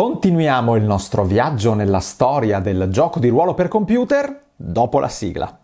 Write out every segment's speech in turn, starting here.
Continuiamo il nostro viaggio nella storia del gioco di ruolo per computer dopo la sigla.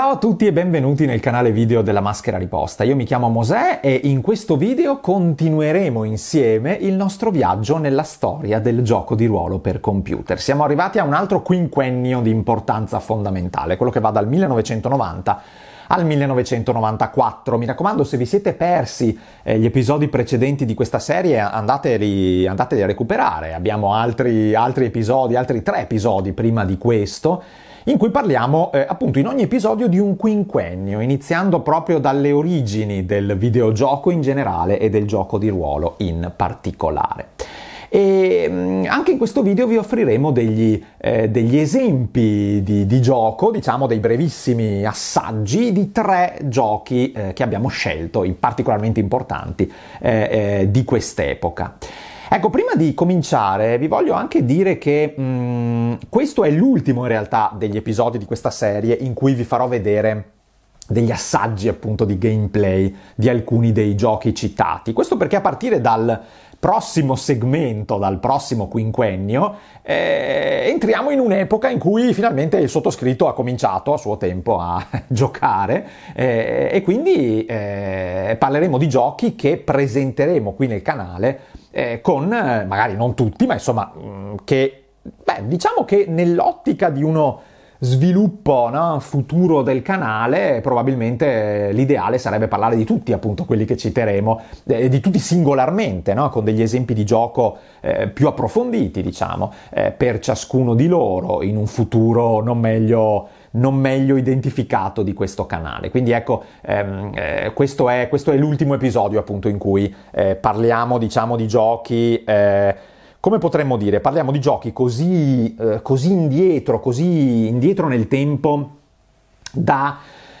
Ciao a tutti e benvenuti nel canale video della Maschera Riposta. Io mi chiamo Mosè e in questo video continueremo insieme il nostro viaggio nella storia del gioco di ruolo per computer. Siamo arrivati a un altro quinquennio di importanza fondamentale, quello che va dal 1990 al 1994. Mi raccomando, se vi siete persi eh, gli episodi precedenti di questa serie, andateli, andateli a recuperare. Abbiamo altri, altri episodi, altri tre episodi prima di questo in cui parliamo eh, appunto in ogni episodio di un quinquennio, iniziando proprio dalle origini del videogioco in generale e del gioco di ruolo in particolare. E mm, anche in questo video vi offriremo degli, eh, degli esempi di, di, gioco, diciamo dei brevissimi assaggi di tre giochi eh, che abbiamo scelto, i particolarmente importanti eh, eh di quest'epoca. Ecco, prima di cominciare vi voglio anche dire che mh, mm, questo è l'ultimo in realtà degli episodi di questa serie in cui vi farò vedere degli assaggi appunto di gameplay di alcuni dei giochi citati. Questo perché a partire dal prossimo segmento, dal prossimo quinquennio, eh, entriamo in un'epoca in cui finalmente il sottoscritto ha cominciato a suo tempo a giocare eh, e quindi eh, parleremo di giochi che presenteremo qui nel canale eh, con eh, magari non tutti, ma insomma mm, che, beh, diciamo che nell'ottica di uno sviluppo no, futuro del canale, probabilmente eh, l'ideale sarebbe parlare di tutti, appunto, quelli che citeremo, eh, di tutti singolarmente, no, con degli esempi di gioco eh, più approfonditi, diciamo, eh, per ciascuno di loro in un futuro non meglio non meglio identificato di questo canale. Quindi ecco, ehm, eh, questo, è, questo, è, l'ultimo episodio appunto in cui eh, parliamo diciamo di giochi... Eh, come potremmo dire, parliamo di giochi così, eh, così indietro, così indietro nel tempo da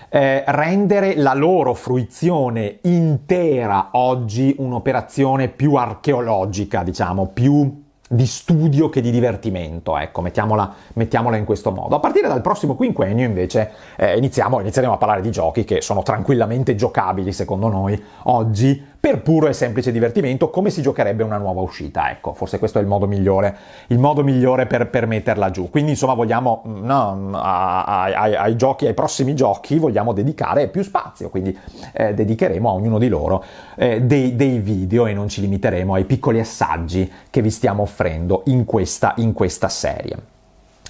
eh, rendere la loro fruizione intera oggi un'operazione più archeologica, diciamo, più di studio che di divertimento, ecco, mettiamola, mettiamola, in questo modo. A partire dal prossimo quinquennio invece eh, iniziamo, inizieremo a parlare di giochi che sono tranquillamente giocabili secondo noi oggi per puro e semplice divertimento, come si giocherebbe una nuova uscita. Ecco, forse questo è il modo migliore, il modo migliore per, per metterla giù. Quindi, insomma, vogliamo mm, no, mm, ai, ai, ai, giochi, ai prossimi giochi, vogliamo dedicare più spazio. Quindi eh, dedicheremo a ognuno di loro eh, dei, dei, video e non ci limiteremo ai piccoli assaggi che vi stiamo offrendo in questa, in questa serie.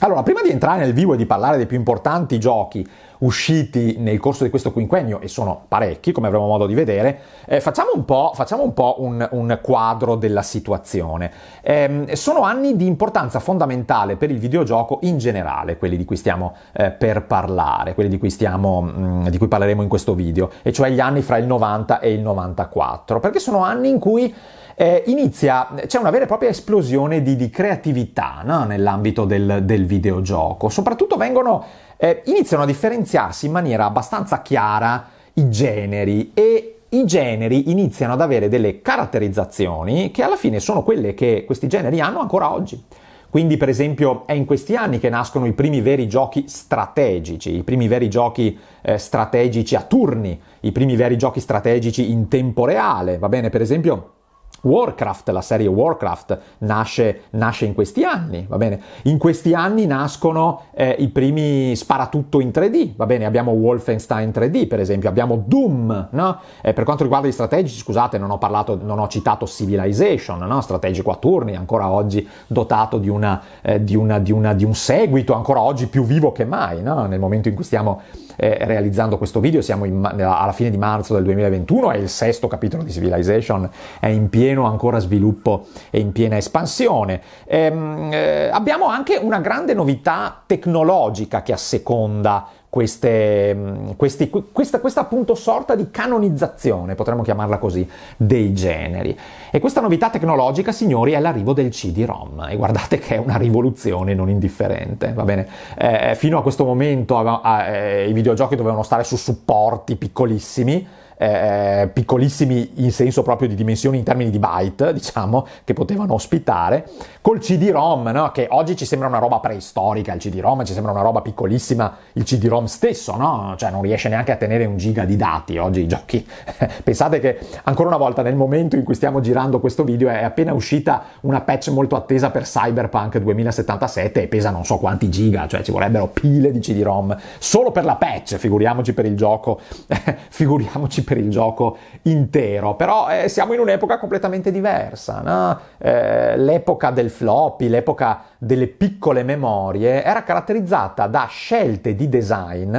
Allora, prima di entrare nel vivo e di parlare dei più importanti giochi usciti nel corso di questo quinquennio, e sono parecchi, come avremo modo di vedere, eh, facciamo un po', facciamo un, po un, un, quadro della situazione. Eh, sono anni di importanza fondamentale per il videogioco in generale, quelli di cui stiamo eh, per parlare, quelli di cui, stiamo, mh, mm, di cui parleremo in questo video, e cioè gli anni fra il 90 e il 94, perché sono anni in cui eh, inizia, c'è una vera e propria esplosione di, di creatività no? nell'ambito del, del, videogioco. Soprattutto vengono, eh, iniziano a differenziarsi in maniera abbastanza chiara i generi e i generi iniziano ad avere delle caratterizzazioni che alla fine sono quelle che questi generi hanno ancora oggi. Quindi, per esempio, è in questi anni che nascono i primi veri giochi strategici, i primi veri giochi eh, strategici a turni, i primi veri giochi strategici in tempo reale. Va bene, per esempio. Warcraft, la serie Warcraft nasce, nasce, in questi anni, va bene? In questi anni nascono eh, i primi sparatutto in 3D, va bene? Abbiamo Wolfenstein 3D, per esempio, abbiamo Doom, no? Eh, per quanto riguarda i strategici, scusate, non ho, parlato, non ho citato Civilization, no? Strategico a turni, ancora oggi dotato di, una, eh, di, una, di, una, di un seguito, ancora oggi più vivo che mai, no? Nel momento in cui stiamo eh, realizzando questo video, siamo in, alla fine di marzo del 2021, è il sesto capitolo di Civilization, è in pieno ancora sviluppo e in piena espansione. E, ehm, eh, abbiamo anche una grande novità tecnologica che asseconda queste, mm, questi, questa, questa, appunto sorta di canonizzazione, potremmo chiamarla così, dei generi. E questa novità tecnologica, signori, è l'arrivo del CD-ROM. E guardate che è una rivoluzione non indifferente, va bene? Eh, eh fino a questo momento eh, i videogiochi dovevano stare su supporti piccolissimi, eh, eh, piccolissimi in senso proprio di dimensioni in termini di byte, diciamo, che potevano ospitare, col CD-ROM, no? che oggi ci sembra una roba preistorica, il CD-ROM ci sembra una roba piccolissima, il CD-ROM stesso, no? cioè non riesce neanche a tenere un giga di dati oggi i giochi. Pensate che ancora una volta nel momento in cui stiamo girando questo video è appena uscita una patch molto attesa per Cyberpunk 2077 e pesa non so quanti giga, cioè ci vorrebbero pile di CD-ROM solo per la patch, figuriamoci per il gioco, figuriamoci per per il gioco intero, però eh, siamo in un'epoca completamente diversa, no? eh, l'epoca del floppy, l'epoca delle piccole memorie era caratterizzata da scelte di design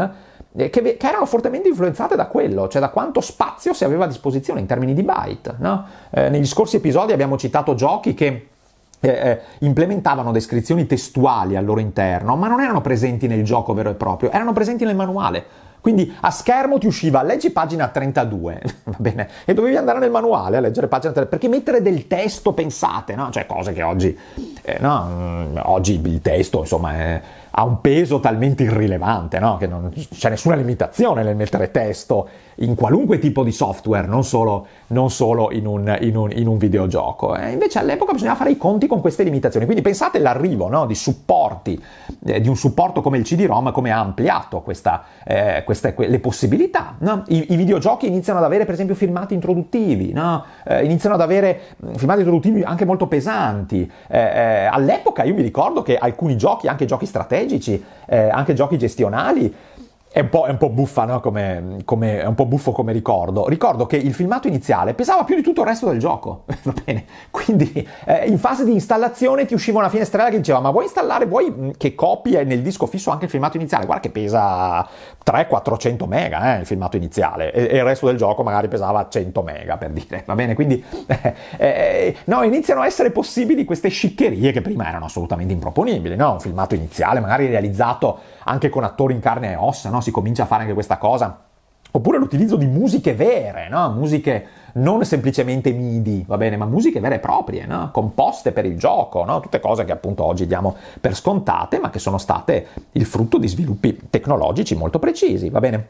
eh, che, che, erano fortemente influenzate da quello, cioè da quanto spazio si aveva a disposizione in termini di byte. No? Eh, negli scorsi episodi abbiamo citato giochi che eh, eh, implementavano descrizioni testuali al loro interno, ma non erano presenti nel gioco vero e proprio, erano presenti nel manuale quindi a schermo ti usciva leggi pagina 32, va bene, e dovevi andare nel manuale a leggere pagina 32, perché mettere del testo, pensate, no? Cioè cose che oggi, eh, no? Mm, oggi il testo insomma è, ha un peso talmente irrilevante, no? Che non c'è nessuna limitazione nel mettere testo in qualunque tipo di software, non solo, non solo in, un, in, un, in, un, videogioco. Eh, invece all'epoca bisognava fare i conti con queste limitazioni. Quindi pensate all'arrivo no, di supporti, eh, di un supporto come il CD-ROM, come ha ampliato questa, eh, queste, que- le possibilità. No? I, I, videogiochi iniziano ad avere, per esempio, filmati introduttivi, no? Eh, iniziano ad avere mm, filmati introduttivi anche molto pesanti. Eh, eh, all'epoca io mi ricordo che alcuni giochi, anche giochi strategici, anche giochi gestionali, è un, po', è un po', buffa, no? come, come, è un po' buffo come ricordo. Ricordo che il filmato iniziale pesava più di tutto il resto del gioco. Va bene. Quindi eh, in fase di installazione ti usciva una finestrella che diceva: Ma vuoi installare, vuoi che copi nel disco fisso anche il filmato iniziale? Guarda che pesa 300-400 mega eh, il filmato iniziale e, e, il resto del gioco magari pesava 100 mega per dire, va bene? Quindi eh, eh, no, iniziano a essere possibili queste sciccherie che prima erano assolutamente improponibili, no? Un filmato iniziale magari realizzato anche con attori in carne e ossa, no? Si comincia a fare anche questa cosa. Oppure l'utilizzo di musiche vere, no? Musiche non semplicemente MIDI, va bene, ma musiche vere e proprie, no? composte per il gioco, no? tutte cose che appunto oggi diamo per scontate, ma che sono state il frutto di sviluppi tecnologici molto precisi, va bene.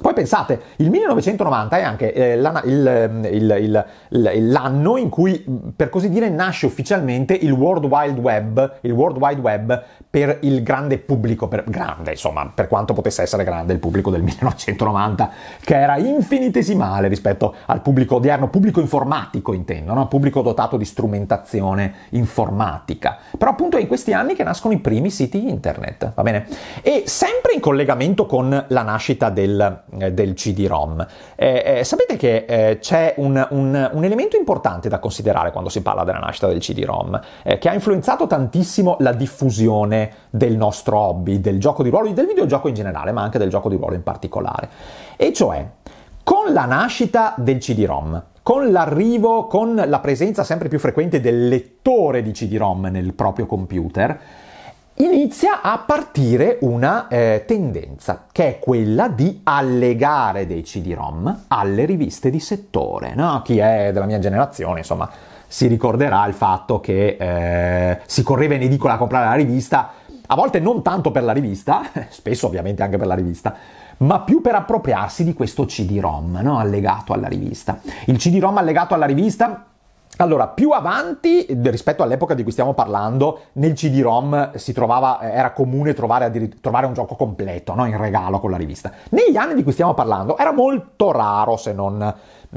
Poi pensate, il 1990 è anche eh, ehm, il, il, il, l'anno in cui, per così dire, nasce ufficialmente il World Wide Web, il World Wide Web per il grande pubblico, per, grande insomma, per quanto potesse essere grande il pubblico del 1990, che era infinitesimale rispetto al pubblico odierno, pubblico informatico intendo, no? pubblico dotato di strumentazione informatica. Però appunto è in questi anni che nascono i primi siti internet, va bene? E sempre in collegamento con la nascita del, eh, del CD-ROM, eh, eh, sapete che eh, c'è un, un, un, elemento importante da considerare quando si parla della nascita del CD-ROM, eh, che ha influenzato tantissimo la diffusione del nostro hobby, del gioco di ruolo, del videogioco in generale, ma anche del gioco di ruolo in particolare. E cioè, con la nascita del CD-ROM, con l'arrivo, con la presenza sempre più frequente del lettore di CD-ROM nel proprio computer, inizia a partire una eh, tendenza che è quella di allegare dei CD-ROM alle riviste di settore. No? Chi è della mia generazione, insomma, si ricorderà il fatto che eh, si correva in edicola a comprare la rivista, a volte non tanto per la rivista, spesso ovviamente anche per la rivista, ma più per appropriarsi di questo CD-ROM no? allegato alla rivista. Il CD-ROM allegato alla rivista allora, più avanti rispetto all'epoca di cui stiamo parlando, nel CD-ROM si trovava, eh, era comune trovare, trovare un gioco completo, no? in regalo con la rivista. Negli anni di cui stiamo parlando era molto raro, se non,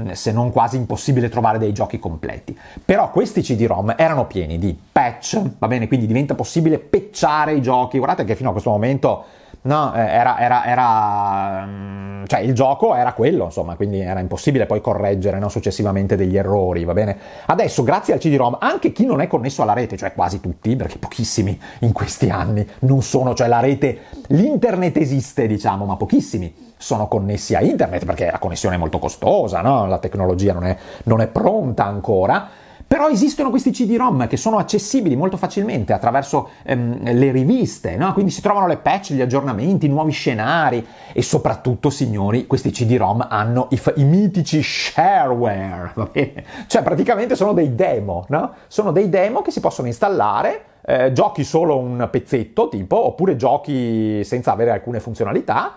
eh, se non quasi impossibile trovare dei giochi completi. Però questi CD-ROM erano pieni di patch, va bene, quindi diventa possibile patchare i giochi. Guardate che fino a questo momento no, eh, era, era, era mm, cioè il gioco era quello, insomma, quindi era impossibile poi correggere no, successivamente degli errori, va bene? Adesso, grazie al CD-ROM, anche chi non è connesso alla rete, cioè quasi tutti, perché pochissimi in questi anni non sono, cioè la rete, l'internet esiste, diciamo, ma pochissimi sono connessi a internet perché la connessione è molto costosa, no? la tecnologia non è, non è pronta ancora. Però esistono questi CD-ROM che sono accessibili molto facilmente attraverso ehm, le riviste, no? quindi si trovano le patch, gli aggiornamenti, nuovi scenari e soprattutto, signori, questi CD-ROM hanno i, i mitici shareware, va bene? Cioè praticamente sono dei demo, no? Sono dei demo che si possono installare eh, giochi solo un pezzetto tipo, oppure giochi senza avere alcune funzionalità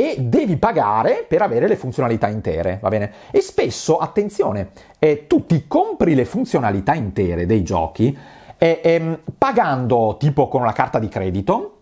e devi pagare per avere le funzionalità intere, va bene? E spesso, attenzione, eh, tu ti compri le funzionalità intere dei giochi eh, eh, pagando tipo con una carta di credito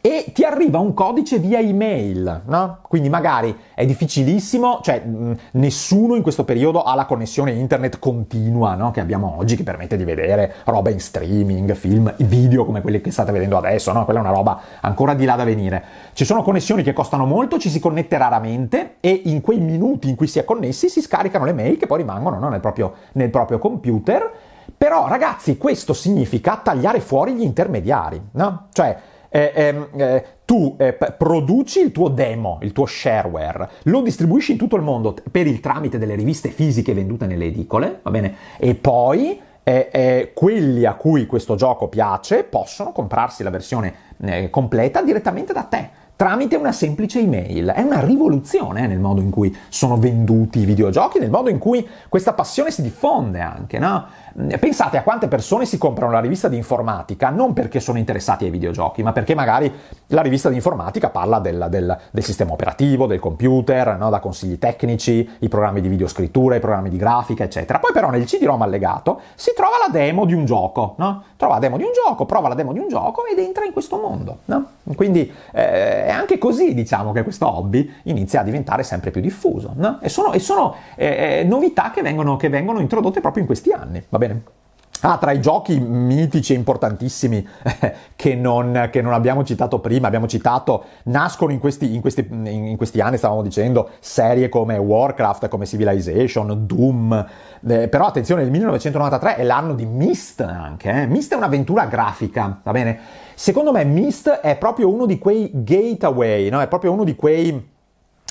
e ti arriva un codice via email, no? Quindi magari è difficilissimo, cioè mh, mm, nessuno in questo periodo ha la connessione internet continua, no? Che abbiamo oggi, che permette di vedere roba in streaming, film, video come quelli che state vedendo adesso, no? Quella è una roba ancora di là da venire. Ci sono connessioni che costano molto, ci si connette raramente e in quei minuti in cui si è connessi si scaricano le mail che poi rimangono no? nel, proprio, nel proprio computer. Però ragazzi, questo significa tagliare fuori gli intermediari, no? Cioè eh, ehm, eh, tu eh, produci il tuo demo, il tuo shareware, lo distribuisci in tutto il mondo per il tramite delle riviste fisiche vendute nelle edicole, va bene? E poi eh, eh, quelli a cui questo gioco piace possono comprarsi la versione eh, completa direttamente da te tramite una semplice email. È una rivoluzione eh, nel modo in cui sono venduti i videogiochi, nel modo in cui questa passione si diffonde anche, no? Pensate a quante persone si comprano la rivista di informatica non perché sono interessati ai videogiochi, ma perché magari la rivista di informatica parla del, del, del sistema operativo, del computer, no? da consigli tecnici, i programmi di videoscrittura, i programmi di grafica, eccetera. Poi però nel CD-ROM allegato si trova la demo di un gioco, no? Trova la demo di un gioco, prova la demo di un gioco ed entra in questo mondo, no? Quindi eh, è anche così, diciamo, che questo hobby inizia a diventare sempre più diffuso, E sono, e sono eh, eh, novità che vengono, che vengono, introdotte proprio in questi anni, va bene? bene. Ah, tra i giochi mitici e importantissimi eh, che, non, che, non, abbiamo citato prima, abbiamo citato, nascono in questi, in, questi, in questi, anni, stavamo dicendo, serie come Warcraft, come Civilization, Doom, eh, però attenzione, il 1993 è l'anno di Myst anche, eh? Myst è un'avventura grafica, va bene? Secondo me Myst è proprio uno di quei gateway, no? è proprio uno di quei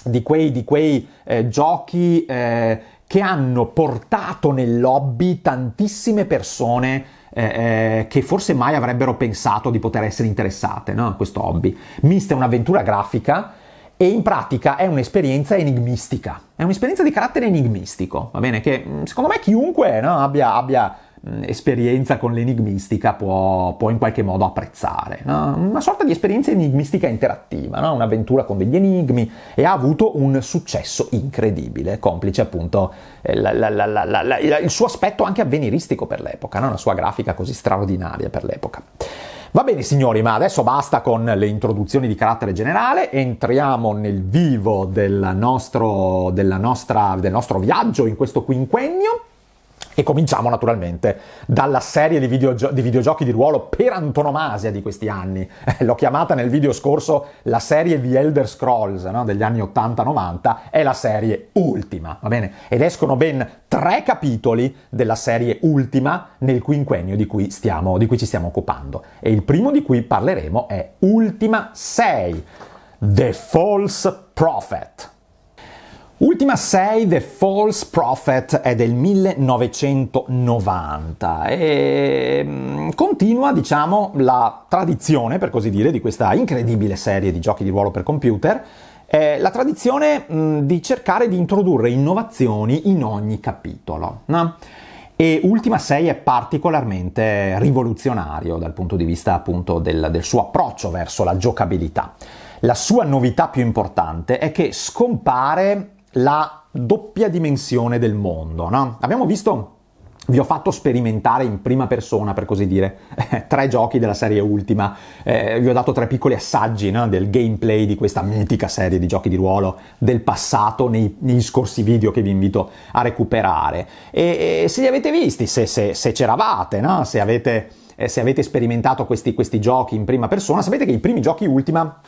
di quei, di quei eh, giochi eh, che hanno portato nel lobby tantissime persone eh, eh, che forse mai avrebbero pensato di poter essere interessate no? a questo hobby. Mista è un'avventura grafica e in pratica è un'esperienza enigmistica, è un'esperienza di carattere enigmistico, va bene? Che mm, secondo me chiunque no, abbia, abbia Mm, esperienza con l'enigmistica può, può, in qualche modo apprezzare. No? Una sorta di esperienza enigmistica interattiva, no? un'avventura con degli enigmi e ha avuto un successo incredibile, complice appunto eh, la, la, la, il suo aspetto anche avveniristico per l'epoca, no? una sua grafica così straordinaria per l'epoca. Va bene signori, ma adesso basta con le introduzioni di carattere generale, entriamo nel vivo del nostro, nostra, del nostro viaggio in questo quinquennio. E cominciamo naturalmente dalla serie di, videogio- di, videogiochi di ruolo per antonomasia di questi anni. Eh, l'ho chiamata nel video scorso la serie di Elder Scrolls no? degli anni 80-90, è la serie ultima, va bene? Ed escono ben tre capitoli della serie ultima nel quinquennio di cui, stiamo, di cui ci stiamo occupando. E il primo di cui parleremo è Ultima 6, The False Prophet. Ultima 6, The False Prophet, è del 1990 e mm, continua, diciamo, la tradizione, per così dire, di questa incredibile serie di giochi di ruolo per computer, eh, la tradizione mh, mm, di cercare di introdurre innovazioni in ogni capitolo. No? E Ultima 6 è particolarmente rivoluzionario dal punto di vista appunto del, del suo approccio verso la giocabilità. La sua novità più importante è che scompare la doppia dimensione del mondo. No? Abbiamo visto vi ho fatto sperimentare in prima persona, per così dire, tre giochi della serie ultima, eh, vi ho dato tre piccoli assaggi no, del gameplay di questa mitica serie di giochi di ruolo del passato nei, negli scorsi video che vi invito a recuperare. E, e se li avete visti, se, se, se c'eravate, no? se, avete, eh, se, avete, sperimentato questi, questi giochi in prima persona, sapete che i primi giochi ultima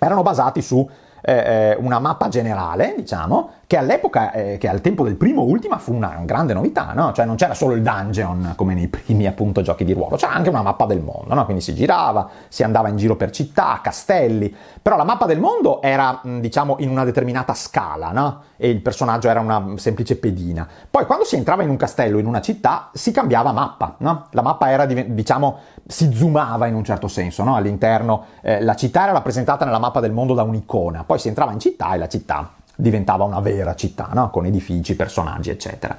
erano basati su eh, eh, una mappa generale, diciamo, che all'epoca, eh, che al tempo del primo Ultima fu una grande novità, no? Cioè non c'era solo il dungeon come nei primi appunto giochi di ruolo, c'era anche una mappa del mondo, no? Quindi si girava, si andava in giro per città, castelli, però la mappa del mondo era diciamo in una determinata scala, no? E il personaggio era una semplice pedina. Poi quando si entrava in un castello, in una città, si cambiava mappa, no? La mappa era diciamo si zoomava in un certo senso, no? All'interno eh, la città era rappresentata nella mappa del mondo da un'icona poi si entrava in città e la città diventava una vera città, no? con edifici, personaggi, eccetera.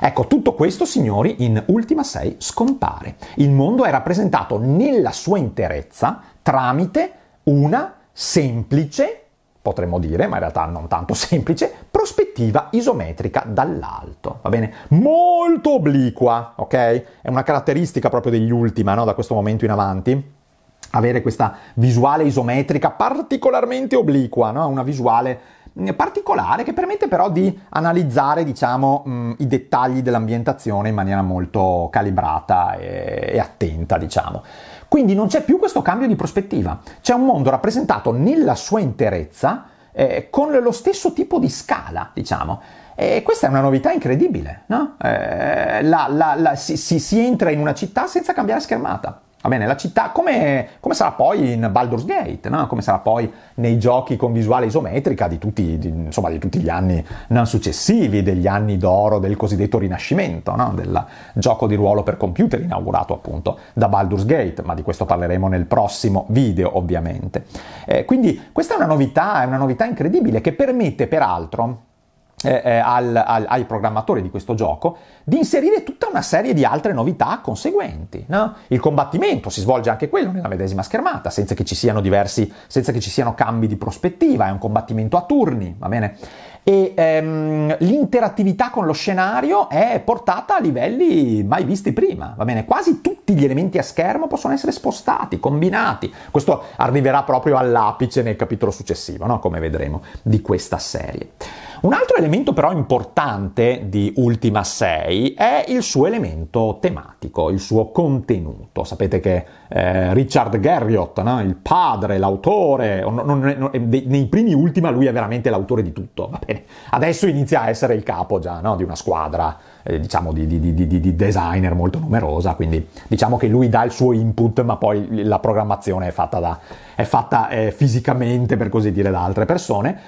Ecco, tutto questo, signori, in Ultima 6 scompare. Il mondo è rappresentato nella sua interezza tramite una semplice, potremmo dire, ma in realtà non tanto semplice, prospettiva isometrica dall'alto, va bene? Molto obliqua, ok? È una caratteristica proprio degli Ultima, no? da questo momento in avanti avere questa visuale isometrica particolarmente obliqua, no? una visuale mm, particolare che permette però di analizzare diciamo, mm, i dettagli dell'ambientazione in maniera molto calibrata e, e attenta diciamo. Quindi non c'è più questo cambio di prospettiva, c'è un mondo rappresentato nella sua interezza eh, con lo stesso tipo di scala diciamo. E questa è una novità incredibile, no? eh, la, la, la, si, si, si entra in una città senza cambiare schermata. Va bene, la città come, come sarà poi in Baldur's Gate, no? come sarà poi nei giochi con visuale isometrica di tutti, di, insomma, di tutti gli anni non successivi, degli anni d'oro del cosiddetto Rinascimento, no? del gioco di ruolo per computer inaugurato appunto da Baldur's Gate, ma di questo parleremo nel prossimo video ovviamente. Eh, quindi questa è una novità, è una novità incredibile che permette peraltro eh, eh, al, al, ai programmatori di questo gioco di inserire tutta una serie di altre novità conseguenti. No? Il combattimento si svolge anche quello nella medesima schermata, senza che ci siano diversi, senza che ci siano cambi di prospettiva, è un combattimento a turni, va bene? E ehm, l'interattività con lo scenario è portata a livelli mai visti prima, va bene? Quasi tutti gli elementi a schermo possono essere spostati, combinati. Questo arriverà proprio all'apice nel capitolo successivo, no? come vedremo, di questa serie. Un altro elemento però importante di Ultima 6 è il suo elemento tematico, il suo contenuto. Sapete che eh, Richard Garriott, no? il padre, l'autore, non, non, nei primi Ultima lui è veramente l'autore di tutto, Adesso inizia a essere il capo già no? di una squadra, eh, diciamo, di, di, di, di designer molto numerosa, quindi diciamo che lui dà il suo input, ma poi la programmazione è fatta, da, è fatta eh, fisicamente, per così dire, da altre persone.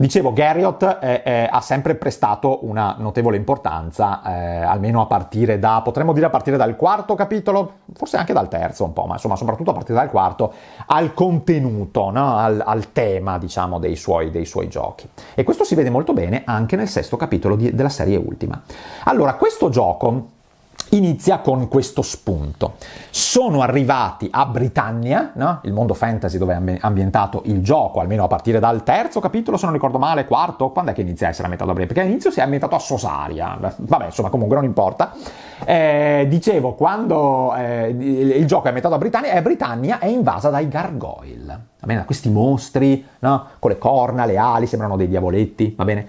Dicevo, Garriott eh, eh, ha sempre prestato una notevole importanza, eh, almeno a partire da, potremmo dire a partire dal quarto capitolo, forse anche dal terzo un po', ma insomma soprattutto a partire dal quarto, al contenuto, no? al, al, tema diciamo dei suoi, dei suoi, giochi. E questo si vede molto bene anche nel sesto capitolo di, della serie ultima. Allora, questo gioco inizia con questo spunto. Sono arrivati a Britannia, no? il mondo fantasy dove è ambientato il gioco, almeno a partire dal terzo capitolo, se non ricordo male, quarto, quando è che inizia a essere ambientato a Britannia? Perché all'inizio si è ambientato a Sosaria, vabbè insomma comunque non importa. Eh, dicevo, quando eh, il gioco è ambientato a Britannia, è eh, Britannia è invasa dai gargoyle, va bene? questi mostri no? con le corna, le ali, sembrano dei diavoletti, va bene?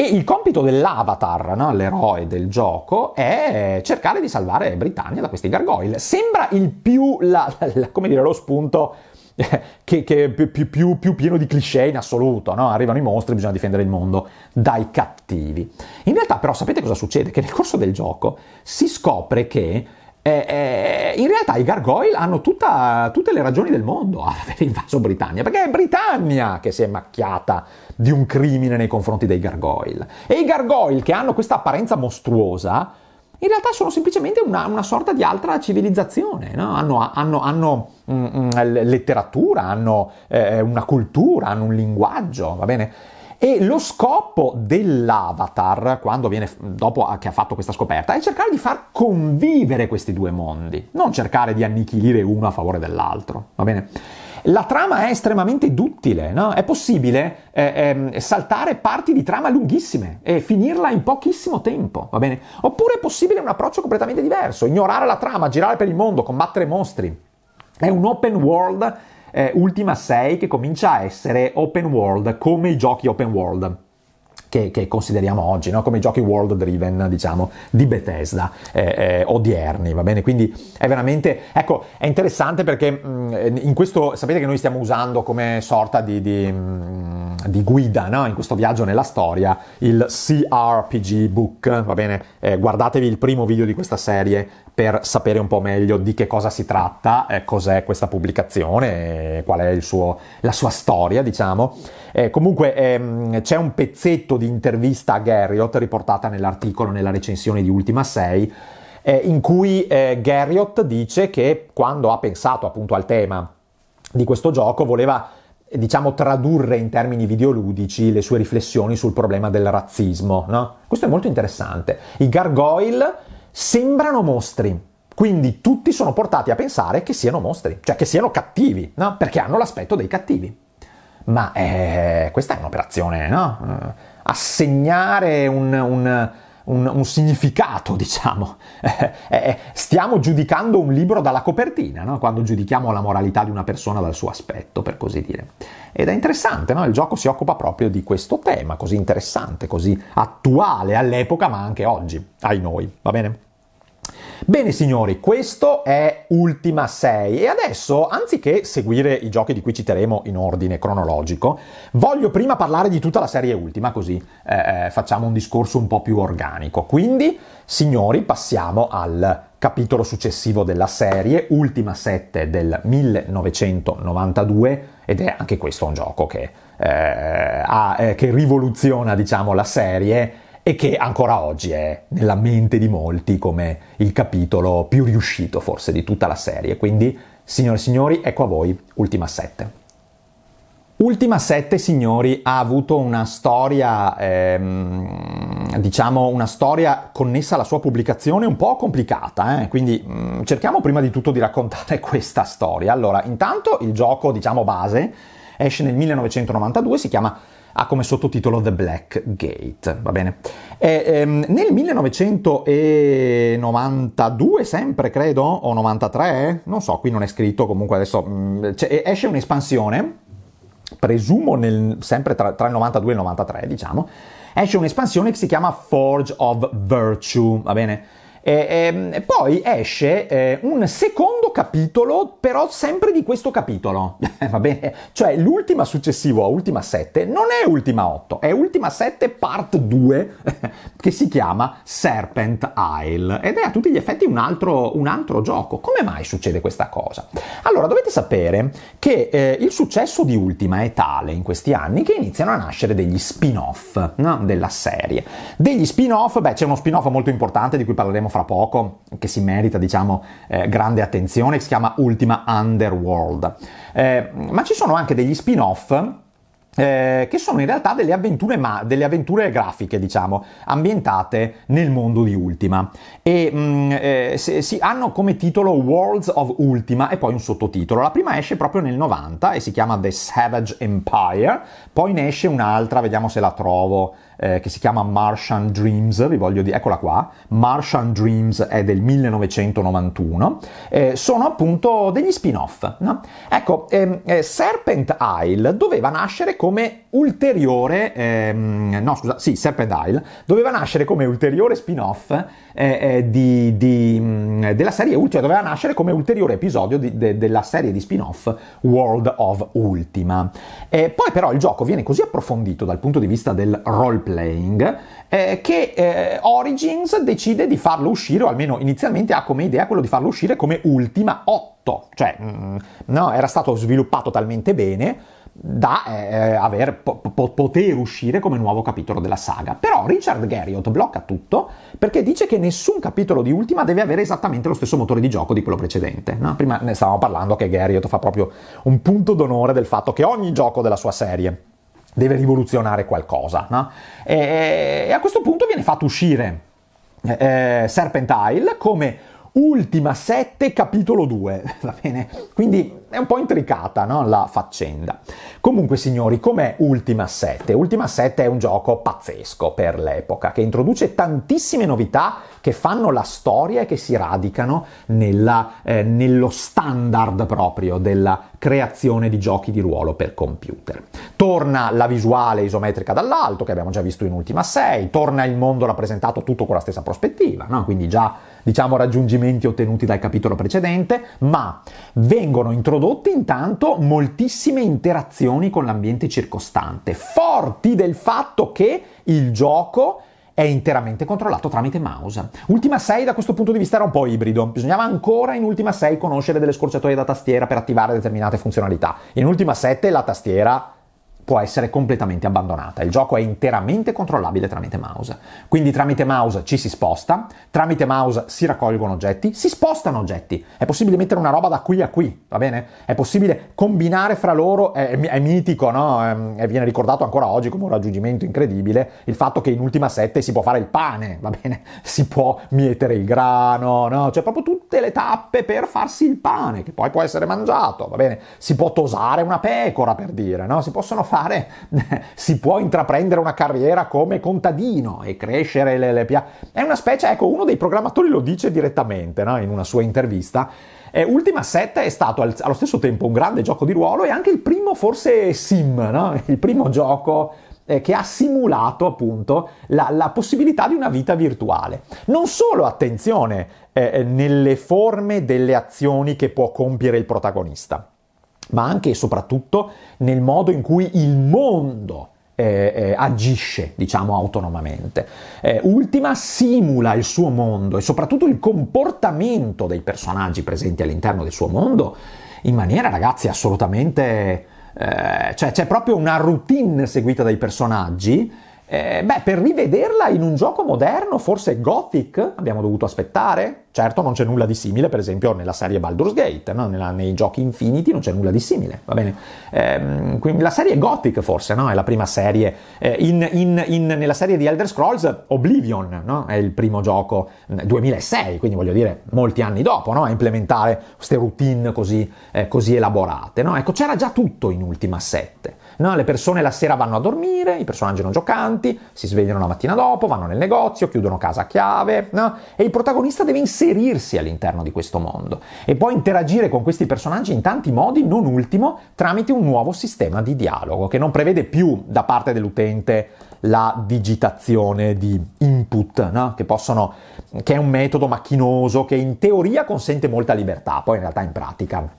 E il compito dell'avatar, no? l'eroe del gioco, è cercare di salvare Britannia da questi gargoyle. Sembra il più, la, la, come dire, lo spunto eh, che, che più, più, più, pieno di cliché in assoluto, no? arrivano i mostri, bisogna difendere il mondo dai cattivi. In realtà però sapete cosa succede? Che nel corso del gioco si scopre che eh, eh, in realtà i gargoyle hanno tutta, tutte le ragioni del mondo ad aver invaso Britannia, perché è Britannia che si è macchiata di un crimine nei confronti dei gargoyle. E i gargoyle che hanno questa apparenza mostruosa, in realtà sono semplicemente una, una sorta di altra civilizzazione, no? hanno, hanno, hanno mh, mm, mh, mm, letteratura, hanno eh, una cultura, hanno un linguaggio, va bene? E lo scopo dell'avatar, quando viene, dopo che ha fatto questa scoperta, è cercare di far convivere questi due mondi, non cercare di annichilire uno a favore dell'altro, va bene? La trama è estremamente duttile, no? è possibile eh, eh, saltare parti di trama lunghissime e finirla in pochissimo tempo, va bene? Oppure è possibile un approccio completamente diverso, ignorare la trama, girare per il mondo, combattere mostri. È un open world eh, Ultima 6 che comincia a essere open world come i giochi open world che, che consideriamo oggi, no? come i giochi world driven, diciamo, di Bethesda eh, eh, odierni, va bene? Quindi è veramente, ecco, è interessante perché mh, mm, in questo, sapete che noi stiamo usando come sorta di, di, mh, mm, di guida, no? In questo viaggio nella storia, il CRPG book, va bene? Eh, guardatevi il primo video di questa serie per sapere un po' meglio di che cosa si tratta, eh, cos'è questa pubblicazione, eh, qual è suo, la sua storia, diciamo. Eh, comunque ehm, c'è un pezzetto di intervista a Garriott riportata nell'articolo, nella recensione di Ultima 6, eh, in cui eh, Garriott dice che quando ha pensato appunto al tema di questo gioco voleva diciamo tradurre in termini videoludici le sue riflessioni sul problema del razzismo. No? Questo è molto interessante. I gargoyle sembrano mostri, quindi tutti sono portati a pensare che siano mostri, cioè che siano cattivi, no? perché hanno l'aspetto dei cattivi ma eh, questa è un'operazione, no? Assegnare un, un, un, un significato, diciamo. Eh, stiamo giudicando un libro dalla copertina, no? Quando giudichiamo la moralità di una persona dal suo aspetto, per così dire. Ed è interessante, no? Il gioco si occupa proprio di questo tema, così interessante, così attuale all'epoca, ma anche oggi, ai noi, va bene? Bene signori, questo è Ultima 6 e adesso, anziché seguire i giochi di cui citeremo in ordine cronologico, voglio prima parlare di tutta la serie Ultima, così eh, eh facciamo un discorso un po' più organico. Quindi, signori, passiamo al capitolo successivo della serie, Ultima 7 del 1992, ed è anche questo un gioco che, eh, ha, eh, che rivoluziona, diciamo, la serie e che ancora oggi è nella mente di molti come il capitolo più riuscito forse di tutta la serie. Quindi, signore e signori, ecco a voi Ultima 7. Ultima 7, signori, ha avuto una storia, ehm, diciamo, una storia connessa alla sua pubblicazione un po' complicata, eh? quindi mh, mm, cerchiamo prima di tutto di raccontare questa storia. Allora, intanto il gioco, diciamo, base esce nel 1992, si chiama ha come sottotitolo The Black Gate, va bene? E, ehm, nel 1992, sempre credo, o 93, non so, qui non è scritto, comunque adesso mh, mm, cioè, esce un'espansione, presumo nel, sempre tra, tra il 92 e il 93, diciamo, esce un'espansione che si chiama Forge of Virtue, va bene? E, eh, e, ehm, poi esce eh, un secondo capitolo, però sempre di questo capitolo. Va bene? Cioè, l'ultima successivo a Ultima 7 non è Ultima 8, è Ultima 7 Part 2, che si chiama Serpent Isle. Ed è a tutti gli effetti un altro, un altro gioco. Come mai succede questa cosa? Allora, dovete sapere che eh, il successo di Ultima è tale in questi anni che iniziano a nascere degli spin-off no? della serie. Degli spin-off, beh, c'è uno spin-off molto importante di cui parleremo fra poco, che si merita, diciamo, eh, grande attenzione, si chiama Ultima Underworld. Eh, ma ci sono anche degli spin-off eh, che sono in realtà delle avventure, ma, delle avventure, grafiche, diciamo, ambientate nel mondo di Ultima. E mh, mm, eh, se, si hanno come titolo Worlds of Ultima e poi un sottotitolo. La prima esce proprio nel 90 e si chiama The Savage Empire, poi ne esce un'altra, vediamo se la trovo eh, che si chiama Martian Dreams, vi voglio dire, eccola qua, Martian Dreams è del 1991, eh, sono appunto degli spin-off. No? Ecco, ehm, eh, Serpent Isle doveva nascere come ulteriore, ehm, no scusa, sì, Serpent Isle, doveva nascere come ulteriore spin-off eh, eh, di, di, mh, mm, della serie Ultima, cioè doveva nascere come ulteriore episodio di, de, della serie di spin-off World of Ultima. poi però il gioco viene così approfondito dal punto di vista del roleplay playing, eh, che eh, Origins decide di farlo uscire, o almeno inizialmente ha come idea quello di farlo uscire come ultima 8, cioè mm, no, era stato sviluppato talmente bene da eh, eh aver, po- po- poter uscire come nuovo capitolo della saga. Però Richard Garriott blocca tutto perché dice che nessun capitolo di Ultima deve avere esattamente lo stesso motore di gioco di quello precedente. No? Prima ne stavamo parlando che Garriott fa proprio un punto d'onore del fatto che ogni gioco della sua serie deve rivoluzionare qualcosa. No? E, e, a questo punto viene fatto uscire eh, eh Serpentile come Ultima 7, capitolo 2, va bene? Quindi è un po' intricata no? la faccenda. Comunque, signori, com'è Ultima 7? Ultima 7 è un gioco pazzesco per l'epoca, che introduce tantissime novità che fanno la storia e che si radicano nella, eh, nello standard proprio della creazione di giochi di ruolo per computer. Torna la visuale isometrica dall'alto, che abbiamo già visto in Ultima 6, torna il mondo rappresentato tutto con la stessa prospettiva, no? quindi già diciamo, raggiungimenti ottenuti dal capitolo precedente, ma vengono introdotte intanto moltissime interazioni con l'ambiente circostante, forti del fatto che il gioco è interamente controllato tramite mouse. Ultima 6 da questo punto di vista era un po' ibrido, bisognava ancora in Ultima 6 conoscere delle scorciatoie da tastiera per attivare determinate funzionalità. In Ultima 7 la tastiera può essere completamente abbandonata. Il gioco è interamente controllabile tramite mouse. Quindi tramite mouse ci si sposta, tramite mouse si raccolgono oggetti, si spostano oggetti. È possibile mettere una roba da qui a qui, va bene? È possibile combinare fra loro, è, è mitico, no? È, ehm, viene ricordato ancora oggi come un raggiungimento incredibile il fatto che in ultima sette si può fare il pane, va bene? Si può mietere il grano, no? Cioè proprio tutte le tappe per farsi il pane, che poi può essere mangiato, va bene? Si può tosare una pecora, per dire, no? Si possono fare fare, si può intraprendere una carriera come contadino e crescere le, le pia- È una specie, ecco, uno dei programmatori lo dice direttamente no? in una sua intervista. Eh, Ultima 7 è stato allo stesso tempo un grande gioco di ruolo e anche il primo forse sim, no? il primo gioco eh, che ha simulato appunto la, la, possibilità di una vita virtuale. Non solo, attenzione, eh, eh nelle forme delle azioni che può compiere il protagonista ma anche e soprattutto nel modo in cui il mondo eh, eh, agisce, diciamo, autonomamente. Eh, ultima simula il suo mondo e soprattutto il comportamento dei personaggi presenti all'interno del suo mondo in maniera, ragazzi, assolutamente... Eh, cioè c'è proprio una routine seguita dai personaggi eh, beh, per rivederla in un gioco moderno, forse Gothic, abbiamo dovuto aspettare. Certo, non c'è nulla di simile, per esempio, nella serie Baldur's Gate, no? Nella, nei giochi Infinity non c'è nulla di simile, va bene? Eh, la serie Gothic, forse, no? È la prima serie. Eh, in, in, in, nella serie di Elder Scrolls, Oblivion, no? È il primo gioco, 2006, quindi voglio dire, molti anni dopo, no? A implementare queste routine così, eh, così elaborate, no? Ecco, c'era già tutto in Ultima 7. No, le persone la sera vanno a dormire, i personaggi non giocanti, si svegliano la mattina dopo, vanno nel negozio, chiudono casa a chiave, no? e il protagonista deve inserirsi all'interno di questo mondo e può interagire con questi personaggi in tanti modi, non ultimo tramite un nuovo sistema di dialogo che non prevede più da parte dell'utente la digitazione di input, no? che, possono, che è un metodo macchinoso che in teoria consente molta libertà, poi in realtà in pratica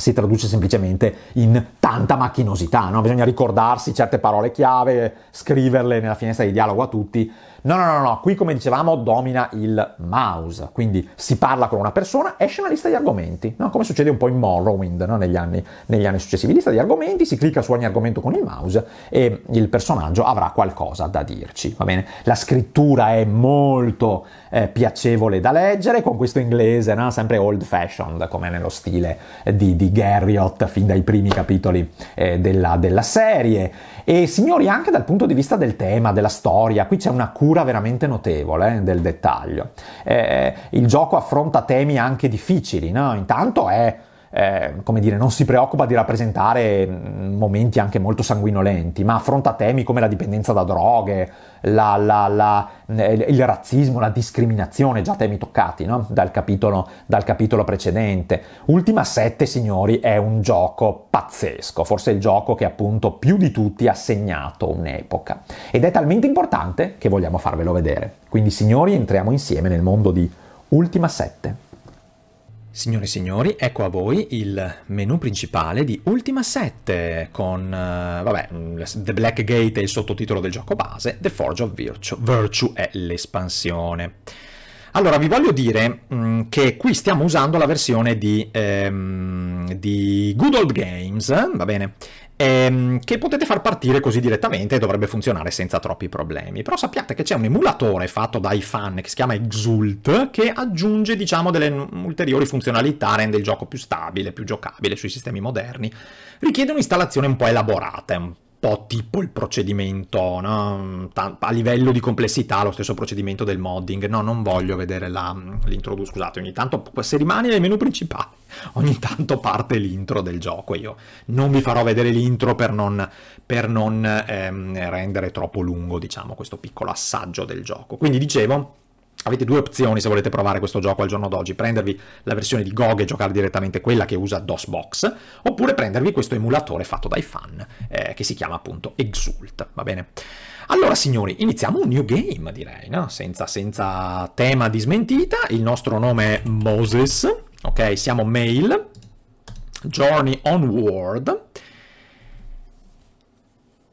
si traduce semplicemente in tanta macchinosità, no? bisogna ricordarsi certe parole chiave, scriverle nella finestra di dialogo a tutti. No, no, no, no, qui come dicevamo domina il mouse, quindi si parla con una persona, esce una lista di argomenti, no? come succede un po' in Morrowind no? negli, anni, negli, anni, successivi, lista di argomenti, si clicca su ogni argomento con il mouse e il personaggio avrà qualcosa da dirci, va bene? La scrittura è molto eh, piacevole da leggere, con questo inglese no? sempre old fashioned, come nello stile di, di Garriott fin dai primi capitoli eh, della, della serie. E signori, anche dal punto di vista del tema, della storia, qui c'è una cura veramente notevole eh, del dettaglio. Eh, il gioco affronta temi anche difficili, no? Intanto è eh, come dire, non si preoccupa di rappresentare mm, momenti anche molto sanguinolenti, ma affronta temi come la dipendenza da droghe, la, la, la, eh, il razzismo, la discriminazione, già temi toccati no? dal, capitolo, dal, capitolo, precedente. Ultima 7, signori, è un gioco pazzesco, forse il gioco che appunto più di tutti ha segnato un'epoca. Ed è talmente importante che vogliamo farvelo vedere. Quindi, signori, entriamo insieme nel mondo di Ultima 7. Signore e signori, ecco a voi il menu principale di Ultima 7 con, uh, vabbè, mm, The Black Gate è il sottotitolo del gioco base, The Forge of Virtue, Virtue è l'espansione. Allora, vi voglio dire mh, mm, che qui stiamo usando la versione di, ehm, di Good Old Games, va bene? ehm, che potete far partire così direttamente e dovrebbe funzionare senza troppi problemi. Però sappiate che c'è un emulatore fatto dai fan che si chiama Exult che aggiunge diciamo delle ulteriori funzionalità, rende il gioco più stabile, più giocabile sui sistemi moderni. Richiede un'installazione un po' elaborata, un po' tipo il procedimento, no? a livello di complessità, lo stesso procedimento del modding. No, non voglio vedere l'introduzione. Scusate, ogni tanto se rimane nel menu principale, ogni tanto parte l'intro del gioco. Io non vi farò vedere l'intro per non, per non ehm, rendere troppo lungo, diciamo, questo piccolo assaggio del gioco. Quindi dicevo Avete due opzioni se volete provare questo gioco al giorno d'oggi, prendervi la versione di GOG e giocare direttamente quella che usa DOSBox, oppure prendervi questo emulatore fatto dai fan, eh, che si chiama appunto Exult, va bene? Allora signori, iniziamo un new game direi, no? senza, senza tema di smentita, il nostro nome è Moses, ok? Siamo mail, Journey Onward,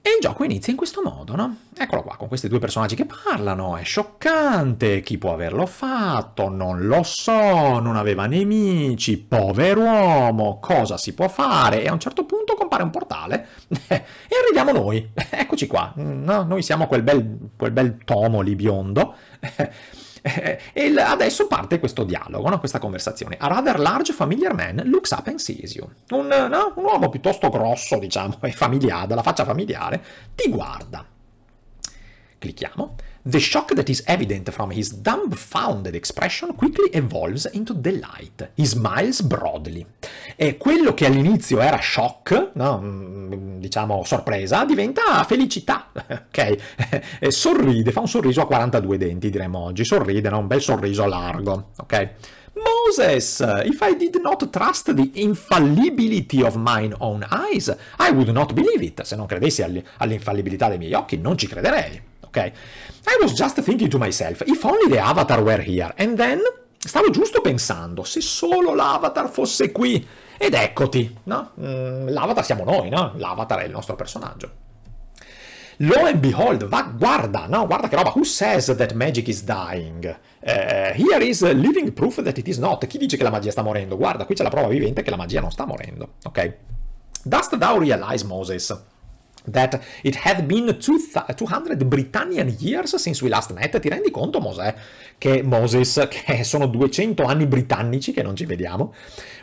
e il gioco inizia in questo modo, no? Eccolo qua, con questi due personaggi che parlano, è scioccante, chi può averlo fatto, non lo so, non aveva nemici, pover'uomo, cosa si può fare? E a un certo punto compare un portale e arriviamo noi, eccoci qua, no, noi siamo quel bel, quel bel tomo lì biondo Eh, eh, e adesso parte questo dialogo, no? questa conversazione. A rather large familiar man looks up and sees you. Un, no? un uomo piuttosto grosso, diciamo, e familiare, dalla faccia familiare, ti guarda. Clicchiamo. The shock that is evident from his dumbfounded expression quickly evolves into delight. He smiles broadly. E quello che all'inizio era shock, no? Mm, diciamo sorpresa, diventa felicità. ok? sorride, fa un sorriso a 42 denti, diremmo oggi. Sorride, no? un bel sorriso largo. Ok? Moses, if I did not trust the infallibility of mine own eyes, I would not believe it. Se non credessi all'infallibilità dei miei occhi, non ci crederei ok? I was just thinking to myself, if only the avatar were here, and then stavo giusto pensando, se solo l'avatar fosse qui, ed eccoti, no? Mm, l'avatar siamo noi, no? L'avatar è il nostro personaggio. Lo and behold, va, guarda, no, guarda che roba, who says that magic is dying? Uh, here is living proof that it is not. Chi dice che la magia sta morendo? Guarda, qui c'è la prova vivente che la magia non sta morendo, ok? Dost thou realize, Moses? that it had been 200 Britannian years since we last met. Ti rendi conto, Mosè, che Moses, che sono 200 anni britannici che non ci vediamo?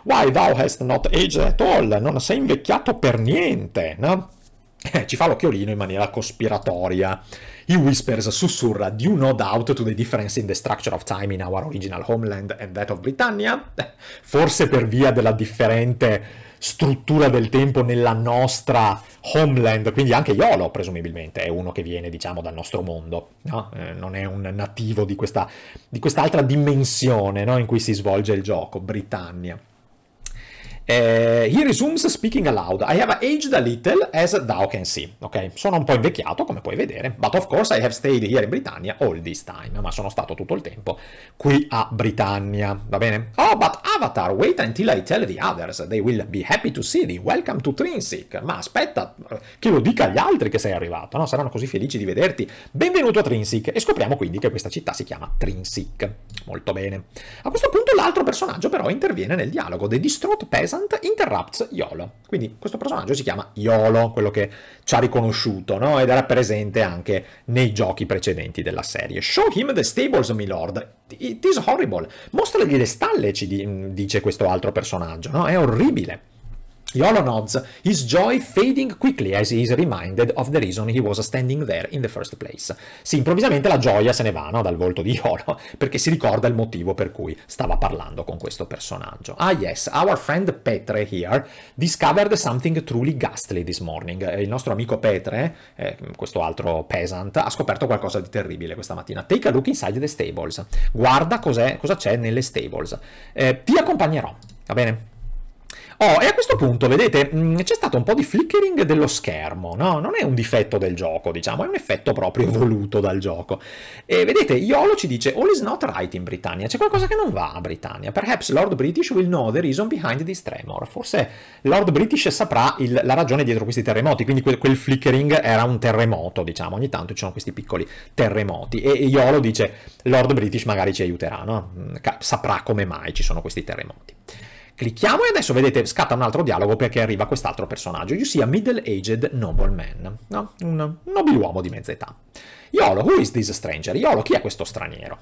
Why thou hast not aged at all? Non sei invecchiato per niente, no? Eh, ci fa l'occhiolino in maniera cospiratoria. He whispers, sussurra, do you know doubt to the difference in the structure of time in our original homeland and that of Britannia? Forse per via della differente struttura del tempo nella nostra homeland, quindi anche Iolo presumibilmente è uno che viene diciamo dal nostro mondo, no? eh, non è un nativo di, questa, di quest'altra dimensione no? in cui si svolge il gioco, Britannia. Eh, he resumes speaking aloud. I have aged a little, as thou can see. Ok, sono un po' invecchiato, come puoi vedere, but of course I have stayed here in Britannia all this time. Ma sono stato tutto il tempo qui a Britannia, va bene? Oh, but Avatar, wait until I tell the others. They will be happy to see thee. Welcome to Trinsic. Ma aspetta che lo dica agli altri che sei arrivato, no? Saranno così felici di vederti. Benvenuto a Trinsic. E scopriamo quindi che questa città si chiama Trinsic. Molto bene. A questo punto l'altro personaggio però interviene nel dialogo. The distraught peasant interessante, interrupts YOLO. Quindi questo personaggio si chiama YOLO, quello che ci ha riconosciuto, no? Ed era presente anche nei giochi precedenti della serie. Show him the stables, my lord. It is horrible. Mostragli le stalle, ci dice questo altro personaggio, no? È orribile. Yolo nods, his joy fading quickly as he is reminded of the reason he was standing there in the first place. Sì, improvvisamente la gioia se ne va no, dal volto di Yolo, perché si ricorda il motivo per cui stava parlando con questo personaggio. Ah yes, our friend Petre here discovered something truly ghastly this morning. Eh, il nostro amico Petre, eh, questo altro peasant, ha scoperto qualcosa di terribile questa mattina. Take a look inside the stables. Guarda cosa c'è nelle stables. Eh, ti accompagnerò, va bene? Oh, e a questo punto, vedete, mm, c'è stato un po' di flickering dello schermo, no? Non è un difetto del gioco, diciamo, è un effetto proprio voluto dal gioco. E vedete, Iolo ci dice, all is not right in Britannia, c'è qualcosa che non va a Britannia. Perhaps Lord British will know the reason behind this tremor. Forse Lord British saprà il, la ragione dietro questi terremoti, quindi quel, quel, flickering era un terremoto, diciamo, ogni tanto ci sono questi piccoli terremoti. E Iolo dice, Lord British magari ci aiuterà, no? Mm, saprà come mai ci sono questi terremoti. Clicchiamo e adesso vedete scatta un altro dialogo perché arriva quest'altro personaggio. You see a middle-aged nobleman, no? un nobiluomo di mezza età. Iolo, who is this stranger? Iolo, chi è questo straniero?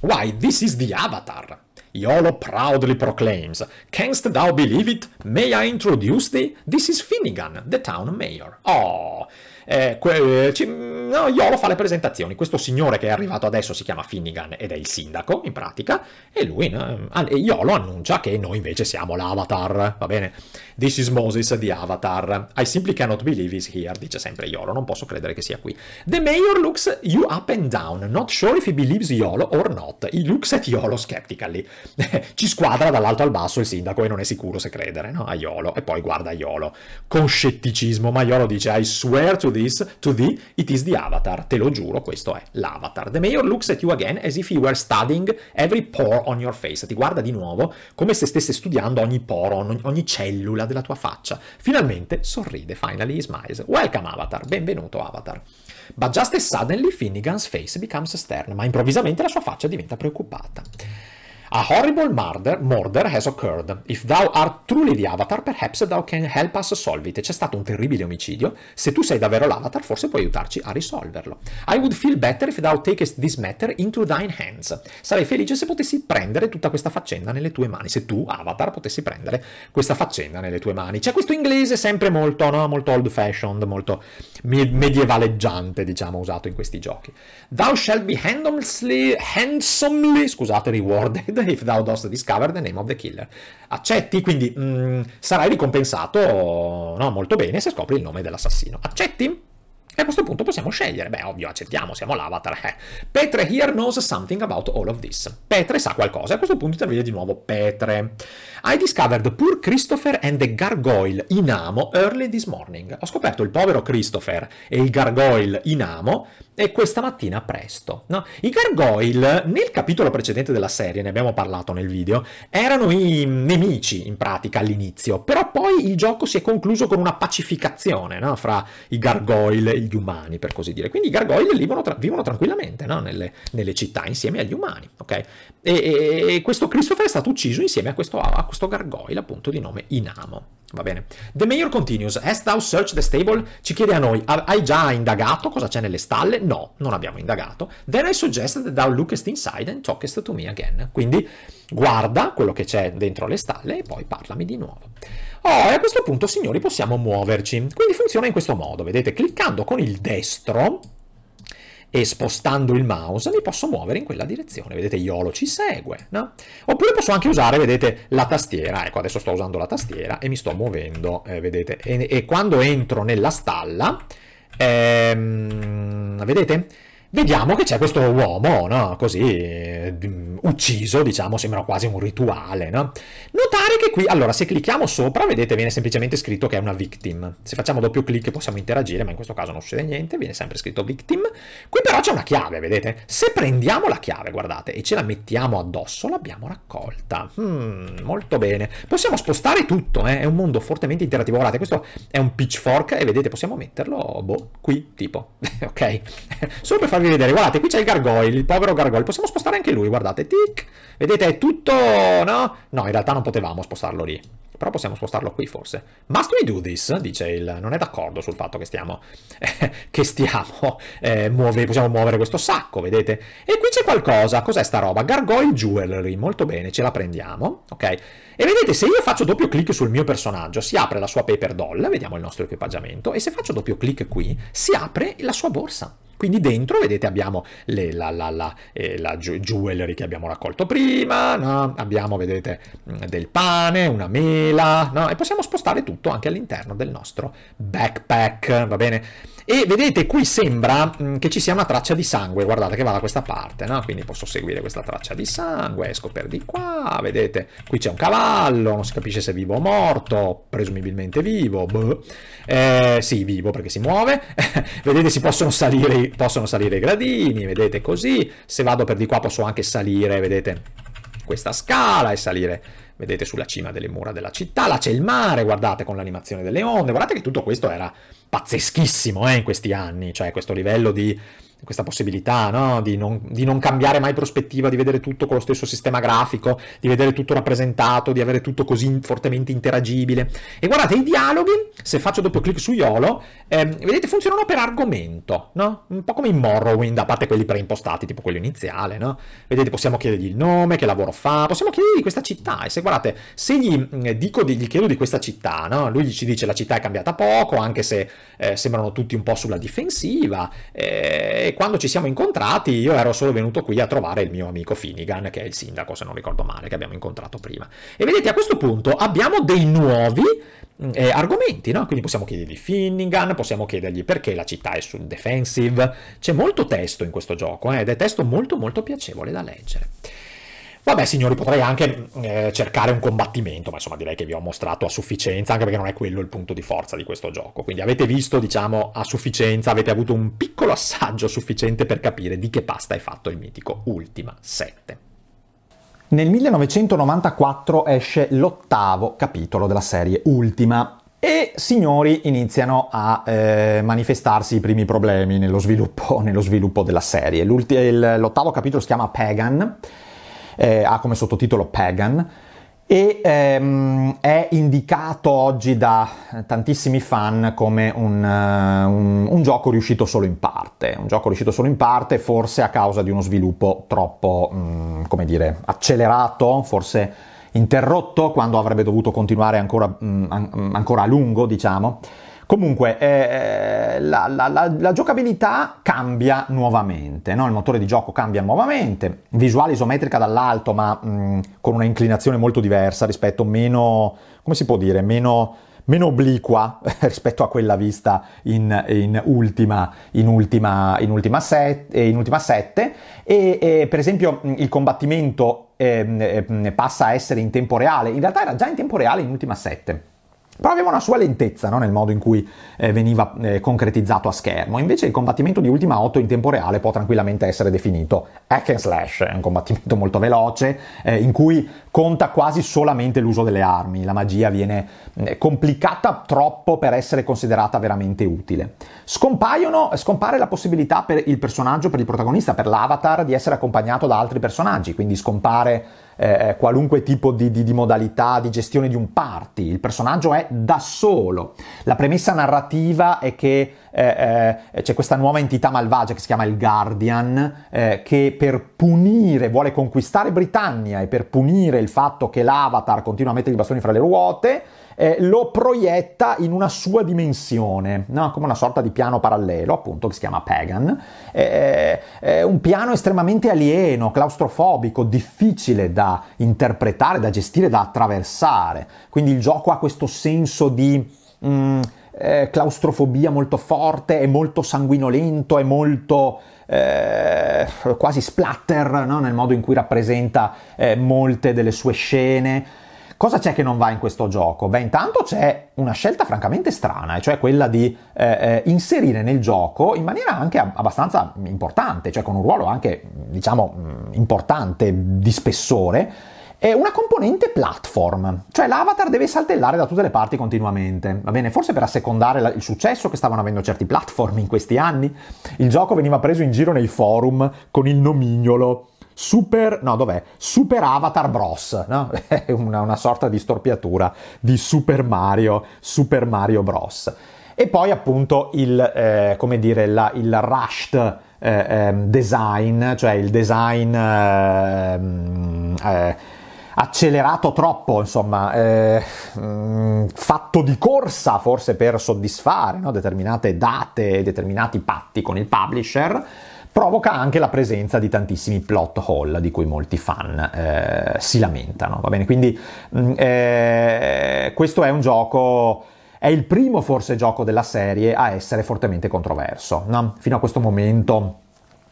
Why, this is the avatar. Iolo proudly proclaims, Canst thou believe it? May I introduce thee? This is Finnegan, the town mayor. Oh, eh, que- eh, ci- no, Iolo fa le presentazioni. Questo signore che è arrivato adesso si chiama Finnegan ed è il sindaco, in pratica, e lui, no, e Iolo annuncia che noi invece siamo l'avatar, va bene? This is Moses di Avatar. I simply cannot believe he's here, dice sempre Iolo, non posso credere che sia qui. The mayor looks you up and down, not sure if he believes Iolo or not. He looks at Iolo skeptically. ci squadra dall'alto al basso il sindaco e non è sicuro se credere, no, a Iolo. E poi guarda Iolo con scetticismo, ma Iolo dice I swear to this to thee, it is the avatar. Te lo giuro, questo è l'avatar. The mayor looks at you again as if he were studying every pore on your face. Ti guarda di nuovo come se stesse studiando ogni poro, ogni cellula della tua faccia. Finalmente sorride, finally smiles. Welcome avatar, benvenuto avatar. But just as suddenly Finnegan's face becomes stern, ma improvvisamente la sua faccia diventa preoccupata. A horrible murder, murder has occurred. If thou art truly the avatar, perhaps thou can help us solve it. C'è stato un terribile omicidio. Se tu sei davvero l'avatar, forse puoi aiutarci a risolverlo. I would feel better if thou takest this matter into thine hands. Sarei felice se potessi prendere tutta questa faccenda nelle tue mani. Se tu, avatar, potessi prendere questa faccenda nelle tue mani. C'è questo inglese sempre molto, no? molto old fashioned, molto medievaleggiante, diciamo, usato in questi giochi. Thou shalt be handsomely, handsomely scusate, rewarded if thou dost discover the name of the killer. Accetti, quindi mh, mm, sarai ricompensato no, molto bene se scopri il nome dell'assassino. Accetti? E a questo punto possiamo scegliere. Beh, ovvio, accettiamo, siamo l'avatar. Eh. Petre here knows something about all of this. Petre sa qualcosa. E a questo punto interviene di nuovo Petre. I discovered poor Christopher and the gargoyle in Amo early this morning. Ho scoperto il povero Christopher e il gargoyle in Amo e questa mattina presto. No? I gargoyle, nel capitolo precedente della serie, ne abbiamo parlato nel video, erano i nemici in pratica all'inizio, però poi il gioco si è concluso con una pacificazione no? fra i gargoyle e gli umani, per così dire. Quindi i gargoyle vivono, tra vivono tranquillamente no? nelle, nelle, città insieme agli umani. Okay? E, e, e, questo Christopher è stato ucciso insieme a questo, a questo gargoyle appunto di nome Inamo. Va bene. The Mayor continues. Hast thou searched the stable? Ci chiede a noi, hai già indagato cosa c'è nelle stalle? No, non abbiamo indagato. Then I suggest that thou lookest inside and talkest to me again. Quindi guarda quello che c'è dentro le stalle e poi parlami di nuovo. Oh, e a questo punto, signori, possiamo muoverci. Quindi funziona in questo modo. Vedete, cliccando con il destro e spostando il mouse mi posso muovere in quella direzione. Vedete, Iolo ci segue, no? Oppure posso anche usare, vedete, la tastiera. Ecco, adesso sto usando la tastiera e mi sto muovendo, eh, vedete. E, e, quando entro nella stalla, ehm, vedete? vediamo che c'è questo uomo, no? Così mm, ucciso, diciamo, sembra quasi un rituale, no? Notare che qui, allora, se clicchiamo sopra, vedete, viene semplicemente scritto che è una victim. Se facciamo doppio clic possiamo interagire, ma in questo caso non succede niente, viene sempre scritto victim. Qui però c'è una chiave, vedete? Se prendiamo la chiave, guardate, e ce la mettiamo addosso, l'abbiamo raccolta. Hmm, molto bene. Possiamo spostare tutto, eh? È un mondo fortemente interattivo. Guardate, questo è un pitchfork e vedete, possiamo metterlo, boh, qui, tipo. ok? Solo per farvi farvi vedere. Guardate, qui c'è il gargoyle, il povero gargoyle. Possiamo spostare anche lui, guardate. Tic. Vedete, è tutto... No? No, in realtà non potevamo spostarlo lì. Però possiamo spostarlo qui, forse. Must we do this? Dice il... Non è d'accordo sul fatto che stiamo... che stiamo... Eh, muove... Possiamo muovere questo sacco, vedete? E qui c'è qualcosa. Cos'è sta roba? Gargoyle Jewelry. Molto bene, ce la prendiamo. Ok. E vedete, se io faccio doppio clic sul mio personaggio, si apre la sua paper doll, vediamo il nostro equipaggiamento, e se faccio doppio clic qui, si apre la sua borsa. Quindi dentro, vedete, abbiamo le, la, la, la, eh, la, jewelry che abbiamo raccolto prima, no? abbiamo, vedete, mm, del pane, una mela, no? e possiamo spostare tutto anche all'interno del nostro backpack, va bene? E vedete, qui sembra mm, che ci sia una traccia di sangue, guardate che va da questa parte, no? Quindi posso seguire questa traccia di sangue, esco per di qua, vedete, qui c'è un cavallo, non si capisce se è vivo o morto, presumibilmente vivo, boh. eh, sì, vivo perché si muove, vedete, si possono salire, possono salire i gradini, vedete così, se vado per di qua posso anche salire, vedete, questa scala e salire vedete sulla cima delle mura della città, là c'è il mare, guardate con l'animazione delle onde, guardate che tutto questo era pazzeschissimo eh, in questi anni, cioè questo livello di questa possibilità no? di, non, di, non, cambiare mai prospettiva, di vedere tutto con lo stesso sistema grafico, di vedere tutto rappresentato, di avere tutto così fortemente interagibile. E guardate, i dialoghi, se faccio doppio clic su YOLO, ehm, vedete, funzionano per argomento, no? un po' come in Morrowind, a parte quelli preimpostati, tipo quello iniziale. No? Vedete, possiamo chiedergli il nome, che lavoro fa, possiamo chiedergli questa città. E se guardate, se gli, mm, dico di, gli chiedo di questa città, lui ci dice la città è cambiata poco, anche se eh, sembrano tutti un po' sulla difensiva. Eh, quando ci siamo incontrati io ero solo venuto qui a trovare il mio amico Finnegan, che è il sindaco, se non ricordo male, che abbiamo incontrato prima. E vedete, a questo punto abbiamo dei nuovi mm, eh, argomenti, no? Quindi possiamo chiedergli Finnegan, possiamo chiedergli perché la città è sul defensive. C'è molto testo in questo gioco eh, ed è testo molto molto piacevole da leggere. Vabbè signori, potrei anche eh, cercare un combattimento, ma insomma direi che vi ho mostrato a sufficienza, anche perché non è quello il punto di forza di questo gioco. Quindi avete visto, diciamo, a sufficienza, avete avuto un piccolo assaggio sufficiente per capire di che pasta è fatto il mitico Ultima 7. Nel 1994 esce l'ottavo capitolo della serie Ultima e signori iniziano a eh, manifestarsi i primi problemi nello sviluppo, nello sviluppo della serie. l'ottavo capitolo si chiama Pagan eh, ha come sottotitolo Pagan e ehm, è indicato oggi da tantissimi fan come un, uh, un, un, gioco riuscito solo in parte, un gioco riuscito solo in parte forse a causa di uno sviluppo troppo, mh, mm, come dire, accelerato, forse interrotto quando avrebbe dovuto continuare ancora, mh, mm, an- ancora a lungo, diciamo. Comunque, eh, eh, la, la, la, la, giocabilità cambia nuovamente, no? il motore di gioco cambia nuovamente, visuale isometrica dall'alto, ma mh, mm, con una inclinazione molto diversa rispetto meno, come si può dire, meno, meno obliqua rispetto a quella vista in, in ultima, in ultima, in ultima, set, eh, in ultima sette. E, e per esempio mm, il combattimento eh, passa a essere in tempo reale, in realtà era già in tempo reale in ultima sette però aveva una sua lentezza no? nel modo in cui eh, veniva eh, concretizzato a schermo. Invece il combattimento di Ultima 8 in tempo reale può tranquillamente essere definito hack and slash, è un combattimento molto veloce eh, in cui conta quasi solamente l'uso delle armi, la magia viene mm, eh, complicata troppo per essere considerata veramente utile. Scompaiono, scompare la possibilità per il personaggio, per il protagonista, per l'avatar di essere accompagnato da altri personaggi, quindi scompare eh, eh, qualunque tipo di, di, di, modalità di gestione di un party, il personaggio è da solo. La premessa narrativa è che eh, eh, c'è questa nuova entità malvagia che si chiama il Guardian, eh, che per punire, vuole conquistare Britannia e per punire il fatto che l'avatar continua a mettere i bastoni fra le ruote, eh, lo proietta in una sua dimensione, no? come una sorta di piano parallelo, appunto, che si chiama Pagan. Eh, eh, un piano estremamente alieno, claustrofobico, difficile da interpretare, da gestire, da attraversare. Quindi il gioco ha questo senso di... Mm, eh, claustrofobia molto forte, è molto sanguinolento, è molto eh, quasi splatter no? nel modo in cui rappresenta eh, molte delle sue scene. Cosa c'è che non va in questo gioco? Beh, intanto c'è una scelta francamente strana, cioè quella di eh, eh, inserire nel gioco in maniera anche abbastanza importante, cioè con un ruolo anche, diciamo, mm, importante di spessore, è una componente platform, cioè l'avatar deve saltellare da tutte le parti continuamente, va bene? Forse per assecondare il successo che stavano avendo certi platform in questi anni, il gioco veniva preso in giro nei forum con il nomignolo Super, no, dov'è? Super Avatar Bros, no? È una, una sorta di storpiatura di Super Mario, Super Mario Bros. E poi appunto il, eh, come dire, la, il rushed eh, ehm, design, cioè il design ehm, eh, accelerato troppo, insomma, eh, mm, fatto di corsa forse per soddisfare no? determinate date, determinati patti con il publisher provoca anche la presenza di tantissimi plot hole di cui molti fan eh, si lamentano, va bene? Quindi mm, eh, questo è un gioco è il primo forse gioco della serie a essere fortemente controverso. No? Fino a questo momento,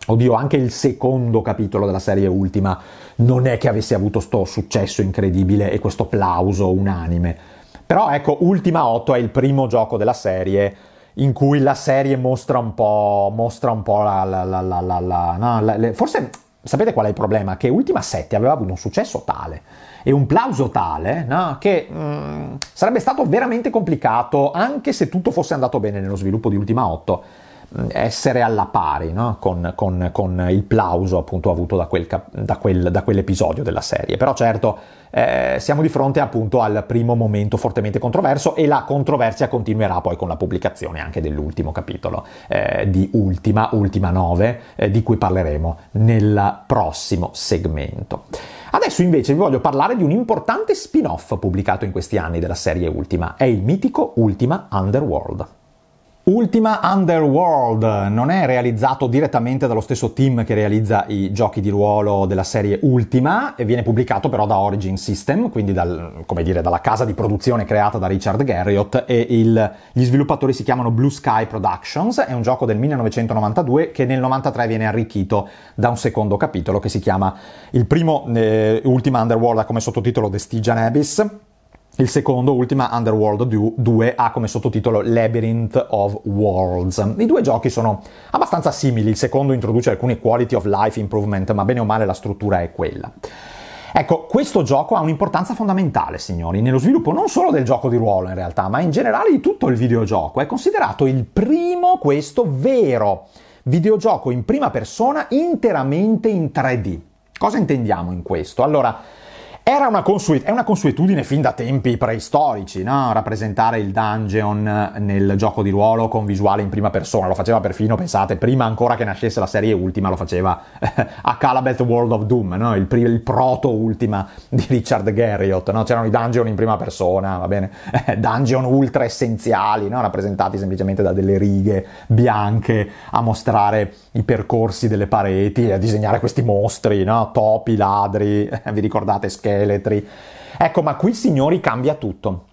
oddio, anche il secondo capitolo della serie ultima non è che avesse avuto sto successo incredibile e questo plauso unanime. Però ecco, Ultima 8 è il primo gioco della serie in cui la serie mostra un po', mostra un po la, la, la, la no, le, forse sapete qual è il problema? Che Ultima 7 aveva avuto un successo tale e un plauso tale no, che mh, mm, sarebbe stato veramente complicato anche se tutto fosse andato bene nello sviluppo di Ultima 8 essere alla pari no? con, con, con, il plauso appunto avuto da, quel, da, quel, da quell'episodio della serie. Però certo eh, siamo di fronte appunto al primo momento fortemente controverso e la controversia continuerà poi con la pubblicazione anche dell'ultimo capitolo eh, di Ultima, Ultima 9, eh, di cui parleremo nel prossimo segmento. Adesso invece vi voglio parlare di un importante spin-off pubblicato in questi anni della serie Ultima, è il mitico Ultima Underworld. Ultima Underworld non è realizzato direttamente dallo stesso team che realizza i giochi di ruolo della serie Ultima e viene pubblicato però da Origin System, quindi dal, dire, dalla casa di produzione creata da Richard Garriott e il, gli sviluppatori si chiamano Blue Sky Productions, è un gioco del 1992 che nel 93 viene arricchito da un secondo capitolo che si chiama il primo eh, Ultima Underworld ha come sottotitolo The Stygian Abyss il secondo, ultima, Underworld 2, ha come sottotitolo Labyrinth of Worlds. I due giochi sono abbastanza simili, il secondo introduce alcuni quality of life improvement, ma bene o male la struttura è quella. Ecco, questo gioco ha un'importanza fondamentale, signori, nello sviluppo non solo del gioco di ruolo in realtà, ma in generale di tutto il videogioco. È considerato il primo, questo, vero videogioco in prima persona interamente in 3D. Cosa intendiamo in questo? Allora, era una consuet- è una consuetudine fin da tempi preistorici, no? rappresentare il dungeon eh, nel gioco di ruolo con visuale in prima persona. Lo faceva perfino, pensate, prima ancora che nascesse la serie ultima, lo faceva eh, a Calabeth World of Doom, no? il, pri- il, proto ultima di Richard Garriott. No? C'erano i dungeon in prima persona, va bene? Eh, dungeon ultra essenziali, no? rappresentati semplicemente da delle righe bianche a mostrare i percorsi delle pareti, a disegnare questi mostri, no? topi, ladri, vi ricordate? Scherzi scheletri. Ecco, ma qui signori cambia tutto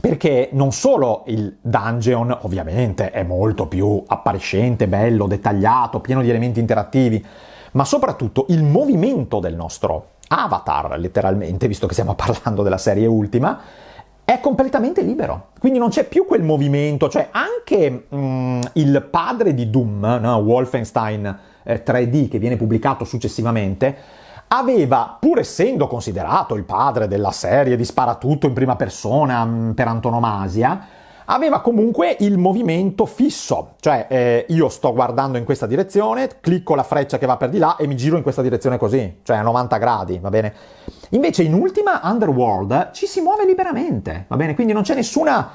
perché non solo il dungeon ovviamente è molto più appariscente, bello, dettagliato, pieno di elementi interattivi, ma soprattutto il movimento del nostro avatar, letteralmente, visto che stiamo parlando della serie ultima, è completamente libero. Quindi non c'è più quel movimento, cioè anche mm, il padre di Doom, no? Wolfenstein eh, 3D, che viene pubblicato successivamente, aveva, pur essendo considerato il padre della serie di sparatutto in prima persona mm, per antonomasia, aveva comunque il movimento fisso, cioè eh, io sto guardando in questa direzione, clicco la freccia che va per di là e mi giro in questa direzione così, cioè a 90 gradi, va bene? Invece in ultima Underworld ci si muove liberamente, va bene? Quindi non c'è nessuna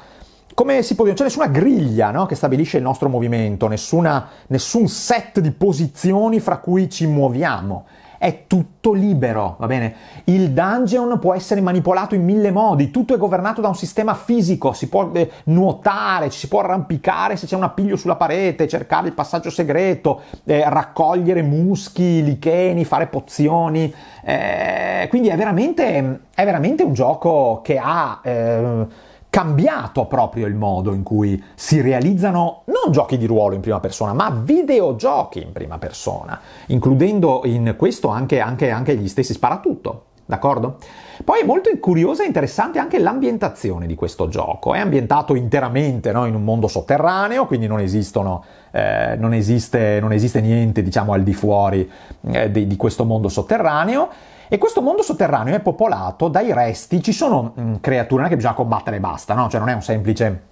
come si può dire, non c'è nessuna griglia no? che stabilisce il nostro movimento, nessuna, nessun set di posizioni fra cui ci muoviamo è tutto libero, va bene? Il dungeon può essere manipolato in mille modi, tutto è governato da un sistema fisico, si può eh, nuotare, ci si può arrampicare se c'è un appiglio sulla parete, cercare il passaggio segreto, eh, raccogliere muschi, licheni, fare pozioni, eh, quindi è veramente, è veramente, un gioco che ha eh, cambiato proprio il modo in cui si realizzano non giochi di ruolo in prima persona, ma videogiochi in prima persona, includendo in questo anche, anche, anche gli stessi sparatutto, d'accordo? Poi è molto curiosa e interessante anche l'ambientazione di questo gioco. È ambientato interamente no? in un mondo sotterraneo, quindi non, esistono, eh, non, esiste, non esiste, niente diciamo, al di fuori eh, di, di questo mondo sotterraneo e questo mondo sotterraneo è popolato dai resti, ci sono mh, mm, creature che bisogna combattere e basta, no? Cioè non è un semplice...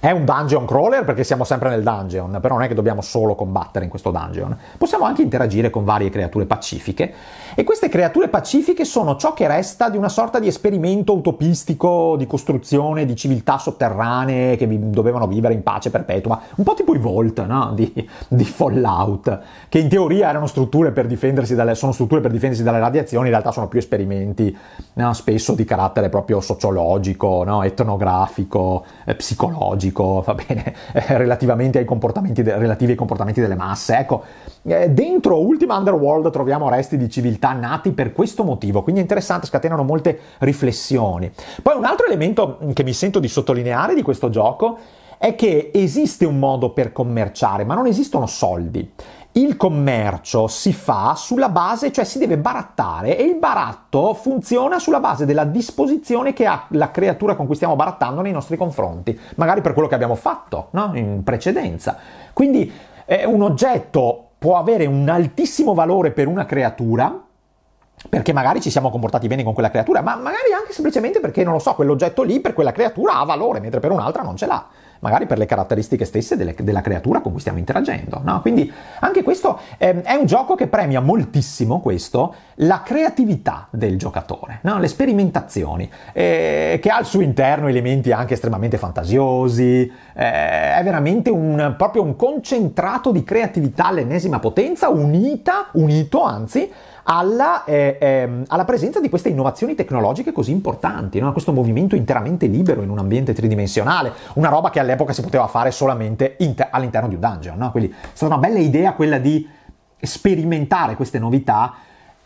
È un dungeon crawler perché siamo sempre nel dungeon, però non è che dobbiamo solo combattere in questo dungeon. Possiamo anche interagire con varie creature pacifiche e queste creature pacifiche sono ciò che resta di una sorta di esperimento utopistico di costruzione di civiltà sotterranee che dovevano vivere in pace perpetua, un po' tipo i Volt no? di, di, Fallout, che in teoria erano strutture per difendersi dalle, sono strutture per difendersi dalle radiazioni, in realtà sono più esperimenti no? spesso di carattere proprio sociologico, no? etnografico, eh, psicologico, va bene, eh, relativamente ai comportamenti de, relativi ai comportamenti delle masse. Ecco, eh, dentro Ultima Underworld troviamo resti di civiltà nati per questo motivo, quindi è interessante, scatenano molte riflessioni. Poi un altro elemento che mi sento di sottolineare di questo gioco è che esiste un modo per commerciare, ma non esistono soldi. Il commercio si fa sulla base, cioè si deve barattare e il baratto funziona sulla base della disposizione che ha la creatura con cui stiamo barattando nei nostri confronti, magari per quello che abbiamo fatto no? in precedenza. Quindi è un oggetto può avere un altissimo valore per una creatura, perché magari ci siamo comportati bene con quella creatura, ma magari anche semplicemente perché, non lo so, quell'oggetto lì per quella creatura ha valore, mentre per un'altra non ce l'ha magari per le caratteristiche stesse delle, della creatura con cui stiamo interagendo. No? Quindi anche questo eh, è un gioco che premia moltissimo questo, la creatività del giocatore, no? le sperimentazioni, eh, che ha al suo interno elementi anche estremamente fantasiosi, eh, è veramente un, proprio un concentrato di creatività all'ennesima potenza, unita, unito anzi, alla, eh, eh, alla presenza di queste innovazioni tecnologiche così importanti, no? a questo movimento interamente libero in un ambiente tridimensionale, una roba che all'epoca si poteva fare solamente inter- all'interno di un dungeon. No? Quindi è stata una bella idea quella di sperimentare queste novità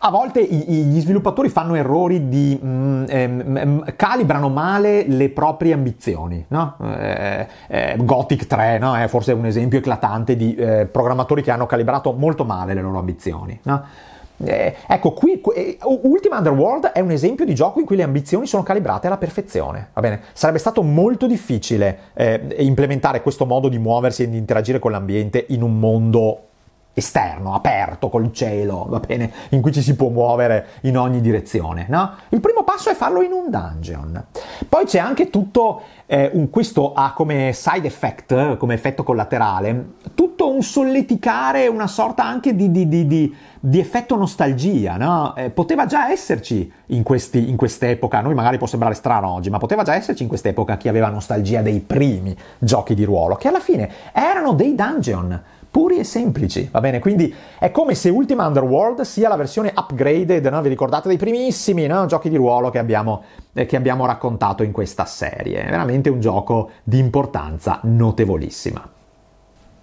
a volte gli sviluppatori fanno errori di mm, eh, calibrano male le proprie ambizioni. No? Eh, eh, Gothic 3 no? è forse un esempio eclatante di eh, programmatori che hanno calibrato molto male le loro ambizioni. No? eh, ecco, qui eh, Ultima Underworld è un esempio di gioco in cui le ambizioni sono calibrate alla perfezione. Va bene? Sarebbe stato molto difficile eh, implementare questo modo di muoversi e di interagire con l'ambiente in un mondo esterno, aperto, col cielo, va bene, in cui ci si può muovere in ogni direzione, no? Il primo passo è farlo in un dungeon. Poi c'è anche tutto, eh, un, questo ha come side effect, come effetto collaterale, tutto un solleticare, una sorta anche di, di, di, di di effetto nostalgia, no? eh, poteva già esserci in, questi, in quest'epoca, a noi magari può sembrare strano oggi, ma poteva già esserci in quest'epoca chi aveva nostalgia dei primi giochi di ruolo, che alla fine erano dei dungeon puri e semplici, va bene? Quindi è come se Ultima Underworld sia la versione upgraded, no? vi ricordate dei primissimi no? giochi di ruolo che abbiamo, eh, che abbiamo raccontato in questa serie, è veramente un gioco di importanza notevolissima.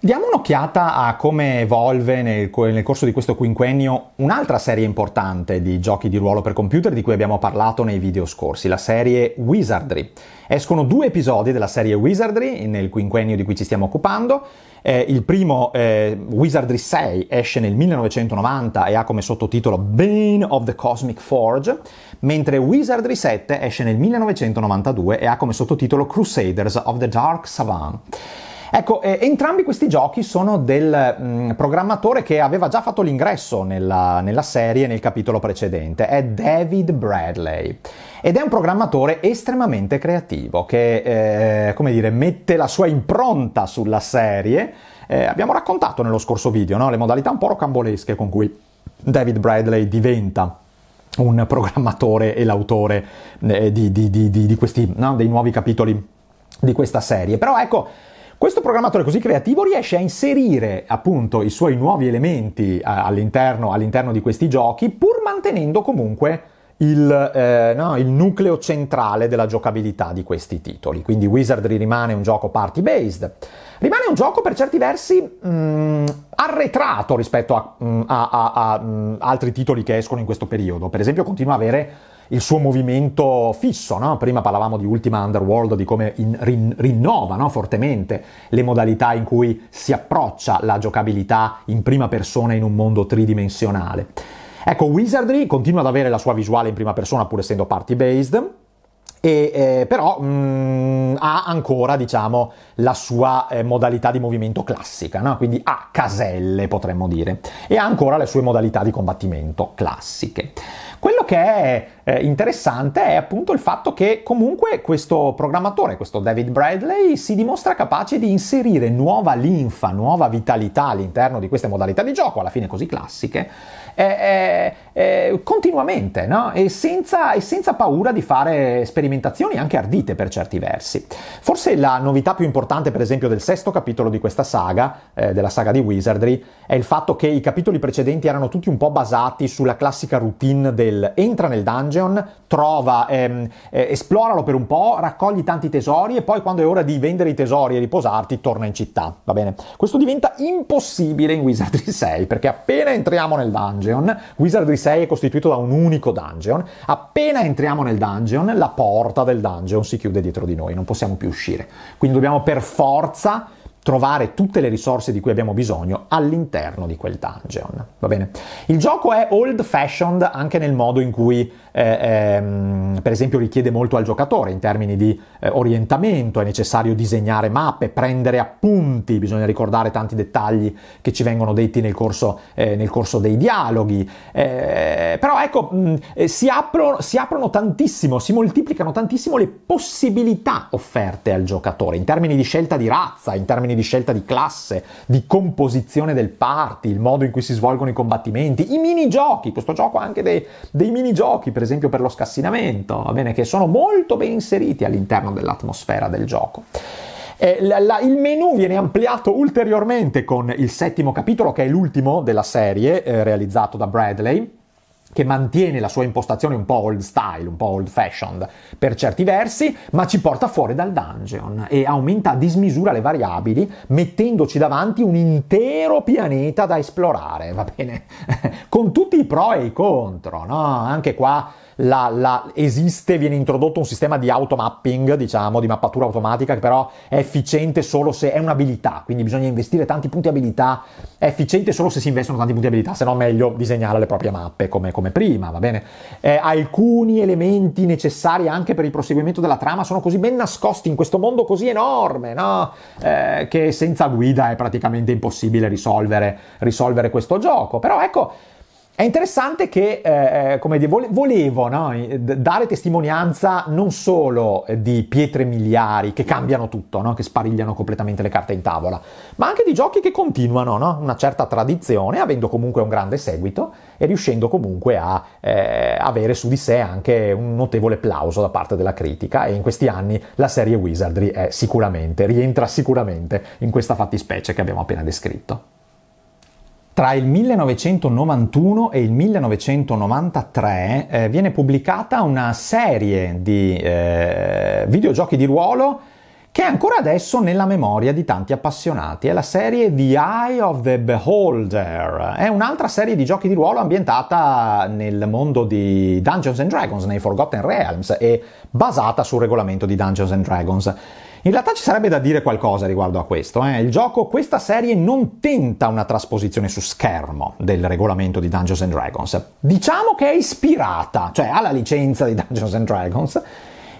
Diamo un'occhiata a come evolve nel, nel, corso di questo quinquennio un'altra serie importante di giochi di ruolo per computer di cui abbiamo parlato nei video scorsi, la serie Wizardry. Escono due episodi della serie Wizardry nel quinquennio di cui ci stiamo occupando. Eh, il primo, eh, Wizardry 6, esce nel 1990 e ha come sottotitolo Bane of the Cosmic Forge, mentre Wizardry 7 esce nel 1992 e ha come sottotitolo Crusaders of the Dark Savant. Ecco, eh, entrambi questi giochi sono del mh, mm, programmatore che aveva già fatto l'ingresso nella, nella serie nel capitolo precedente, è David Bradley ed è un programmatore estremamente creativo che, eh, come dire, mette la sua impronta sulla serie. Eh, abbiamo raccontato nello scorso video no? le modalità un po' rocambolesche con cui David Bradley diventa un programmatore e l'autore eh, di, di, di, di, questi, no? dei nuovi capitoli di questa serie. Però ecco, questo programmatore così creativo riesce a inserire appunto i suoi nuovi elementi eh, all'interno, all'interno di questi giochi pur mantenendo comunque il, eh, no, il, nucleo centrale della giocabilità di questi titoli. Quindi Wizardry rimane un gioco party based. Rimane un gioco per certi versi mh, mm, arretrato rispetto a, mm, a, a, a mh, mm, altri titoli che escono in questo periodo. Per esempio continua a avere il suo movimento fisso, no? prima parlavamo di Ultima Underworld, di come in, rin, rinnova no? fortemente le modalità in cui si approccia la giocabilità in prima persona in un mondo tridimensionale. Ecco, Wizardry continua ad avere la sua visuale in prima persona pur essendo party based, e, eh, però mh, mm, ha ancora diciamo, la sua eh, modalità di movimento classica, no? quindi ha caselle potremmo dire, e ha ancora le sue modalità di combattimento classiche. Quello che è eh, interessante è appunto il fatto che comunque questo programmatore, questo David Bradley, si dimostra capace di inserire nuova linfa, nuova vitalità all'interno di queste modalità di gioco, alla fine così classiche, eh, eh, eh, continuamente no? e, senza, e senza paura di fare sperimentazioni anche ardite per certi versi. Forse la novità più importante, per esempio, del sesto capitolo di questa saga, eh, della saga di Wizardry, è il fatto che i capitoli precedenti erano tutti un po' basati sulla classica routine del entra nel dungeon Dungeon, trova, ehm, eh, esploralo per un po', raccogli tanti tesori e poi quando è ora di vendere i tesori e riposarti torna in città, va bene? Questo diventa impossibile in Wizardry 6 perché appena entriamo nel dungeon, Wizardry 6 è costituito da un unico dungeon, appena entriamo nel dungeon la porta del dungeon si chiude dietro di noi, non possiamo più uscire. Quindi dobbiamo per forza trovare tutte le risorse di cui abbiamo bisogno all'interno di quel dungeon. Va bene? Il gioco è old fashioned anche nel modo in cui eh, ehm, per esempio richiede molto al giocatore in termini di eh, orientamento, è necessario disegnare mappe, prendere appunti, bisogna ricordare tanti dettagli che ci vengono detti nel corso, eh, nel corso dei dialoghi, eh, però ecco, mh, mm, eh, si, aprono, si aprono tantissimo, si moltiplicano tantissimo le possibilità offerte al giocatore in termini di scelta di razza, in termini di scelta di classe, di composizione del party, il modo in cui si svolgono i combattimenti, i minigiochi, questo gioco ha anche dei, dei minigiochi, per esempio per lo scassinamento, bene, che sono molto ben inseriti all'interno dell'atmosfera del gioco. Eh, la, la, il menu viene ampliato ulteriormente con il settimo capitolo, che è l'ultimo della serie, eh, realizzato da Bradley, che mantiene la sua impostazione un po' old style, un po' old fashioned per certi versi, ma ci porta fuori dal dungeon e aumenta a dismisura le variabili, mettendoci davanti un intero pianeta da esplorare, va bene? Con tutti i pro e i contro, no? Anche qua la, la, esiste, viene introdotto un sistema di automapping, diciamo, di mappatura automatica, che però è efficiente solo se è un'abilità, quindi bisogna investire tanti punti abilità, è efficiente solo se si investono tanti punti abilità, se no meglio disegnare le proprie mappe come, come prima, va bene? Eh, alcuni elementi necessari anche per il proseguimento della trama sono così ben nascosti in questo mondo così enorme, no? Eh, che senza guida è praticamente impossibile risolvere, risolvere questo gioco, però ecco è interessante che, eh, eh come dire, volevo no? dare testimonianza non solo eh, di pietre miliari che cambiano tutto, no? che sparigliano completamente le carte in tavola, ma anche di giochi che continuano no? una certa tradizione, avendo comunque un grande seguito e riuscendo comunque a eh, avere su di sé anche un notevole plauso da parte della critica. E in questi anni la serie Wizardry è sicuramente, rientra sicuramente in questa fattispecie che abbiamo appena descritto. Tra il 1991 e il 1993 eh, viene pubblicata una serie di eh, videogiochi di ruolo che è ancora adesso nella memoria di tanti appassionati. È la serie The Eye of the Beholder. È un'altra serie di giochi di ruolo ambientata nel mondo di Dungeons and Dragons, nei Forgotten Realms, e basata sul regolamento di Dungeons and Dragons. In realtà ci sarebbe da dire qualcosa riguardo a questo. Eh? Il gioco, questa serie, non tenta una trasposizione su schermo del regolamento di Dungeons and Dragons. Diciamo che è ispirata, cioè ha la licenza di Dungeons and Dragons,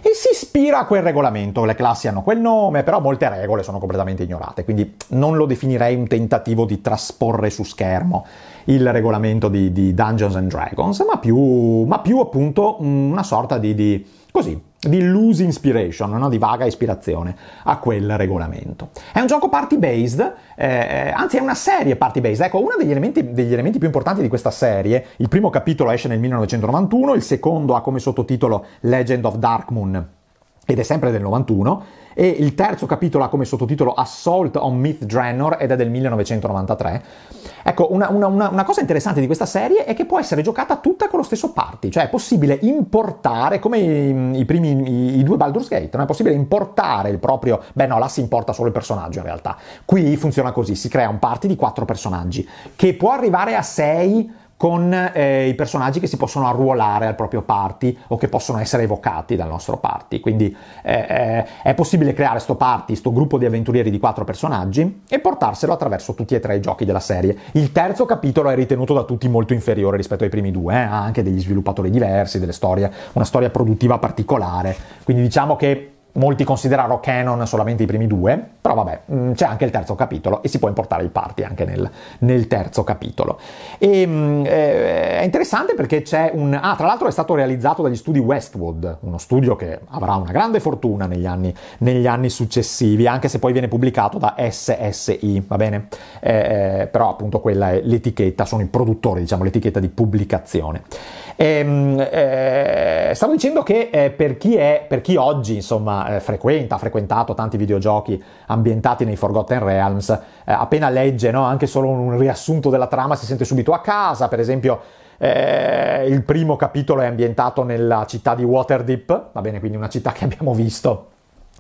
e si ispira a quel regolamento. Le classi hanno quel nome, però molte regole sono completamente ignorate, quindi non lo definirei un tentativo di trasporre su schermo il regolamento di, di Dungeons and Dragons, ma più, ma più, appunto una sorta di, di così, di loose inspiration, no? di vaga ispirazione a quel regolamento. È un gioco party based, eh, eh anzi è una serie party based. Ecco, uno degli elementi, degli elementi, più importanti di questa serie, il primo capitolo esce nel 1991, il secondo ha come sottotitolo Legend of Darkmoon ed è sempre del 91, e il terzo capitolo ha come sottotitolo Assault on Myth Draenor ed è del 1993. Ecco, una, una, una, cosa interessante di questa serie è che può essere giocata tutta con lo stesso party, cioè è possibile importare, come i, i primi, i, i due Baldur's Gate, non è possibile importare il proprio, beh no, là si importa solo il personaggio in realtà. Qui funziona così, si crea un party di quattro personaggi, che può arrivare a sei con eh, i personaggi che si possono arruolare al proprio party o che possono essere evocati dal nostro party. Quindi eh, eh è possibile creare questo party, questo gruppo di avventurieri di quattro personaggi e portarselo attraverso tutti e tre i giochi della serie. Il terzo capitolo è ritenuto da tutti molto inferiore rispetto ai primi due, eh. ha anche degli sviluppatori diversi, delle storie, una storia produttiva particolare. Quindi diciamo che Molti considerano canon solamente i primi due, però vabbè, mm, c'è anche il terzo capitolo e si può importare il party anche nel, nel terzo capitolo. E, mm, eh, è interessante perché c'è un... Ah, tra l'altro è stato realizzato dagli studi Westwood, uno studio che avrà una grande fortuna negli anni, negli anni successivi, anche se poi viene pubblicato da SSI, va bene? Eh, eh, però appunto quella è l'etichetta, sono i produttori, diciamo, l'etichetta di pubblicazione. E, ehm, eh, stavo dicendo che eh, per chi, è, per, chi oggi insomma, eh, frequenta, ha frequentato tanti videogiochi ambientati nei Forgotten Realms, appena legge no, anche solo un riassunto della trama si sente subito a casa, per esempio... Eh, il primo capitolo è ambientato nella città di Waterdeep, va bene, quindi una città che abbiamo visto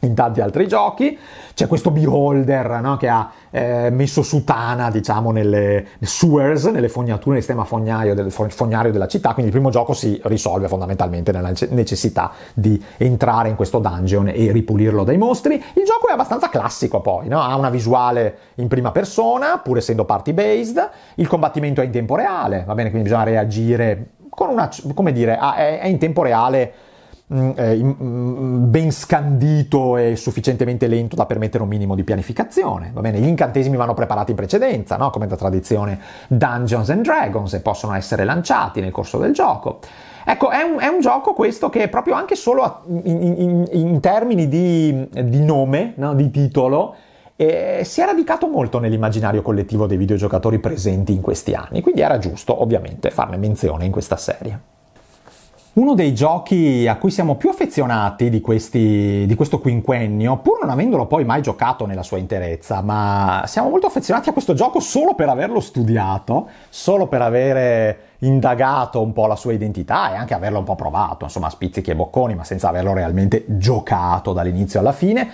in tanti altri giochi. C'è questo Beholder no? che ha eh, messo Tana, diciamo, nelle sewers, nelle fognature, nel sistema fognario, del, fognario, della città. Quindi il primo gioco si risolve fondamentalmente nella necessità di entrare in questo dungeon e ripulirlo dai mostri. Il gioco è abbastanza classico poi, no? ha una visuale in prima persona, pur essendo party based. Il combattimento è in tempo reale, va bene, quindi bisogna reagire con una, come dire, è in tempo reale Mm, mm, mm, ben scandito e sufficientemente lento da permettere un minimo di pianificazione. Va bene, gli incantesimi vanno preparati in precedenza, no? come da tradizione Dungeons and Dragons, e possono essere lanciati nel corso del gioco. Ecco, è un, è un gioco questo che proprio anche solo in, in, in termini di, di nome, no? di titolo, eh, si è radicato molto nell'immaginario collettivo dei videogiocatori presenti in questi anni, quindi era giusto ovviamente farne menzione in questa serie. Uno dei giochi a cui siamo più affezionati di, questi, di, questo quinquennio, pur non avendolo poi mai giocato nella sua interezza, ma siamo molto affezionati a questo gioco solo per averlo studiato, solo per avere indagato un po' la sua identità e anche averlo un po' provato, insomma a spizzichi e bocconi, ma senza averlo realmente giocato dall'inizio alla fine.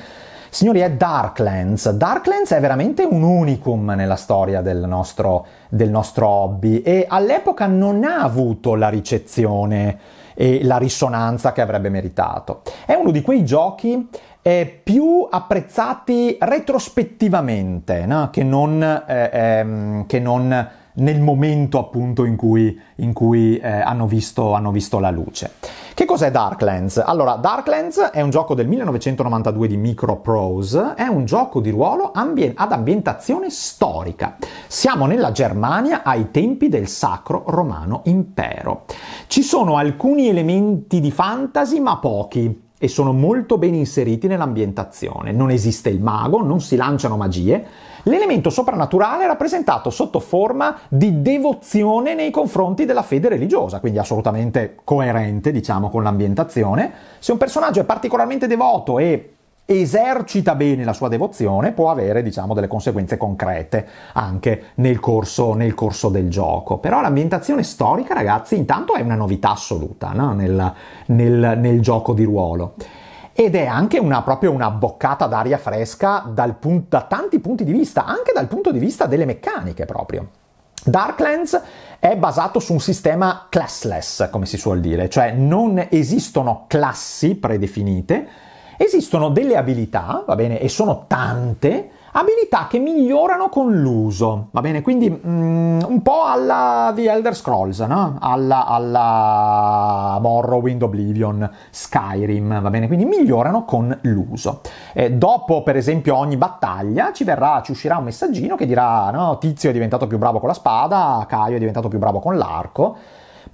Signori, è Darklands. Darklands è veramente un unicum nella storia del nostro, del nostro hobby e all'epoca non ha avuto la ricezione e la risonanza che avrebbe meritato. È uno di quei giochi eh, più apprezzati retrospettivamente no? che, non, eh, ehm, che non nel momento appunto in cui, in cui eh, hanno, visto, hanno visto la luce. Che cos'è Darklands? Allora, Darklands è un gioco del 1992 di Microprose, è un gioco di ruolo ambien- ad ambientazione storica. Siamo nella Germania ai tempi del Sacro Romano Impero. Ci sono alcuni elementi di fantasy, ma pochi e sono molto ben inseriti nell'ambientazione. Non esiste il mago, non si lanciano magie, l'elemento soprannaturale rappresentato sotto forma di devozione nei confronti della fede religiosa, quindi assolutamente coerente, diciamo, con l'ambientazione. Se un personaggio è particolarmente devoto e esercita bene la sua devozione può avere diciamo delle conseguenze concrete anche nel corso, nel corso del gioco però l'ambientazione storica ragazzi intanto è una novità assoluta no? nel, nel, nel gioco di ruolo ed è anche una, proprio una boccata d'aria fresca pun- da tanti punti di vista, anche dal punto di vista delle meccaniche proprio. Darklands è basato su un sistema classless, come si suol dire, cioè non esistono classi predefinite, esistono delle abilità, va bene, e sono tante, abilità che migliorano con l'uso, va bene? Quindi mm, un po' alla The Elder Scrolls, no? alla, alla Morrowind, Oblivion, Skyrim, va bene? Quindi migliorano con l'uso. Eh, dopo, per esempio, ogni battaglia ci, verrà, ci uscirà un messaggino che dirà, no, Tizio è diventato più bravo con la spada, Caio è diventato più bravo con l'arco,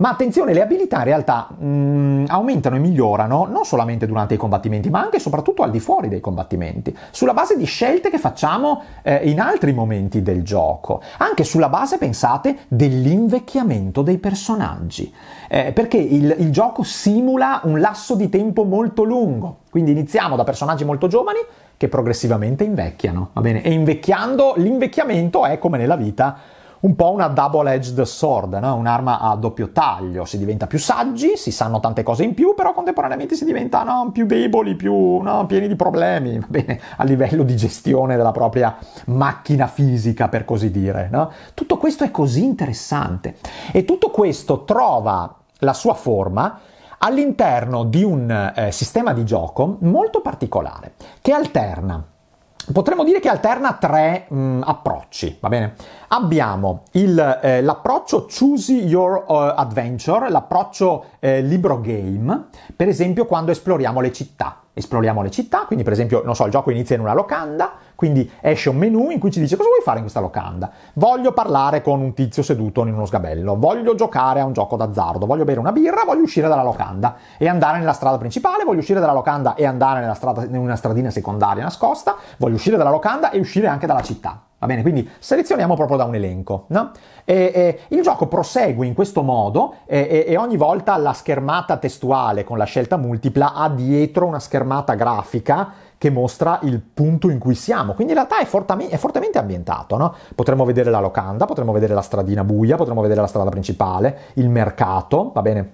ma attenzione, le abilità in realtà mh, mm, aumentano e migliorano non solamente durante i combattimenti, ma anche e soprattutto al di fuori dei combattimenti, sulla base di scelte che facciamo eh, in altri momenti del gioco, anche sulla base, pensate, dell'invecchiamento dei personaggi, eh, perché il, il gioco simula un lasso di tempo molto lungo, quindi iniziamo da personaggi molto giovani che progressivamente invecchiano, va bene? E invecchiando, l'invecchiamento è come nella vita un po' una double-edged sword, no? un'arma a doppio taglio, si diventa più saggi, si sanno tante cose in più, però contemporaneamente si diventano più deboli, più no, pieni di problemi, va bene, a livello di gestione della propria macchina fisica, per così dire. Tutto questo è così interessante e tutto questo trova la sua forma all'interno di un eh, sistema di gioco molto particolare che alterna potremmo dire che alterna tre mh, mm, approcci, va bene? Abbiamo il, eh, l'approccio Choose Your uh, Adventure, l'approccio eh, libro game, per esempio quando esploriamo le città. Esploriamo le città, quindi per esempio, non so, il gioco inizia in una locanda, quindi esce un menu in cui ci dice cosa vuoi fare in questa locanda. Voglio parlare con un tizio seduto in uno sgabello, voglio giocare a un gioco d'azzardo, voglio bere una birra, voglio uscire dalla locanda e andare nella strada principale, voglio uscire dalla locanda e andare strada, in una stradina secondaria nascosta, voglio uscire dalla locanda e uscire anche dalla città. Va bene, quindi selezioniamo proprio da un elenco. No? E, e, il gioco prosegue in questo modo e, e, ogni volta la schermata testuale con la scelta multipla ha dietro una schermata grafica che mostra il punto in cui siamo. Quindi in realtà è, fortami- è fortemente ambientato. No? Potremmo vedere la locanda, potremmo vedere la stradina buia, potremmo vedere la strada principale, il mercato, va bene?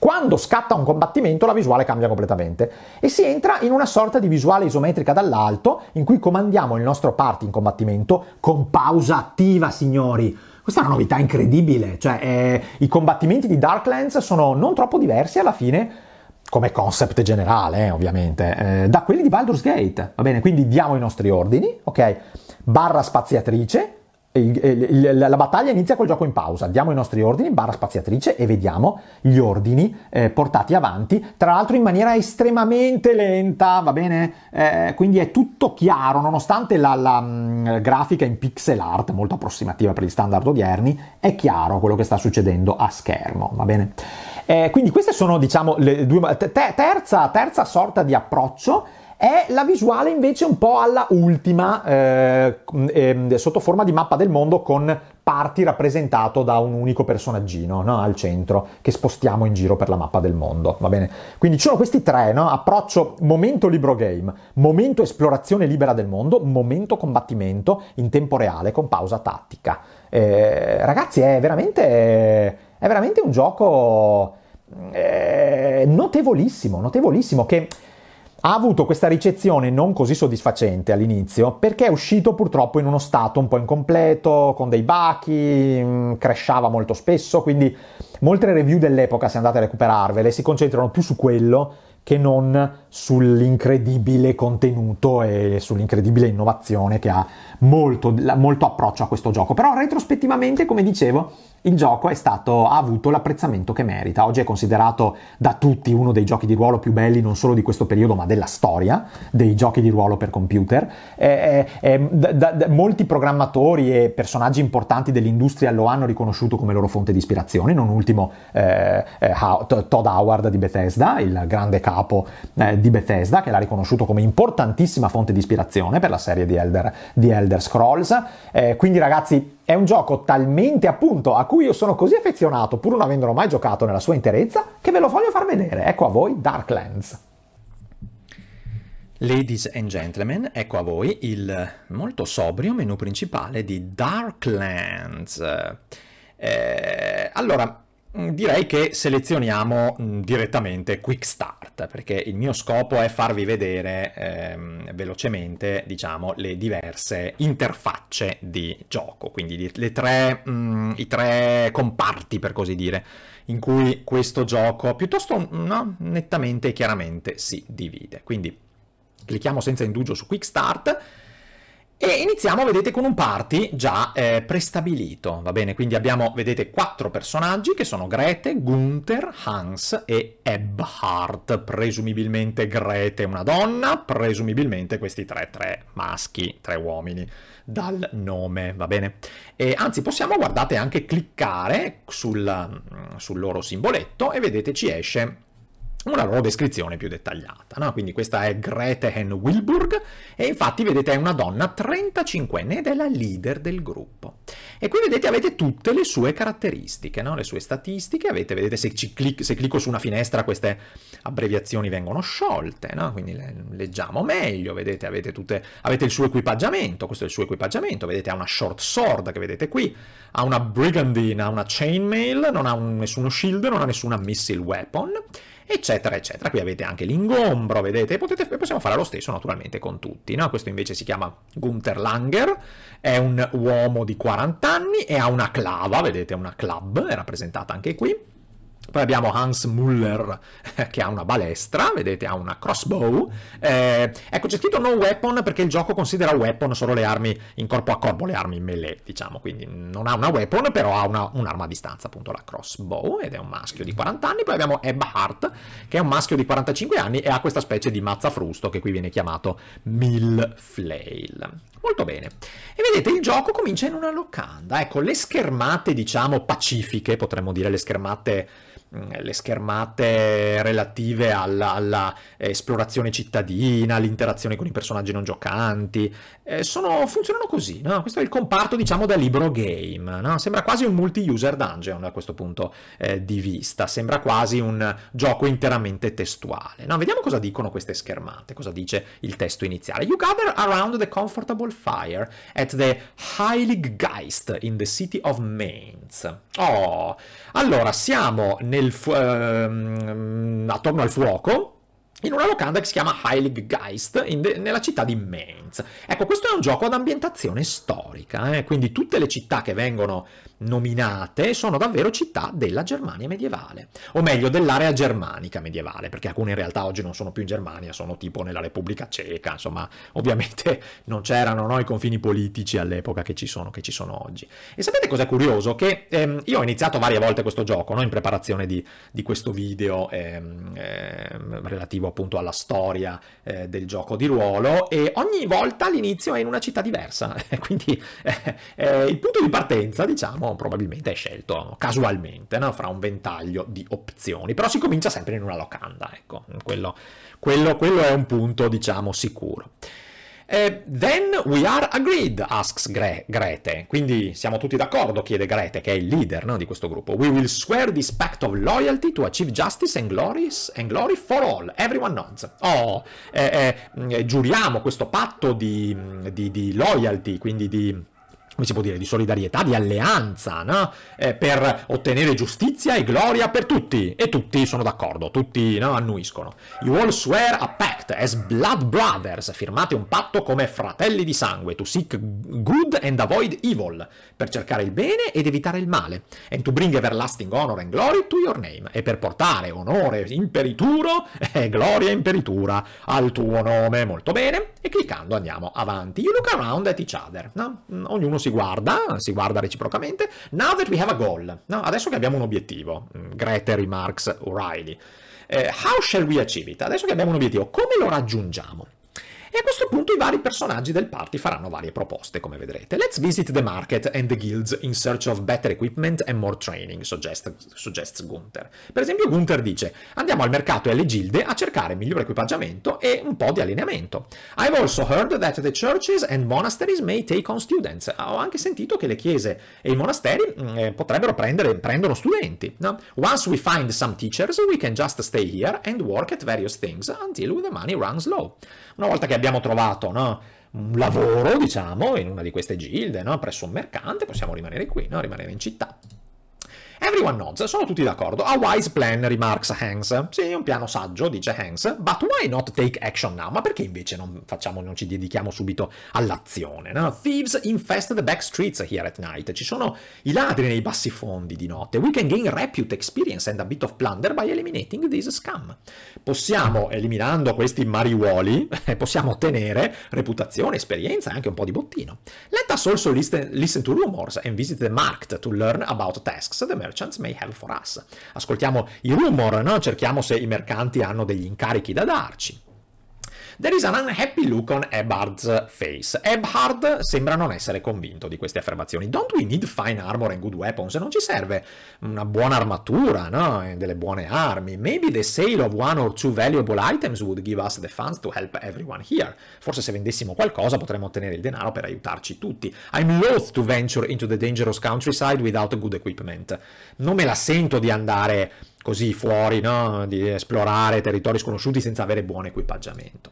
Quando scatta un combattimento la visuale cambia completamente e si entra in una sorta di visuale isometrica dall'alto in cui comandiamo il nostro party in combattimento con pausa attiva, signori. Questa è una novità incredibile, cioè eh, i combattimenti di Darklands sono non troppo diversi alla fine come concept generale, eh, ovviamente, eh, da quelli di Baldur's Gate. Va bene, quindi diamo i nostri ordini, ok? Barra spaziatrice. Il, il, la, la battaglia inizia col gioco in pausa, diamo i nostri ordini, barra spaziatrice e vediamo gli ordini eh, portati avanti, tra l'altro in maniera estremamente lenta, va bene? Eh, quindi è tutto chiaro, nonostante la, la mh, mm, grafica in pixel art molto approssimativa per gli standard odierni, è chiaro quello che sta succedendo a schermo, va bene? Eh, quindi queste sono diciamo le due... Te, terza, terza sorta di approccio è la visuale invece un po' alla ultima eh, eh, sotto forma di mappa del mondo con parti rappresentato da un unico personaggino no? al centro che spostiamo in giro per la mappa del mondo va bene quindi ci sono questi tre no? approccio momento libro game momento esplorazione libera del mondo momento combattimento in tempo reale con pausa tattica eh, ragazzi è veramente è veramente un gioco eh, notevolissimo, notevolissimo, che ha avuto questa ricezione non così soddisfacente all'inizio perché è uscito purtroppo in uno stato un po' incompleto, con dei bachi, mm, crashava molto spesso, quindi molte review dell'epoca, se andate a recuperarvele, si concentrano più su quello che non sull'incredibile contenuto e sull'incredibile innovazione che ha molto, molto approccio a questo gioco. Però retrospettivamente, come dicevo, il gioco stato, ha avuto l'apprezzamento che merita. Oggi è considerato da tutti uno dei giochi di ruolo più belli, non solo di questo periodo, ma della storia dei giochi di ruolo per computer. Eh, eh, da, da, da, molti programmatori e personaggi importanti dell'industria lo hanno riconosciuto come loro fonte di ispirazione, non ultimo eh, eh Todd Howard di Bethesda, il grande capo eh, di Bethesda, che l'ha riconosciuto come importantissima fonte di ispirazione per la serie di Elder, di Elder Scrolls. Eh, quindi ragazzi, è un gioco talmente appunto a cui io sono così affezionato, pur non avendolo mai giocato nella sua interezza, che ve lo voglio far vedere. Ecco a voi Darklands. Ladies and gentlemen, ecco a voi il molto sobrio menu principale di Darklands. Eh, allora, Mm, direi che selezioniamo mm, direttamente Quick Start, perché il mio scopo è farvi vedere ehm, velocemente, diciamo, le diverse interfacce di gioco, quindi tre, mh, mm, i tre comparti, per così dire, in cui questo gioco piuttosto no, nettamente e chiaramente si divide. Quindi clicchiamo senza indugio su Quick Start, e iniziamo, vedete, con un party già eh, prestabilito, va bene? Quindi abbiamo, vedete, quattro personaggi che sono Grete, Gunther, Hans e Ebhardt. Presumibilmente Grete è una donna, presumibilmente questi tre, tre maschi, tre uomini dal nome, va bene? E anzi, possiamo, guardate, anche cliccare sul, mm, sul loro simboletto e vedete ci esce una loro descrizione più dettagliata. No? Quindi questa è Grete Gretchen Wilburg e infatti vedete è una donna 35enne ed è la leader del gruppo. E qui vedete avete tutte le sue caratteristiche, no? le sue statistiche, avete, vedete se, clic se, clicco su una finestra queste abbreviazioni vengono sciolte, no? quindi le leggiamo meglio, vedete avete, tutte, avete il suo equipaggiamento, questo è il suo equipaggiamento, vedete ha una short sword che vedete qui, ha una brigandine, ha una chainmail, non ha un, nessuno shield, non ha nessuna missile weapon eccetera, eccetera. Qui avete anche l'ingombro, vedete, potete, possiamo fare lo stesso naturalmente con tutti, no? Questo invece si chiama Gunther Langer, è un uomo di 40 anni e ha una clava, vedete, una club, è rappresentata anche qui poi abbiamo Hans Muller eh, che ha una balestra, vedete, ha una crossbow. Eh, ecco, c'è scritto no weapon perché il gioco considera weapon solo le armi in corpo a corpo, le armi in melee, diciamo. Quindi non ha una weapon, però ha una, un'arma a distanza, appunto la crossbow, ed è un maschio di 40 anni. Poi abbiamo Ebb Hart che è un maschio di 45 anni e ha questa specie di mazza frusto che qui viene chiamato Mill Flail. Molto bene. E vedete, il gioco comincia in una locanda. Ecco, le schermate, diciamo, pacifiche, potremmo dire le schermate Mm, le schermate relative all'esplorazione alla eh, cittadina, all'interazione con i personaggi non giocanti, eh, sono, funzionano così, no? questo è il comparto diciamo da libro game, no? sembra quasi un multi-user dungeon da questo punto eh, di vista, sembra quasi un gioco interamente testuale. No? Vediamo cosa dicono queste schermate, cosa dice il testo iniziale. You gather around the comfortable fire at the Heiliggeist in the city of Mainz. Oh, allora siamo nel fu- ehm, attorno al fuoco in una locanda che si chiama Heilig Geist de- nella città di Mainz. Ecco, questo è un gioco ad ambientazione storica, eh? quindi tutte le città che vengono nominate sono davvero città della Germania medievale, o meglio dell'area germanica medievale, perché alcune in realtà oggi non sono più in Germania, sono tipo nella Repubblica Ceca, insomma ovviamente non c'erano no, i confini politici all'epoca che ci, sono, che ci sono oggi. E sapete cosa è curioso? Che ehm, io ho iniziato varie volte questo gioco, no, in preparazione di, di questo video ehm, ehm, relativo appunto alla storia eh, del gioco di ruolo e ogni volta l'inizio è in una città diversa, quindi eh, eh, il punto di partenza diciamo probabilmente è scelto casualmente, no? fra un ventaglio di opzioni, però si comincia sempre in una locanda, ecco, quello, quello, quello è un punto diciamo sicuro. Eh, then we are agreed, asks Gre- Grete. Quindi siamo tutti d'accordo, chiede Grete, che è il leader no, di questo gruppo. We will swear this pact of loyalty to achieve justice and, glories, and glory for all. Everyone nods. Oh, eh, eh, mm, giuriamo questo patto di, di, di loyalty, quindi di come si può dire, di solidarietà, di alleanza, no? eh, per ottenere giustizia e gloria per tutti. E tutti sono d'accordo, tutti no? annuiscono. You all swear a pact as blood brothers, firmate un patto come fratelli di sangue, to seek good and avoid evil, per cercare il bene ed evitare il male, and to bring everlasting honor and glory to your name, e per portare onore imperituro eh, e gloria imperitura al tuo nome. Molto bene, e cliccando andiamo avanti. You look around at each other, no? Mm, ognuno si guarda, si guarda reciprocamente. Now that we have a goal, no? adesso che abbiamo un obiettivo, mm, Grete, Remarks, O'Reilly, eh, how shall we achieve it? Adesso che abbiamo un obiettivo, come lo raggiungiamo? E a questo punto i vari personaggi del party faranno varie proposte, come vedrete. Let's visit the market and the guilds in search of better equipment and more training, suggests, suggests Gunther. Per esempio Gunther dice, andiamo al mercato e alle gilde a cercare migliore equipaggiamento e un po' di allineamento. I've also heard that the churches and monasteries may take on students. Ho anche sentito che le chiese e i monasteri mm, eh, potrebbero prendere prendono studenti. No? Once we find some teachers, we can just stay here and work at various things until the money runs low. Una volta che abbiamo trovato no, un lavoro, diciamo, in una di queste gilde, no, presso un mercante, possiamo rimanere qui, no, rimanere in città. Everyone nods, sono tutti d'accordo. A wise plan, remarks Hanks. Sì, un piano saggio, dice Hanks. But why not take action now? Ma perché invece non, facciamo, non ci dedichiamo subito all'azione? No? Thieves infest the back streets here at night. Ci sono i ladri nei bassi fondi di notte. We can gain repute, experience and a bit of plunder by eliminating this scam. Possiamo, eliminando questi mariuoli, eh, possiamo ottenere reputazione, esperienza e anche un po' di bottino. Let us also listen, listen to rumors and visit the market to learn about tasks the merchant merchants may have for us. Ascoltiamo i rumor, no? cerchiamo se i mercanti hanno degli incarichi da darci. There is an unhappy look on Ebhard's face. Ebhard sembra non essere convinto di queste affermazioni. Don't we need fine armor and good weapons? Non ci serve una buona armatura, no? E delle buone armi. Maybe the sale of one or two valuable items would give us the funds to help everyone here. Forse se vendessimo qualcosa potremmo ottenere il denaro per aiutarci tutti. I'm loath to venture into the dangerous countryside without good equipment. Non me la sento di andare così fuori, no? di esplorare territori sconosciuti senza avere buon equipaggiamento.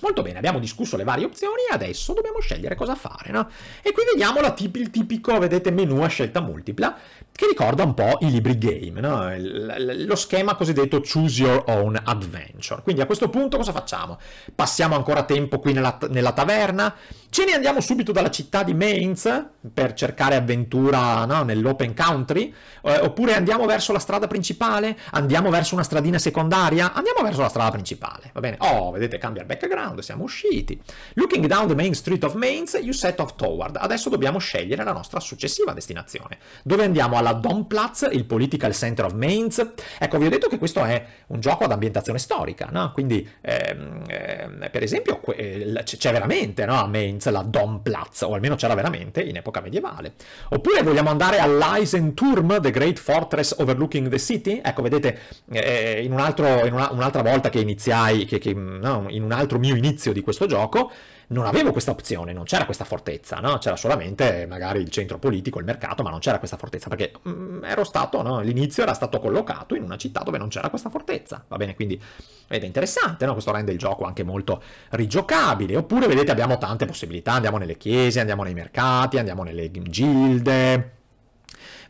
Molto bene, abbiamo discusso le varie opzioni e adesso dobbiamo scegliere cosa fare, no? E qui vediamo tipi, il tipico, vedete, menu a scelta multipla, che ricorda un po' i libri game, no? lo schema cosiddetto choose your own adventure. Quindi a questo punto cosa facciamo? Passiamo ancora tempo qui nella, nella taverna, ce ne andiamo subito dalla città di Mainz per cercare avventura no? nell'open country, eh, oppure andiamo verso la strada principale, andiamo verso una stradina secondaria, andiamo verso la strada principale, va bene? Oh, vedete cambia il background, siamo usciti. Looking down the main street of Mainz, you set off toward. Adesso dobbiamo scegliere la nostra successiva destinazione, dove andiamo a alla Domplatz, il Political Center of Mainz. Ecco, vi ho detto che questo è un gioco ad ambientazione storica, no? Quindi, ehm, ehm, per esempio, eh, c'è veramente no, a Mainz la Domplatz, o almeno c'era veramente in epoca medievale. Oppure vogliamo andare all'Eisenturm, The Great Fortress Overlooking the City? Ecco, vedete, eh, in un'altra volta che iniziai, che, che, no, in un altro mio inizio di questo gioco, non avevo questa opzione, non c'era questa fortezza, no? c'era solamente magari il centro politico, il mercato, ma non c'era questa fortezza perché mh, mm, ero stato, no? all'inizio era stato collocato in una città dove non c'era questa fortezza, va bene? Quindi ed è interessante, no? questo rende il gioco anche molto rigiocabile, oppure vedete abbiamo tante possibilità, andiamo nelle chiese, andiamo nei mercati, andiamo nelle gilde,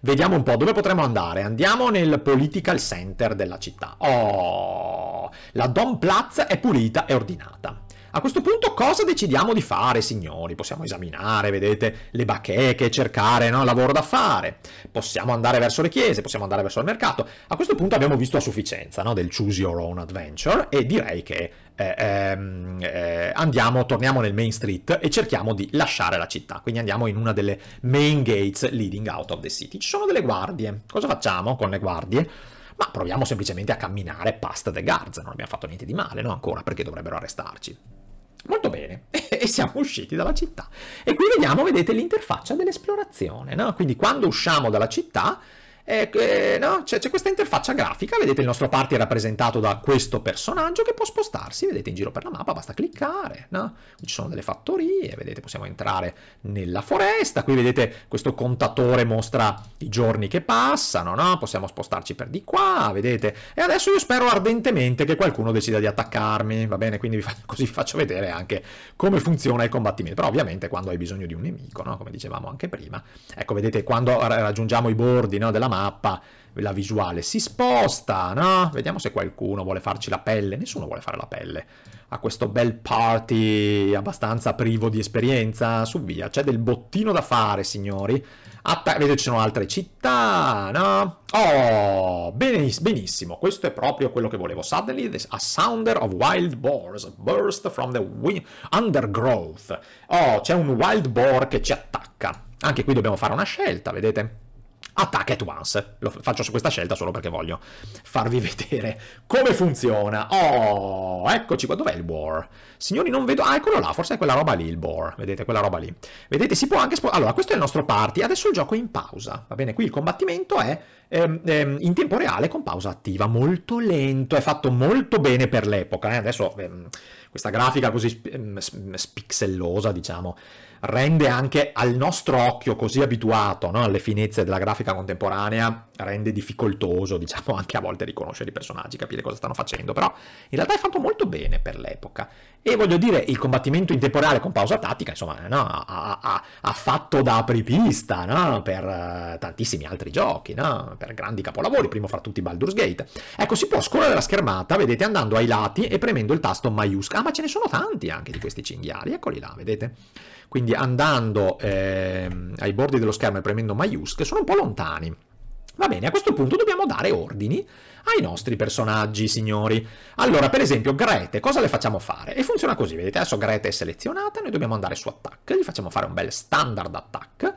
Vediamo un po' dove potremmo andare. Andiamo nel political center della città. Oh, la Dom Platz è pulita e ordinata. A questo punto cosa decidiamo di fare, signori? Possiamo esaminare, vedete, le bacheche, cercare no, lavoro da fare, possiamo andare verso le chiese, possiamo andare verso il mercato. A questo punto abbiamo visto a sufficienza no, del Choose Your Own Adventure e direi che eh, ehm, eh, andiamo, torniamo nel Main Street e cerchiamo di lasciare la città. Quindi andiamo in una delle main gates leading out of the city. Ci sono delle guardie. Cosa facciamo con le guardie? ma proviamo semplicemente a camminare past the guards, non abbiamo fatto niente di male, no ancora, perché dovrebbero arrestarci. Molto bene, e siamo usciti dalla città. E qui vediamo, vedete, l'interfaccia dell'esplorazione, no? Quindi quando usciamo dalla città eh, eh, no? Cioè, c'è, questa interfaccia grafica, vedete il nostro party è rappresentato da questo personaggio che può spostarsi, vedete in giro per la mappa, basta cliccare, no? ci sono delle fattorie, vedete possiamo entrare nella foresta, qui vedete questo contatore mostra i giorni che passano, no? possiamo spostarci per di qua, vedete, e adesso io spero ardentemente che qualcuno decida di attaccarmi, va bene, quindi vi faccio, così vi faccio vedere anche come funziona il combattimento, però ovviamente quando hai bisogno di un nemico, come dicevamo anche prima, ecco vedete quando raggiungiamo i bordi della mappa, mappa la visuale si sposta, no? Vediamo se qualcuno vuole farci la pelle. Nessuno vuole fare la pelle. A questo bel party abbastanza privo di esperienza. Su via, c'è del bottino da fare, signori. Atta Vedo ci sono altre città, no? Oh, beniss benissimo. Questo è proprio quello che volevo. Suddenly a sounder of wild boars burst from the undergrowth. Oh, c'è un wild boar che ci attacca. Anche qui dobbiamo fare una scelta, vedete? Attack at Once. Lo faccio su questa scelta solo perché voglio farvi vedere come funziona. Oh, eccoci qua. Dov'è il boar? Signori, non vedo... Ah, eccolo là. Forse è quella roba lì, il boar. Vedete, quella roba lì. Vedete, si può anche... Allora, questo è il nostro party. Adesso il gioco è in pausa. Va bene, qui il combattimento è ehm, ehm, in tempo reale con pausa attiva. Molto lento. È fatto molto bene per l'epoca. Eh? Adesso ehm, questa grafica così sp- ehm, spixellosa, diciamo rende anche al nostro occhio così abituato no, alle finezze della grafica contemporanea, rende difficoltoso, diciamo, anche a volte riconoscere i personaggi, capire cosa stanno facendo, però in realtà è fatto molto bene per l'epoca. E voglio dire, il combattimento in temporale con pausa tattica, insomma, no, ha, ha, ha, fatto da apripista no, per uh, tantissimi altri giochi, per grandi capolavori, primo fra tutti Baldur's Gate. Ecco, si può scorrere la schermata, vedete, andando ai lati e premendo il tasto maiuscolo. Ah, ma ce ne sono tanti anche di questi cinghiali, eccoli là, vedete? quindi andando eh, ai bordi dello schermo e premendo maius, che sono un po' lontani. Va bene, a questo punto dobbiamo dare ordini ai nostri personaggi, signori. Allora, per esempio, Grete, cosa le facciamo fare? E funziona così, vedete, adesso Grete è selezionata, noi dobbiamo andare su attack, gli facciamo fare un bel standard attack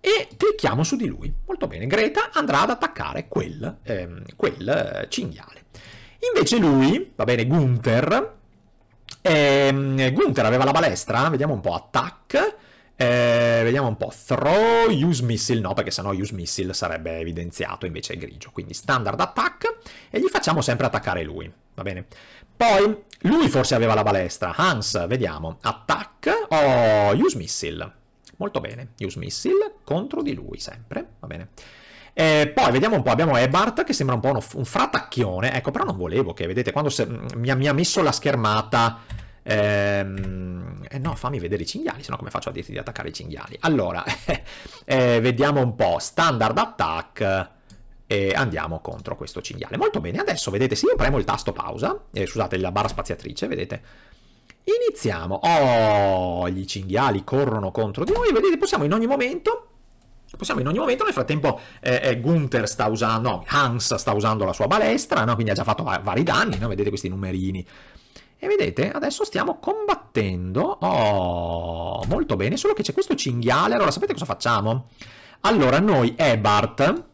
e clicchiamo su di lui. Molto bene, Greta andrà ad attaccare quel, ehm, quel eh, cinghiale. Invece lui, va bene, Gunther, e, ehm, Gunther aveva la balestra, vediamo un po', attack. Eh, vediamo un po', throw, use missile, no perché sennò use missile sarebbe evidenziato, invece è grigio, quindi standard attack e gli facciamo sempre attaccare lui, va bene? Poi, lui forse aveva la balestra, Hans, vediamo, attack o oh, use missile, molto bene, use missile contro di lui sempre, va bene? Eh, poi vediamo un po', abbiamo Ebart che sembra un po' uno, un fratacchione, ecco, però non volevo che, vedete, quando se, mi, ha, mi, ha, messo la schermata... Ehm, eh no, fammi vedere i cinghiali, sennò come faccio a dirti di attaccare i cinghiali? Allora, eh, vediamo un po', standard attack e andiamo contro questo cinghiale. Molto bene, adesso vedete, se io premo il tasto pausa, eh, scusate, la barra spaziatrice, vedete, iniziamo. Oh, gli cinghiali corrono contro di noi, vedete, possiamo in ogni momento Possiamo in ogni momento, nel frattempo eh, eh, Gunther sta usando, no, Hans sta usando la sua balestra, no? quindi ha già fatto vari danni, no? vedete questi numerini. E vedete, adesso stiamo combattendo, oh, molto bene, solo che c'è questo cinghiale, allora sapete cosa facciamo? Allora noi, Ebart,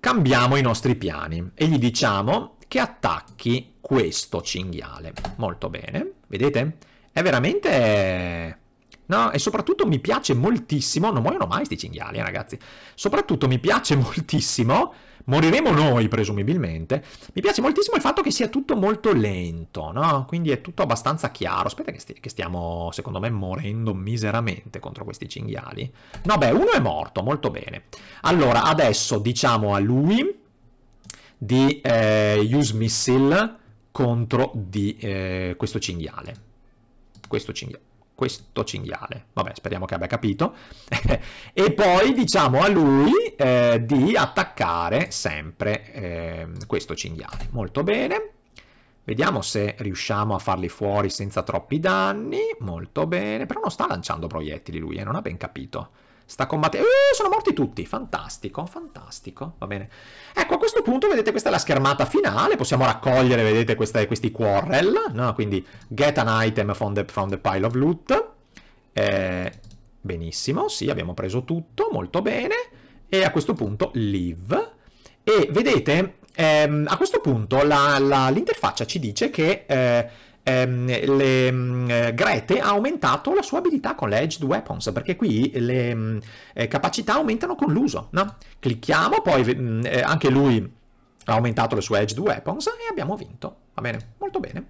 cambiamo i nostri piani e gli diciamo che attacchi questo cinghiale, molto bene, vedete? È veramente No, e soprattutto mi piace moltissimo, non muoiono mai questi cinghiali, eh, ragazzi. Soprattutto mi piace moltissimo, moriremo noi presumibilmente, mi piace moltissimo il fatto che sia tutto molto lento, no? Quindi è tutto abbastanza chiaro. Aspetta che, sti che stiamo, secondo me, morendo miseramente contro questi cinghiali. No, beh, uno è morto, molto bene. Allora, adesso diciamo a lui di eh, use missile contro di eh, questo cinghiale. Questo cinghiale questo cinghiale. Vabbè, speriamo che abbia capito. e poi diciamo a lui eh, di attaccare sempre eh, questo cinghiale. Molto bene. Vediamo se riusciamo a farli fuori senza troppi danni. Molto bene. Però non sta lanciando proiettili lui, eh, non ha ben capito. Sta combattendo... Uh, eh, sono morti tutti, fantastico, fantastico, va bene. Ecco, a questo punto, vedete, questa è la schermata finale, possiamo raccogliere, vedete, queste, questi quarrel, no? Quindi, get an item from the, from the pile of loot. Eh, benissimo, sì, abbiamo preso tutto, molto bene. E a questo punto, leave. E vedete, ehm, a questo punto l'interfaccia ci dice che... Eh, ehm, le, eh, Grete ha aumentato la sua abilità con le Edged Weapons, perché qui le mm, eh, capacità aumentano con l'uso, no? Clicchiamo, poi mm, eh, anche lui ha aumentato le sue Edged Weapons e abbiamo vinto, va bene? Molto bene.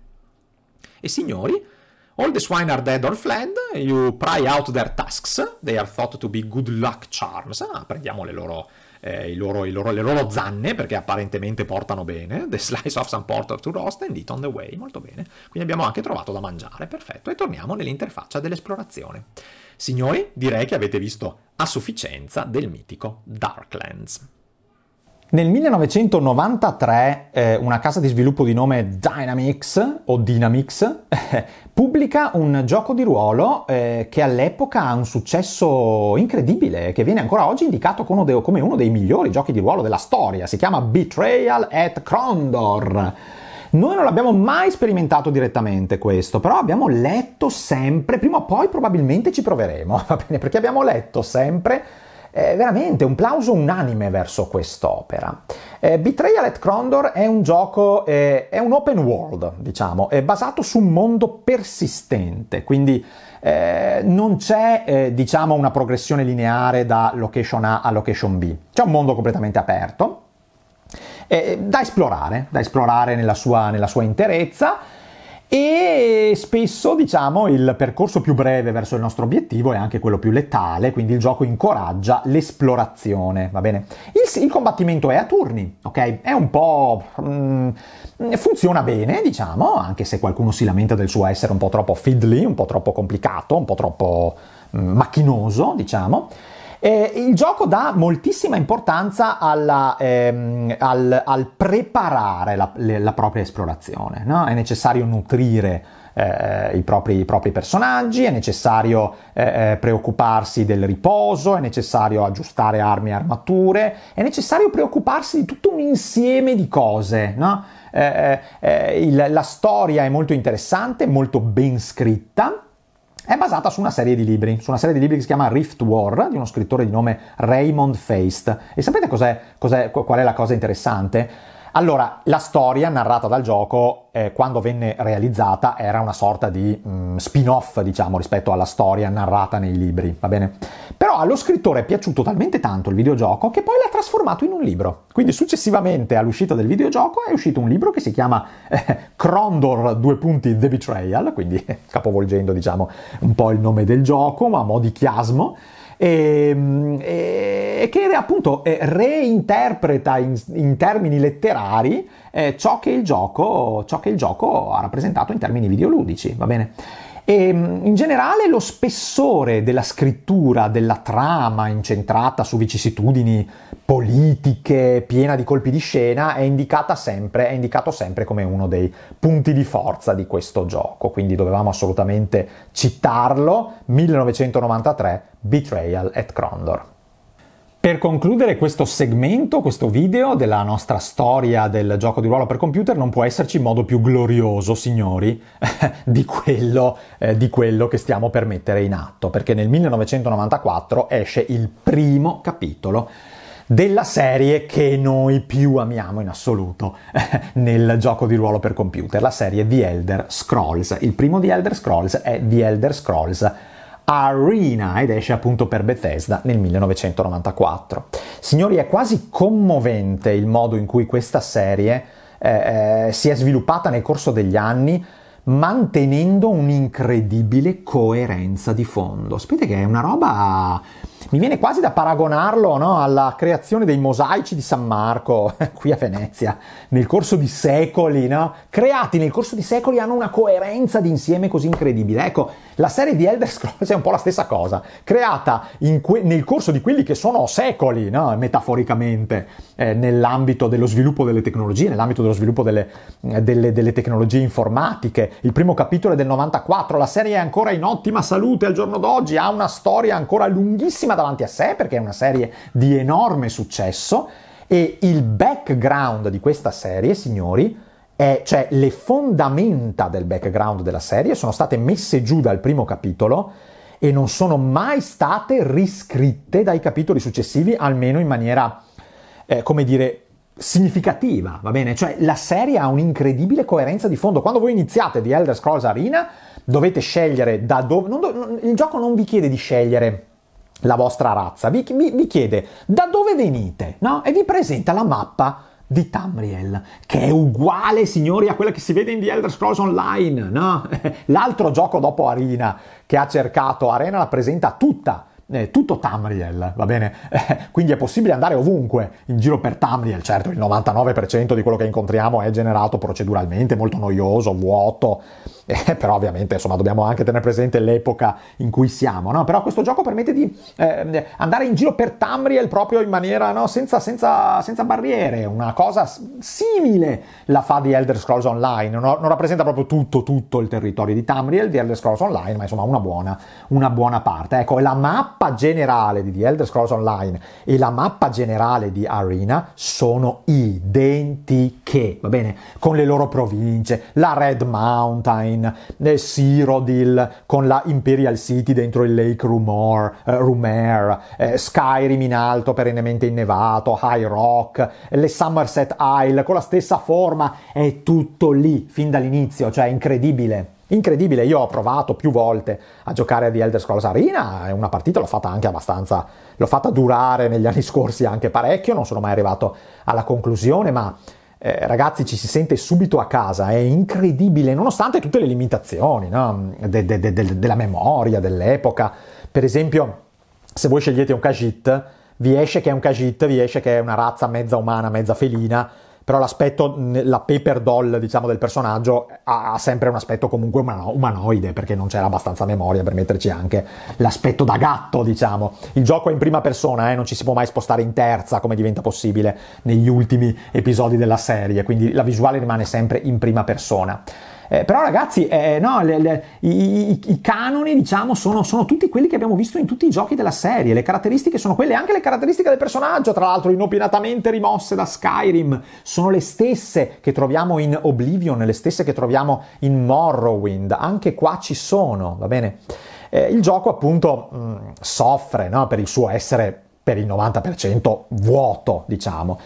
E signori, All the swine are dead or fled, you pry out their tusks, they are thought to be good luck charms. Ah, prendiamo le loro eh, loro, loro, le loro zanne, perché apparentemente portano bene, The Slice of Some Porter to Roast and Eat on the Way, molto bene. Quindi abbiamo anche trovato da mangiare, perfetto, e torniamo nell'interfaccia dell'esplorazione. Signori, direi che avete visto a sufficienza del mitico Darklands. Nel 1993 eh, una casa di sviluppo di nome Dynamics o Dynamics eh, pubblica un gioco di ruolo eh, che all'epoca ha un successo incredibile, che viene ancora oggi indicato come uno, dei, come uno dei migliori giochi di ruolo della storia. Si chiama Betrayal at Crondor. Noi non l'abbiamo mai sperimentato direttamente questo, però abbiamo letto sempre, prima o poi probabilmente ci proveremo, va bene? Perché abbiamo letto sempre eh, veramente un plauso unanime verso quest'opera. Eh, Betrayal at Crondor è un gioco, eh, è un open world, diciamo, è basato su un mondo persistente, quindi eh, non c'è eh, diciamo una progressione lineare da location A a location B, c'è un mondo completamente aperto eh, da esplorare, da esplorare nella sua, nella sua interezza e spesso diciamo il percorso più breve verso il nostro obiettivo è anche quello più letale, quindi il gioco incoraggia l'esplorazione, va bene? Il, il combattimento è a turni, ok? È un po'... Mm, funziona bene, diciamo, anche se qualcuno si lamenta del suo essere un po' troppo fiddly, un po' troppo complicato, un po' troppo mm, macchinoso, diciamo. Eh, il gioco dà moltissima importanza alla, ehm, al, al, preparare la, le, la propria esplorazione, no? è necessario nutrire eh, i, propri, i, propri, personaggi, è necessario eh, eh preoccuparsi del riposo, è necessario aggiustare armi e armature, è necessario preoccuparsi di tutto un insieme di cose. No? Eh, eh, eh il, la storia è molto interessante, molto ben scritta è basata su una serie di libri, su una serie di libri che si chiama Rift War di uno scrittore di nome Raymond Feist. E sapete cos'è, cos'è, qual è la cosa interessante? Allora, la storia narrata dal gioco, eh, quando venne realizzata, era una sorta di mm, spin-off, diciamo, rispetto alla storia narrata nei libri, va bene? Però allo scrittore è piaciuto talmente tanto il videogioco che poi l'ha trasformato in un libro. Quindi successivamente all'uscita del videogioco è uscito un libro che si chiama eh, Crondor 2. The Betrayal, quindi eh, capovolgendo, diciamo, un po' il nome del gioco, ma a mo' di chiasmo Ehm, e, e, che appunto eh, reinterpreta in, in, termini letterari eh, ciò, che gioco, ciò che il gioco ha rappresentato in termini videoludici, va bene? E ehm, in generale lo spessore della scrittura, della trama incentrata su vicissitudini politiche, piena di colpi di scena, è, sempre, è indicato sempre come uno dei punti di forza di questo gioco, quindi dovevamo assolutamente citarlo. 1993, Betrayal at Crondor. Per concludere questo segmento, questo video della nostra storia del gioco di ruolo per computer, non può esserci modo più glorioso, signori, di quello, eh, di quello che stiamo per mettere in atto, perché nel 1994 esce il primo capitolo della serie che noi più amiamo in assoluto nel gioco di ruolo per computer, la serie The Elder Scrolls. Il primo di Elder Scrolls è The Elder Scrolls Arena ed esce appunto per Bethesda nel 1994. Signori, è quasi commovente il modo in cui questa serie eh, eh, si è sviluppata nel corso degli anni mantenendo un'incredibile coerenza di fondo. Sapete che è una roba mi viene quasi da paragonarlo no, alla creazione dei mosaici di San Marco, qui a Venezia, nel corso di secoli, no? creati nel corso di secoli hanno una coerenza di insieme così incredibile. Ecco, la serie di Elder Scrolls è un po' la stessa cosa, creata que- nel corso di quelli che sono secoli, no? metaforicamente, eh, nell'ambito dello sviluppo delle tecnologie, nell'ambito dello sviluppo delle, eh, delle, delle tecnologie informatiche. Il primo capitolo è del 94, la serie è ancora in ottima salute al giorno d'oggi, ha una storia ancora lunghissima bellissima davanti a sé perché è una serie di enorme successo e il background di questa serie, signori, è, cioè le fondamenta del background della serie sono state messe giù dal primo capitolo e non sono mai state riscritte dai capitoli successivi, almeno in maniera, eh, come dire, significativa, va bene? Cioè la serie ha un'incredibile coerenza di fondo. Quando voi iniziate di Elder Scrolls Arena, dovete scegliere da dove... Do... il gioco non vi chiede di scegliere la vostra razza, vi, vi, vi chiede da dove venite, no? E vi presenta la mappa di Tamriel, che è uguale, signori, a quella che si vede in The Elder Scrolls Online, no? L'altro gioco dopo Arena che ha cercato, Arena la presenta tutta, eh, tutto Tamriel, va bene? Eh, quindi è possibile andare ovunque in giro per Tamriel, certo il 99% di quello che incontriamo è generato proceduralmente, molto noioso, vuoto, eh, però ovviamente insomma dobbiamo anche tenere presente l'epoca in cui siamo, no? Però questo gioco permette di eh, andare in giro per Tamriel proprio in maniera, no? senza, senza, senza, barriere, una cosa simile la fa di Elder Scrolls Online, non, non, rappresenta proprio tutto, tutto il territorio di Tamriel di Elder Scrolls Online, ma insomma una buona, una buona parte. Ecco, la mappa generale di The Elder Scrolls Online e la mappa generale di Arena sono identiche, va bene? Con le loro province, la Red Mountain, Line, eh, Cyrodiil con la Imperial City dentro il Lake Rumor, eh, Rumer, eh, Skyrim in alto perennemente innevato, High Rock, le Somerset Isle con la stessa forma, è tutto lì fin dall'inizio, cioè è incredibile. Incredibile, io ho provato più volte a giocare a The Elder Scrolls Arena è una partita l'ho fatta anche abbastanza, l'ho fatta durare negli anni scorsi anche parecchio, non sono mai arrivato alla conclusione, ma eh, ragazzi ci si sente subito a casa, è incredibile, nonostante tutte le limitazioni no? de, de, de, della memoria, dell'epoca. Per esempio, se voi scegliete un Kajit, vi esce che è un Kajit, vi esce che è una razza mezza umana, mezza felina, però l'aspetto, la paper doll diciamo del personaggio ha, sempre un aspetto comunque umanoide perché non c'era abbastanza memoria per metterci anche l'aspetto da gatto diciamo. Il gioco è in prima persona, eh, non ci si può mai spostare in terza come diventa possibile negli ultimi episodi della serie, quindi la visuale rimane sempre in prima persona. Eh, però ragazzi, eh, eh no, le, le, i, i, i, canoni diciamo sono, sono, tutti quelli che abbiamo visto in tutti i giochi della serie, le caratteristiche sono quelle, anche le caratteristiche del personaggio, tra l'altro inopinatamente rimosse da Skyrim, sono le stesse che troviamo in Oblivion, le stesse che troviamo in Morrowind, anche qua ci sono, va bene? Eh, il gioco appunto mh, mm, soffre no, per il suo essere per il 90% vuoto, diciamo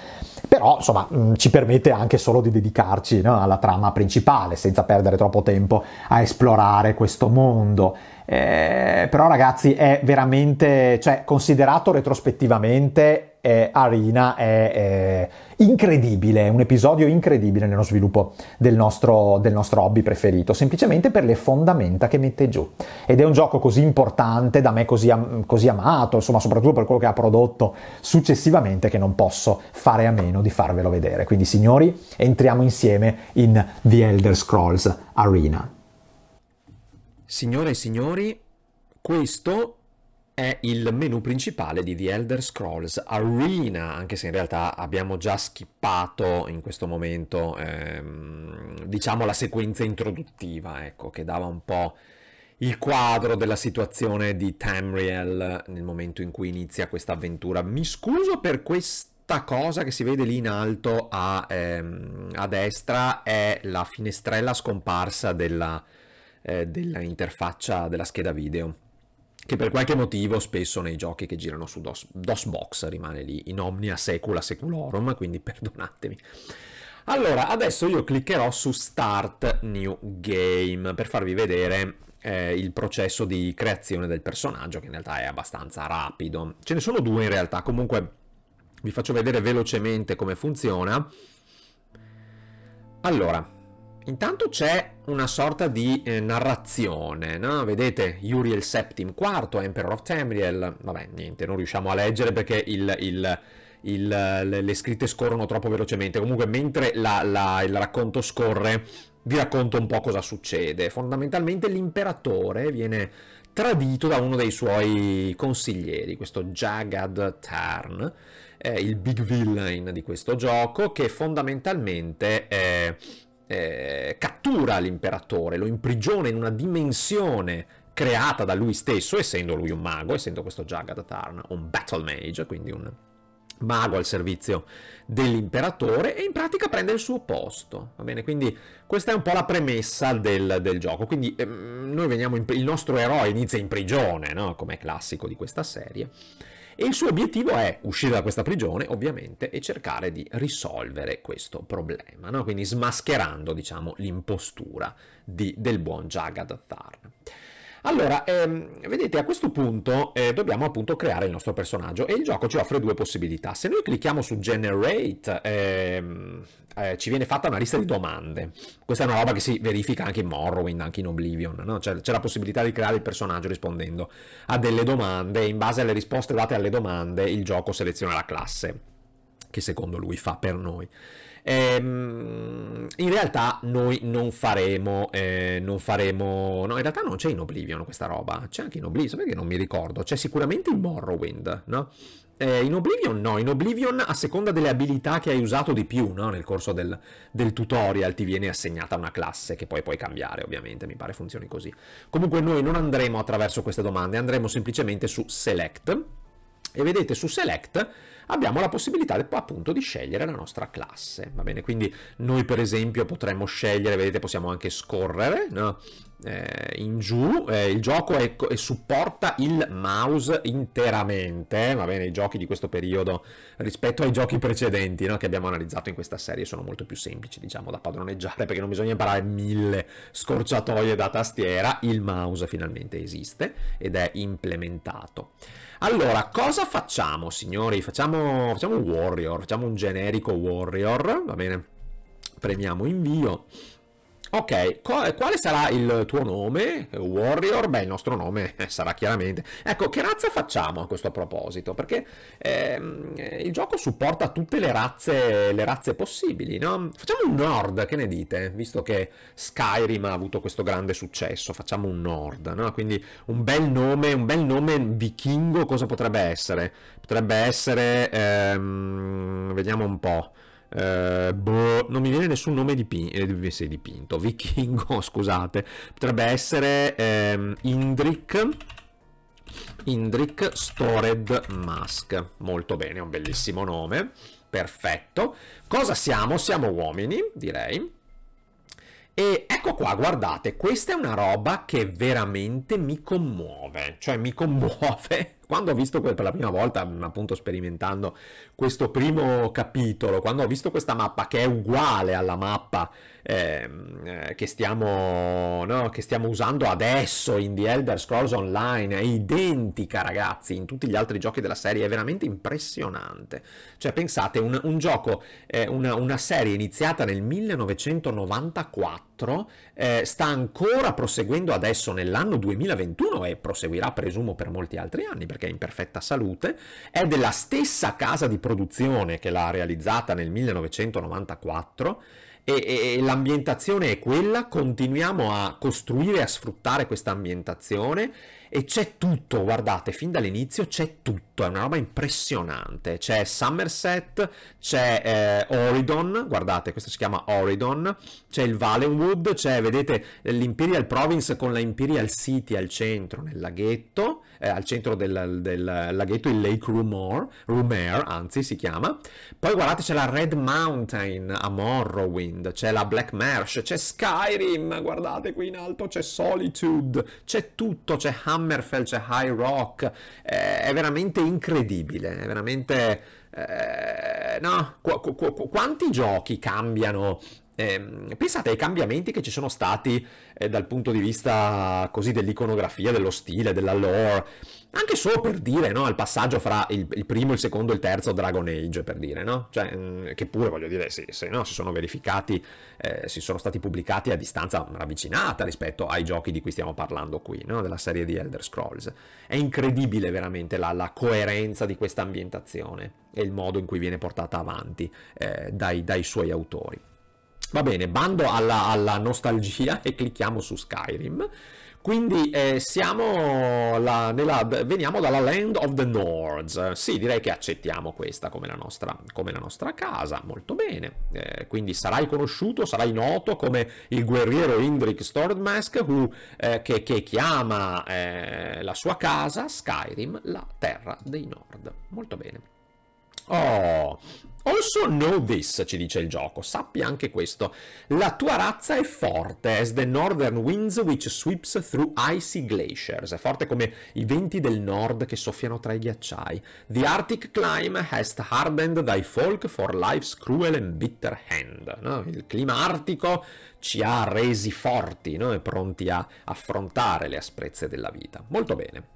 però insomma mm, ci permette anche solo di dedicarci no, alla trama principale senza perdere troppo tempo a esplorare questo mondo. Eh, però ragazzi è veramente, cioè considerato retrospettivamente, eh, Arina è, è eh, incredibile, è un episodio incredibile nello sviluppo del nostro, del nostro hobby preferito, semplicemente per le fondamenta che mette giù. Ed è un gioco così importante, da me così, am- così amato, insomma soprattutto per quello che ha prodotto successivamente, che non posso fare a meno di farvelo vedere. Quindi signori, entriamo insieme in The Elder Scrolls Arena. Signore e signori, questo è il menu principale di The Elder Scrolls Arena, anche se in realtà abbiamo già skippato in questo momento ehm, diciamo la sequenza introduttiva, ecco, che dava un po' il quadro della situazione di Tamriel nel momento in cui inizia questa avventura. Mi scuso per questa cosa che si vede lì in alto a, ehm, a destra, è la finestrella scomparsa della eh, della interfaccia della scheda video che per qualche motivo spesso nei giochi che girano su DOS, DOSBox rimane lì in omnia secula seculorum, quindi perdonatemi. Allora, adesso io cliccherò su Start New Game per farvi vedere eh, il processo di creazione del personaggio, che in realtà è abbastanza rapido. Ce ne sono due in realtà, comunque vi faccio vedere velocemente come funziona. Allora, Intanto c'è una sorta di eh, narrazione, no? Vedete, Uriel VII IV, Emperor of Tamriel, vabbè, niente, non riusciamo a leggere perché il, il, il, le, le, scritte scorrono troppo velocemente. Comunque, mentre la, la, il racconto scorre, vi racconto un po' cosa succede. Fondamentalmente l'imperatore viene tradito da uno dei suoi consiglieri, questo Jagad Tarn, eh, il big villain di questo gioco, che fondamentalmente... Eh, eh, cattura l'imperatore, lo imprigiona in una dimensione creata da lui stesso, essendo lui un mago, essendo questo Jagat Tarn, un battle mage, quindi un mago al servizio dell'imperatore e in pratica prende il suo posto, va bene? Quindi questa è un po' la premessa del, del gioco, quindi ehm, noi veniamo, in, il nostro eroe inizia in prigione, no? Come è classico di questa serie, e il suo obiettivo è uscire da questa prigione ovviamente e cercare di risolvere questo problema, no? quindi smascherando diciamo, l'impostura di, del buon Jagad Tharn. Allora, ehm, vedete, a questo punto eh, dobbiamo appunto creare il nostro personaggio e il gioco ci offre due possibilità. Se noi clicchiamo su Generate, ehm, eh, ci viene fatta una lista di domande. Questa è una roba che si verifica anche in Morrowind, anche in Oblivion, no? c'è, c'è la possibilità di creare il personaggio rispondendo a delle domande e in base alle risposte date alle domande il gioco seleziona la classe che secondo lui fa per noi. Ehm, in realtà noi non faremo, eh, non faremo, no in realtà non c'è in Oblivion questa roba, c'è anche in Oblivion, perché non mi ricordo, c'è sicuramente in Morrowind, no? Eh, in Oblivion no, in Oblivion a seconda delle abilità che hai usato di più no? nel corso del, del, tutorial ti viene assegnata una classe che poi puoi cambiare ovviamente, mi pare funzioni così. Comunque noi non andremo attraverso queste domande, andremo semplicemente su Select e vedete su Select abbiamo la possibilità appunto di scegliere la nostra classe, va bene? Quindi noi per esempio potremmo scegliere, vedete possiamo anche scorrere, no? eh, in giù, eh, il gioco è, è supporta il mouse interamente, eh? va bene, i giochi di questo periodo rispetto ai giochi precedenti no? che abbiamo analizzato in questa serie sono molto più semplici diciamo da padroneggiare perché non bisogna imparare mille scorciatoie da tastiera, il mouse finalmente esiste ed è implementato. Allora, cosa facciamo, signori? Facciamo, facciamo un warrior, facciamo un generico warrior, va bene? Premiamo invio. Ok, quale sarà il tuo nome? Warrior? Beh, il nostro nome sarà chiaramente. Ecco, che razza facciamo a questo proposito? Perché ehm, il gioco supporta tutte le razze, le razze possibili, no? Facciamo un Nord, che ne dite? Visto che Skyrim ha avuto questo grande successo, facciamo un Nord, no? Quindi un bel nome, un bel nome vichingo cosa potrebbe essere? Potrebbe essere... Ehm, vediamo un po' Eh, boh, non mi viene nessun nome dipinto, eh, dipinto vichingo, scusate. Potrebbe essere ehm, Indric. Indric Stored Mask. Molto bene, un bellissimo nome. Perfetto. Cosa siamo? Siamo uomini, direi. E ecco qua, guardate, questa è una roba che veramente mi commuove, cioè mi commuove quando ho visto per la prima volta, mm, appunto sperimentando questo primo capitolo, quando ho visto questa mappa che è uguale alla mappa ehm, eh, che, stiamo, no, che stiamo usando adesso in The Elder Scrolls Online, è identica ragazzi in tutti gli altri giochi della serie, è veramente impressionante. Cioè pensate, un, un gioco, eh, una, una serie iniziata nel 1994, 4 eh, sta ancora proseguendo adesso nell'anno 2021 e proseguirà presumo per molti altri anni perché è in perfetta salute, è della stessa casa di produzione che l'ha realizzata nel 1994 e, e, e l'ambientazione è quella, continuiamo a costruire e a sfruttare questa ambientazione e c'è tutto, guardate, fin dall'inizio c'è tutto, è una roba impressionante. C'è Somerset, c'è eh, Oridon, guardate, questo si chiama Oridon, c'è il Valenwood, c'è, vedete, l'Imperial Province con la Imperial City al centro, nel laghetto, eh, al centro del, del, laghetto, il Lake Rumor, Rumer, anzi si chiama. Poi guardate c'è la Red Mountain a Morrowind, c'è la Black Marsh, c'è Skyrim, guardate qui in alto c'è Solitude, c'è tutto, c'è Hammerfell, c'è High Rock, eh, è veramente incredibile, è veramente... Eh, no, qu- qu- qu- quanti giochi cambiano eh, pensate ai cambiamenti che ci sono stati eh, dal punto di vista così dell'iconografia, dello stile, della lore, anche solo per dire no, al passaggio fra il, il, primo, il secondo e il terzo Dragon Age, per dire, no? Cioè, mh, mm, che pure voglio dire, se, se no, si sono verificati, eh, si sono stati pubblicati a distanza ravvicinata rispetto ai giochi di cui stiamo parlando qui, no? della serie di Elder Scrolls. È incredibile veramente la, la coerenza di questa ambientazione e il modo in cui viene portata avanti eh, dai, dai suoi autori. Va bene, bando alla, alla nostalgia e clicchiamo su Skyrim. Quindi eh, la, nella, veniamo dalla Land of the Nords. Sì, direi che accettiamo questa come la nostra, come la nostra casa. Molto bene. Eh, quindi sarai conosciuto, sarai noto come il guerriero Indrik Stormask eh, che, che, chiama eh, la sua casa Skyrim la terra dei Nord. Molto bene. Oh, Also know this, ci dice il gioco, sappi anche questo. La tua razza è forte, as the northern winds which sweeps through icy glaciers, è forte come i venti del nord che soffiano tra i ghiacciai. The Arctic climb has hardened thy folk for life's cruel and bitter hand. No? Il clima artico ci ha resi forti no? e pronti a affrontare le asprezze della vita. Molto bene.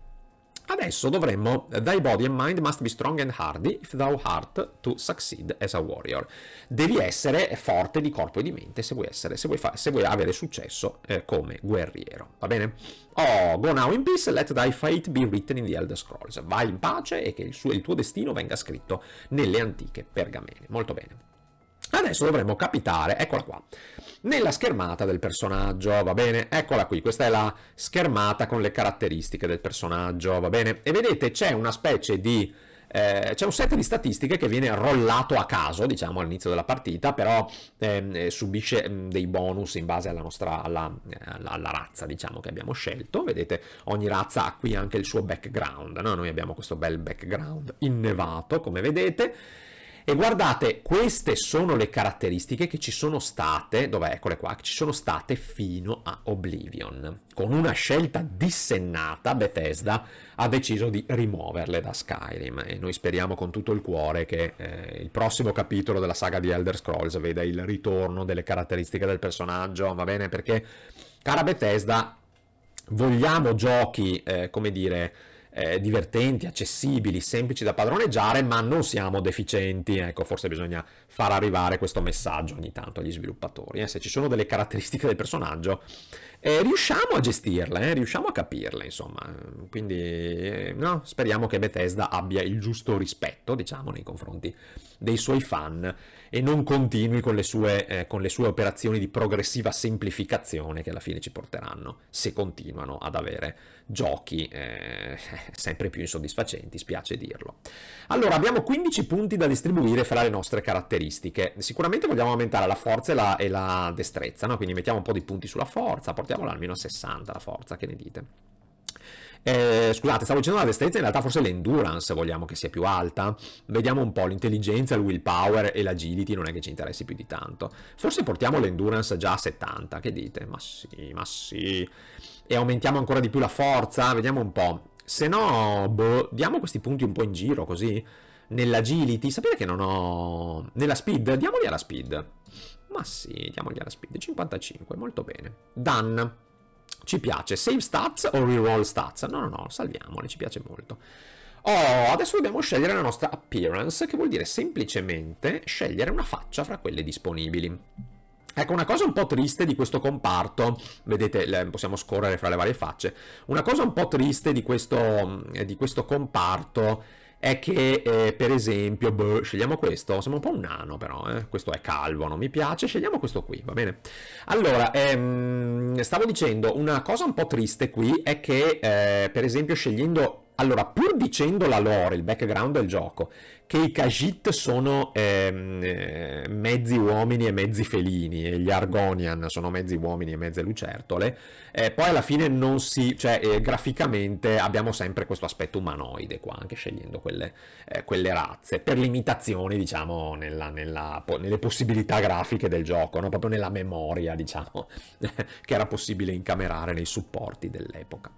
Adesso dovremmo Thy body and mind must be strong and hardy if thou art to succeed as a warrior. Devi essere forte di corpo e di mente se vuoi, essere, se vuoi, fa, se vuoi avere successo eh, come guerriero. Va bene? Oh, go now in peace, let thy fate be written in the Elder Scrolls. Vai in pace e che il, suo, il tuo destino venga scritto nelle antiche pergamene. Molto bene. Adesso dovremmo capitare, eccola qua, nella schermata del personaggio, va bene? Eccola qui, questa è la schermata con le caratteristiche del personaggio, va bene? E vedete c'è una specie di... Eh, c'è un set di statistiche che viene rollato a caso, diciamo, all'inizio della partita, però ehm, eh, subisce mh, mm, dei bonus in base alla nostra alla, eh, alla, alla razza, diciamo, che abbiamo scelto. Vedete, ogni razza ha qui anche il suo background, no? Noi abbiamo questo bel background innevato, come vedete e guardate, queste sono le caratteristiche che ci sono state, dov'è, eccole qua, che ci sono state fino a Oblivion. Con una scelta dissennata, Bethesda ha deciso di rimuoverle da Skyrim e noi speriamo con tutto il cuore che eh, il prossimo capitolo della saga di Elder Scrolls veda il ritorno delle caratteristiche del personaggio, va bene? Perché, cara Bethesda, vogliamo giochi, eh, come dire, eh, divertenti, accessibili, semplici da padroneggiare, ma non siamo deficienti. Ecco, forse bisogna far arrivare questo messaggio ogni tanto agli sviluppatori. Eh. Se ci sono delle caratteristiche del personaggio, eh, riusciamo a gestirle, eh, riusciamo a capirle, insomma. Quindi, eh, no, speriamo che Bethesda abbia il giusto rispetto, diciamo, nei confronti dei suoi fan e non continui con le, sue, eh, con le sue operazioni di progressiva semplificazione che alla fine ci porteranno, se continuano ad avere giochi eh, sempre più insoddisfacenti, spiace dirlo. Allora, abbiamo 15 punti da distribuire fra le nostre caratteristiche. Sicuramente vogliamo aumentare la forza e la, e la destrezza, no? quindi mettiamo un po' di punti sulla forza, portiamola almeno a 60 la forza, che ne dite? Eh, scusate, stavo dicendo la destrezza, in realtà forse l'endurance vogliamo che sia più alta. Vediamo un po' l'intelligenza, il willpower e l'agility, non è che ci interessi più di tanto. Forse portiamo l'endurance già a 70, che dite? Ma sì, ma sì. E aumentiamo ancora di più la forza, vediamo un po'. Se no, boh, diamo questi punti un po' in giro così. Nell'agility, sapete che non ho... Nella speed, diamogli alla speed. Ma sì, diamogli alla speed, 55, molto bene. Dan. Ci piace. Save stats o reroll stats? No, no, no, salviamole, ci piace molto. Oh, adesso dobbiamo scegliere la nostra appearance, che vuol dire semplicemente scegliere una faccia fra quelle disponibili. Ecco, una cosa un po' triste di questo comparto, vedete, possiamo scorrere fra le varie facce, una cosa un po' triste di questo, di questo comparto è che eh, per esempio, boh, scegliamo questo, sembra un po' un nano però, eh? questo è calvo, non mi piace, scegliamo questo qui, va bene? Allora, ehm, stavo dicendo, una cosa un po' triste qui è che eh, per esempio scegliendo allora, pur dicendo la lore, il background del gioco, che i Khajiit sono ehm, eh, mezzi uomini e mezzi felini, e gli Argonian sono mezzi uomini e mezze lucertole, eh, poi alla fine non si... cioè, eh, graficamente abbiamo sempre questo aspetto umanoide qua, anche scegliendo quelle, eh, quelle razze, per limitazioni, diciamo, nella, nella, po- nelle possibilità grafiche del gioco, no? proprio nella memoria, diciamo, che era possibile incamerare nei supporti dell'epoca.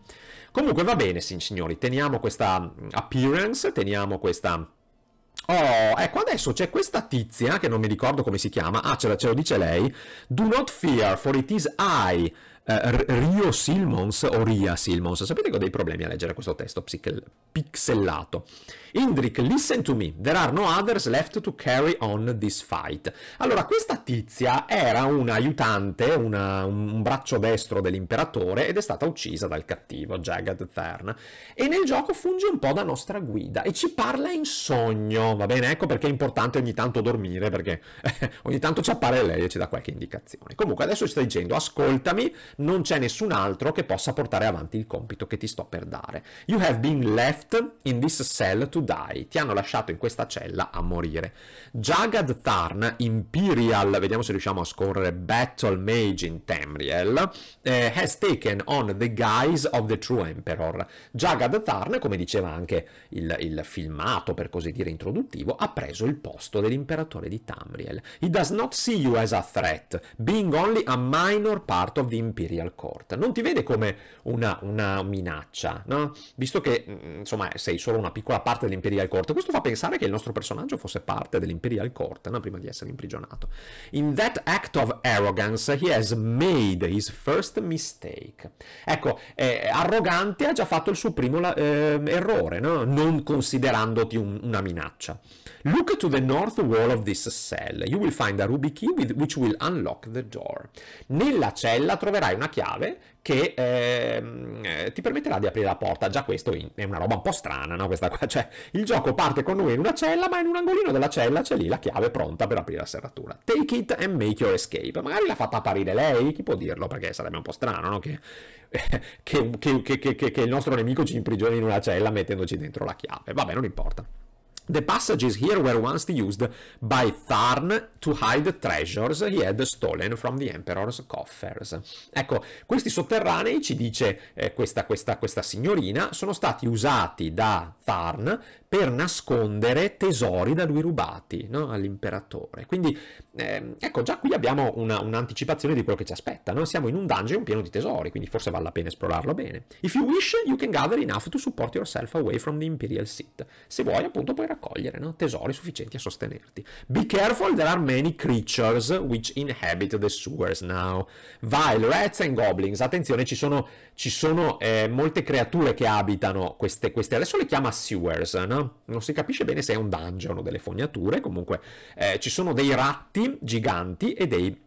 Comunque va bene, signori, teniamo questa mm, appearance, teniamo questa... Oh, ecco adesso c'è questa tizia che non mi ricordo come si chiama. Ah, ce, la, ce lo dice lei. Do not fear, for it is I. Uh, Rio Silmons o Ria Silmons. Sapete che ho dei problemi a leggere questo testo pixellato. Indrik, listen to me, there are no others left to carry on this fight. Allora, questa tizia era un aiutante, una, un braccio destro dell'imperatore ed è stata uccisa dal cattivo Jagged Thern. E nel gioco funge un po' da nostra guida e ci parla in sogno, va bene? Ecco perché è importante ogni tanto dormire, perché ogni tanto ci appare lei e ci dà qualche indicazione. Comunque adesso ci sta dicendo, ascoltami, non c'è nessun altro che possa portare avanti il compito che ti sto per dare. You have been left in this cell to die, ti hanno lasciato in questa cella a morire. Jagad Tharn, Imperial, vediamo se riusciamo a scorrere, Battle Mage in Tamriel, eh, has taken on the guise of the true emperor. Jagad Tharn, come diceva anche il, il filmato, per così dire, introduttivo, ha preso il posto dell'imperatore di Tamriel. He does not see you as a threat, being only a minor part of the imperial court. Non ti vede come una, una minaccia, no? Visto che, mm, insomma, sei solo una piccola parte dell'Imperial Court. Questo fa pensare che il nostro personaggio fosse parte dell'Imperial Court no? prima di essere imprigionato. In that act of arrogance he has made his first mistake. Ecco, eh, arrogante ha già fatto il suo primo eh, errore, no? non considerandoti un, una minaccia. Look to the north wall of this cell. You will find a ruby key with, which will unlock the door. Nella cella troverai una chiave che ehm, eh, ti permetterà di aprire la porta. Già questo è una roba un po' strana, no? Questa qua, cioè il gioco parte con noi in una cella, ma in un angolino della cella c'è lì la chiave pronta per aprire la serratura. Take it and make your escape. Magari l'ha fatta apparire lei, chi può dirlo? Perché sarebbe un po' strano, no? Che, che, che, che il nostro nemico ci imprigioni in una cella mettendoci dentro la chiave. Vabbè, non importa. The passages here were once used by Tharn to hide treasures he had stolen from the Emperor's coffers. Ecco, questi sotterranei, ci dice eh, questa, questa, questa signorina, sono stati usati da Tharn per nascondere tesori da lui rubati no? all'imperatore. Quindi eh, ecco, già qui abbiamo una, un'anticipazione di quello che ci aspetta. No? Siamo in un dungeon pieno di tesori, quindi forse vale la pena esplorarlo bene. If you wish, you can gather enough to support yourself away from the Imperial Seat. Se vuoi, appunto, puoi raccogliere no? tesori sufficienti a sostenerti. Be careful, there are many creatures which inhabit the sewers now. Vile, rats and goblins. Attenzione, ci sono ci sono eh, molte creature che abitano queste, queste, adesso le chiama sewers, no? Non si capisce bene se è un dungeon o delle fognature, comunque eh, ci sono dei ratti giganti e dei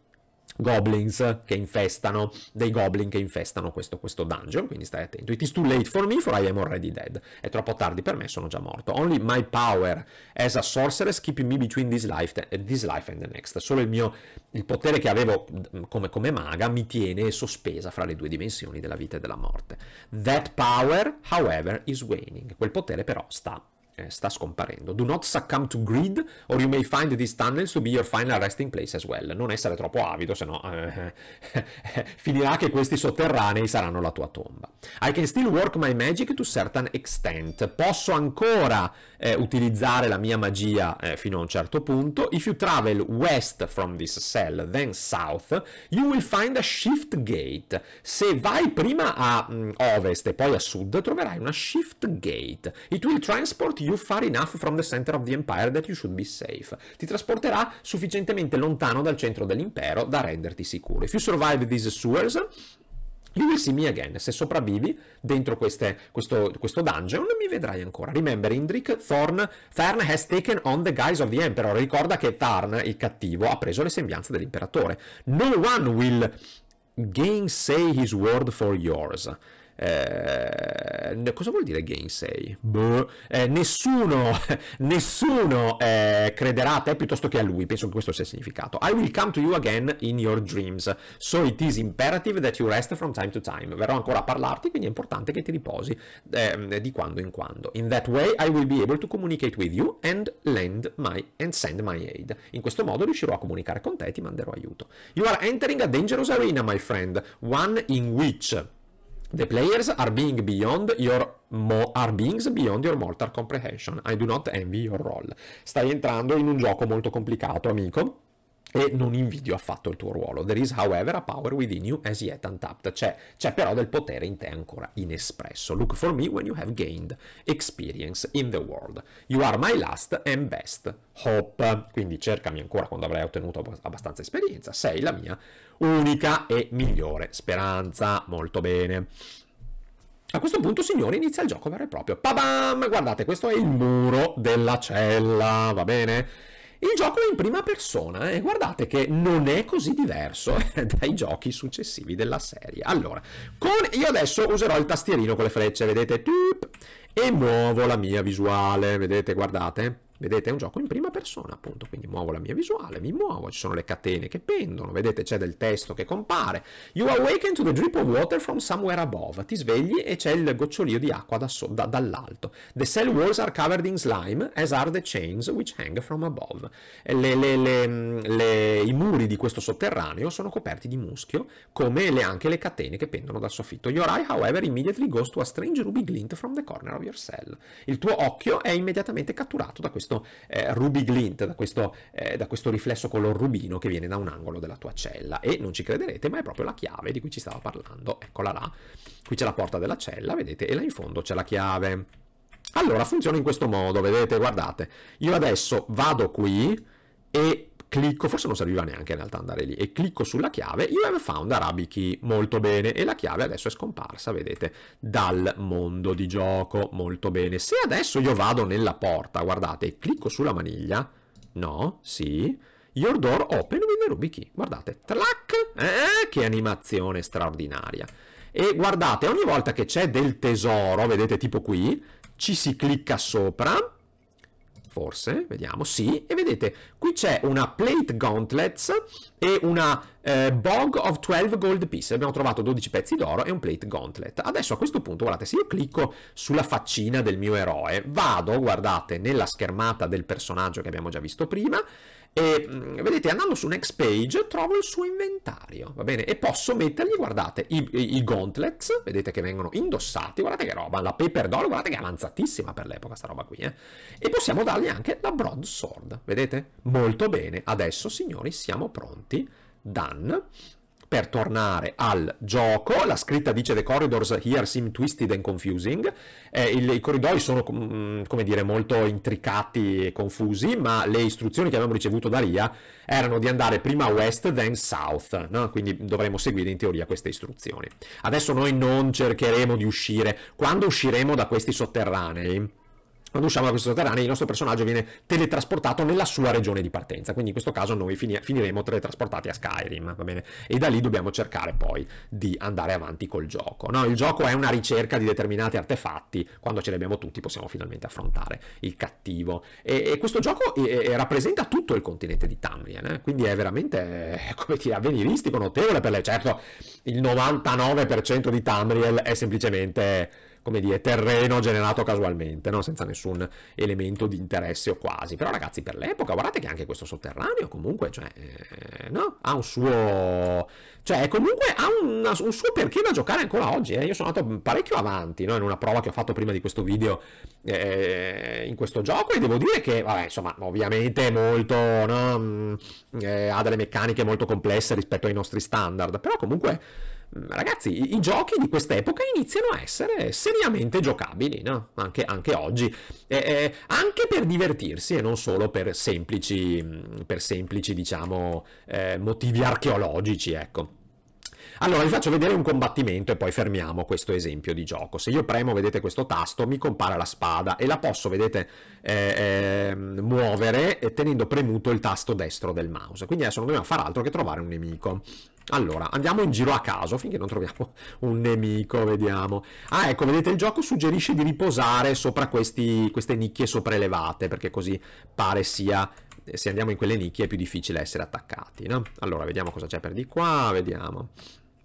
goblins che infestano, dei goblin che infestano questo, questo, dungeon, quindi stai attento. It is too late for me, for I am already dead. È troppo tardi per me, sono già morto. Only my power as a sorceress keeping me between this life, eh, this life and the next. Solo il mio, il potere che avevo mm, come, come maga mi tiene sospesa fra le due dimensioni della vita e della morte. That power, however, is waning. Quel potere però sta eh, sta scomparendo. Do not succumb to greed, or you may find these tunnels to be your final resting place as well. Non essere troppo avido, se no eh, finirà che questi sotterranei saranno la tua tomba. I can still work my magic to certain extent. Posso ancora eh, utilizzare la mia magia eh, fino a un certo punto. If you travel west from this cell, then south, you will find a shift gate. Se vai prima a mm, ovest e poi a sud, troverai una shift gate. It will transport you you far enough from the center of the empire that you should be safe. Ti trasporterà sufficientemente lontano dal centro dell'impero da renderti sicuro. If you survive these sewers, You will see me again. Se sopravvivi dentro queste, questo, questo, dungeon, mi vedrai ancora. Remember, Indrik, Thorn, Thorn has taken on the guise of the Emperor. Ricorda che Thorn, il cattivo, ha preso le sembianze dell'imperatore. No one will gainsay his word for yours. Eh, cosa vuol dire Gainsay? Boh. eh, nessuno, nessuno eh, crederà a te piuttosto che a lui, penso che questo sia il significato. I will come to you again in your dreams, so it is imperative that you rest from time to time. Verrò ancora a parlarti, quindi è importante che ti riposi ehm, di quando in quando. In that way I will be able to communicate with you and, my, and send my aid. In questo modo riuscirò a comunicare con te e ti manderò aiuto. You are entering a dangerous arena, my friend, one in which The players are being beyond your mo- are beings beyond your mortal comprehension. I do not envy your role. Stai entrando in un gioco molto complicato, amico e non invidio affatto il tuo ruolo. There is however a power within you as yet untapped, c'è, c'è però del potere in te ancora inespresso. Look for me when you have gained experience in the world. You are my last and best hope. Quindi cercami ancora quando avrai ottenuto abbastanza esperienza, sei la mia unica e migliore speranza. Molto bene. A questo punto, signore, inizia il gioco vero e proprio. Pabam! Guardate, questo è il muro della cella, va bene? Il gioco è in prima persona e eh? guardate che non è così diverso eh, dai giochi successivi della serie. Allora, con... io adesso userò il tastierino con le frecce, vedete? e muovo la mia visuale, vedete, guardate. Vedete, è un gioco in prima persona, appunto, quindi muovo la mia visuale, mi muovo, ci sono le catene che pendono, vedete c'è del testo che compare. You awaken to the drip of water from somewhere above. Ti svegli e c'è il gocciolio di acqua da so, da, dall'alto. The cell walls are covered in slime, as are the chains which hang from above. Le, le, mm, le, I muri di questo sotterraneo sono coperti di muschio, come anche le catene che pendono dal soffitto. Your eye, however, immediately goes to a strange ruby glint from the corner of your cell. Il tuo occhio è immediatamente catturato da questo questo eh, ruby glint, da questo, eh, da questo riflesso color rubino che viene da un angolo della tua cella. E non ci crederete, ma è proprio la chiave di cui ci stava parlando. Eccola là. Qui c'è la porta della cella, vedete, e là in fondo c'è la chiave. Allora funziona in questo modo, vedete, guardate. Io adesso vado qui e clicco, forse non serviva neanche in realtà andare lì, e clicco sulla chiave, you have found Arabi Key, molto bene, e la chiave adesso è scomparsa, vedete, dal mondo di gioco, molto bene. Se adesso io vado nella porta, guardate, e clicco sulla maniglia, no, sì, your door open with the Ruby Key, guardate, track, eh, che animazione straordinaria. E guardate, ogni volta che c'è del tesoro, vedete tipo qui, ci si clicca sopra, forse, vediamo, sì, e vedete, qui c'è una Plate Gauntlets e una eh, Bog of 12 Gold Piece, abbiamo trovato 12 pezzi d'oro e un Plate Gauntlet. Adesso a questo punto, guardate, se io clicco sulla faccina del mio eroe, vado, guardate, nella schermata del personaggio che abbiamo già visto prima, e mm, vedete, andando su next page trovo il suo inventario, va bene? E posso mettergli, guardate, i, i, i gauntlets, vedete che vengono indossati, guardate che roba, la paper doll, guardate che è avanzatissima per l'epoca sta roba qui, eh? E possiamo dargli anche la broadsword, vedete? Molto bene, adesso signori siamo pronti. Done per tornare al gioco, la scritta dice The corridors here seem twisted and confusing. Eh, il, I corridoi sono, mm, come dire, molto intricati e confusi, ma le istruzioni che abbiamo ricevuto da Ria erano di andare prima west, then south. No? Quindi dovremmo seguire in teoria queste istruzioni. Adesso noi non cercheremo di uscire. Quando usciremo da questi sotterranei? quando usciamo da questo sotterraneo il nostro personaggio viene teletrasportato nella sua regione di partenza, quindi in questo caso noi finiremo teletrasportati a Skyrim, va bene? E da lì dobbiamo cercare poi di andare avanti col gioco. No, il gioco è una ricerca di determinati artefatti, quando ce li abbiamo tutti possiamo finalmente affrontare il cattivo. E, e questo gioco è, è, rappresenta tutto il continente di Tamriel, eh? quindi è veramente, eh, come dire, avveniristico, notevole per lei. Certo, il 99% di Tamriel è semplicemente come dire, terreno generato casualmente, no? senza nessun elemento di interesse o quasi. Però ragazzi, per l'epoca, guardate che anche questo sotterraneo comunque, cioè, eh, no? ha un suo... Cioè, comunque ha una, un suo perché da giocare ancora oggi. Eh? Io sono andato parecchio avanti, no? In una prova che ho fatto prima di questo video eh, in questo gioco e devo dire che, vabbè, insomma, ovviamente è molto, no? Mm, eh, ha delle meccaniche molto complesse rispetto ai nostri standard, però comunque Mm, ragazzi, i giochi di quest'epoca iniziano a essere seriamente giocabili, no? anche, anche, oggi, e, e, anche per divertirsi e non solo per semplici, mm, per semplici diciamo, eh, motivi archeologici, ecco. Allora vi faccio vedere un combattimento e poi fermiamo questo esempio di gioco. Se io premo, vedete questo tasto, mi compare la spada e la posso, vedete, eh, ehm, eh, muovere tenendo premuto il tasto destro del mouse. Quindi adesso non dobbiamo fare altro che trovare un nemico. Allora, andiamo in giro a caso finché non troviamo un nemico, vediamo. Ah, ecco, vedete, il gioco suggerisce di riposare sopra questi, queste nicchie sopraelevate, perché così pare sia se andiamo in quelle nicchie è più difficile essere attaccati, no? Allora, vediamo cosa c'è per di qua, vediamo.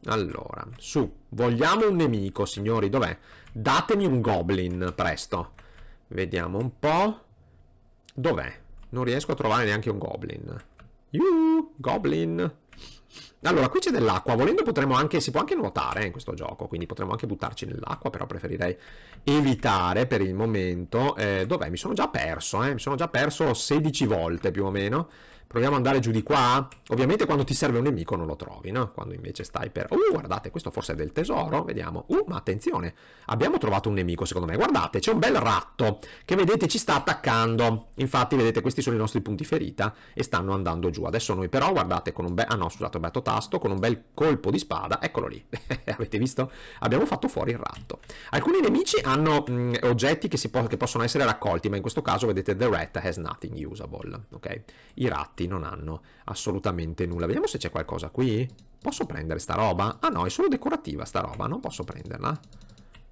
Allora, su, vogliamo un nemico, signori, dov'è? Datemi un goblin, presto. Vediamo un po'. Dov'è? Non riesco a trovare neanche un goblin. Yuh, goblin. Allora, qui c'è dell'acqua. Volendo potremmo anche... Si può anche nuotare in questo gioco, quindi potremmo anche buttarci nell'acqua, però preferirei evitare per il momento. Eh, dov'è? Mi sono già perso, eh. Mi sono già perso 16 volte, più o meno. Proviamo ad andare giù di qua. Ovviamente quando ti serve un nemico non lo trovi, no? Quando invece stai per... Uh, guardate, questo forse è del tesoro. Vediamo. Uh, ma attenzione. Abbiamo trovato un nemico, secondo me. Guardate, c'è un bel ratto che, vedete, ci sta attaccando. Infatti, vedete, questi sono i nostri punti ferita e stanno andando giù. Adesso noi però, guardate, con un bel... Ah no, scusate, ho batto tasto. Con un bel colpo di spada. Eccolo lì. Avete visto? Abbiamo fatto fuori il ratto. Alcuni nemici hanno mh, oggetti che, po che possono essere raccolti, ma in questo caso, vedete, the rat has nothing usable. Ok? I ratti infatti non hanno assolutamente nulla. Vediamo se c'è qualcosa qui. Posso prendere sta roba? Ah no, è solo decorativa sta roba, non posso prenderla.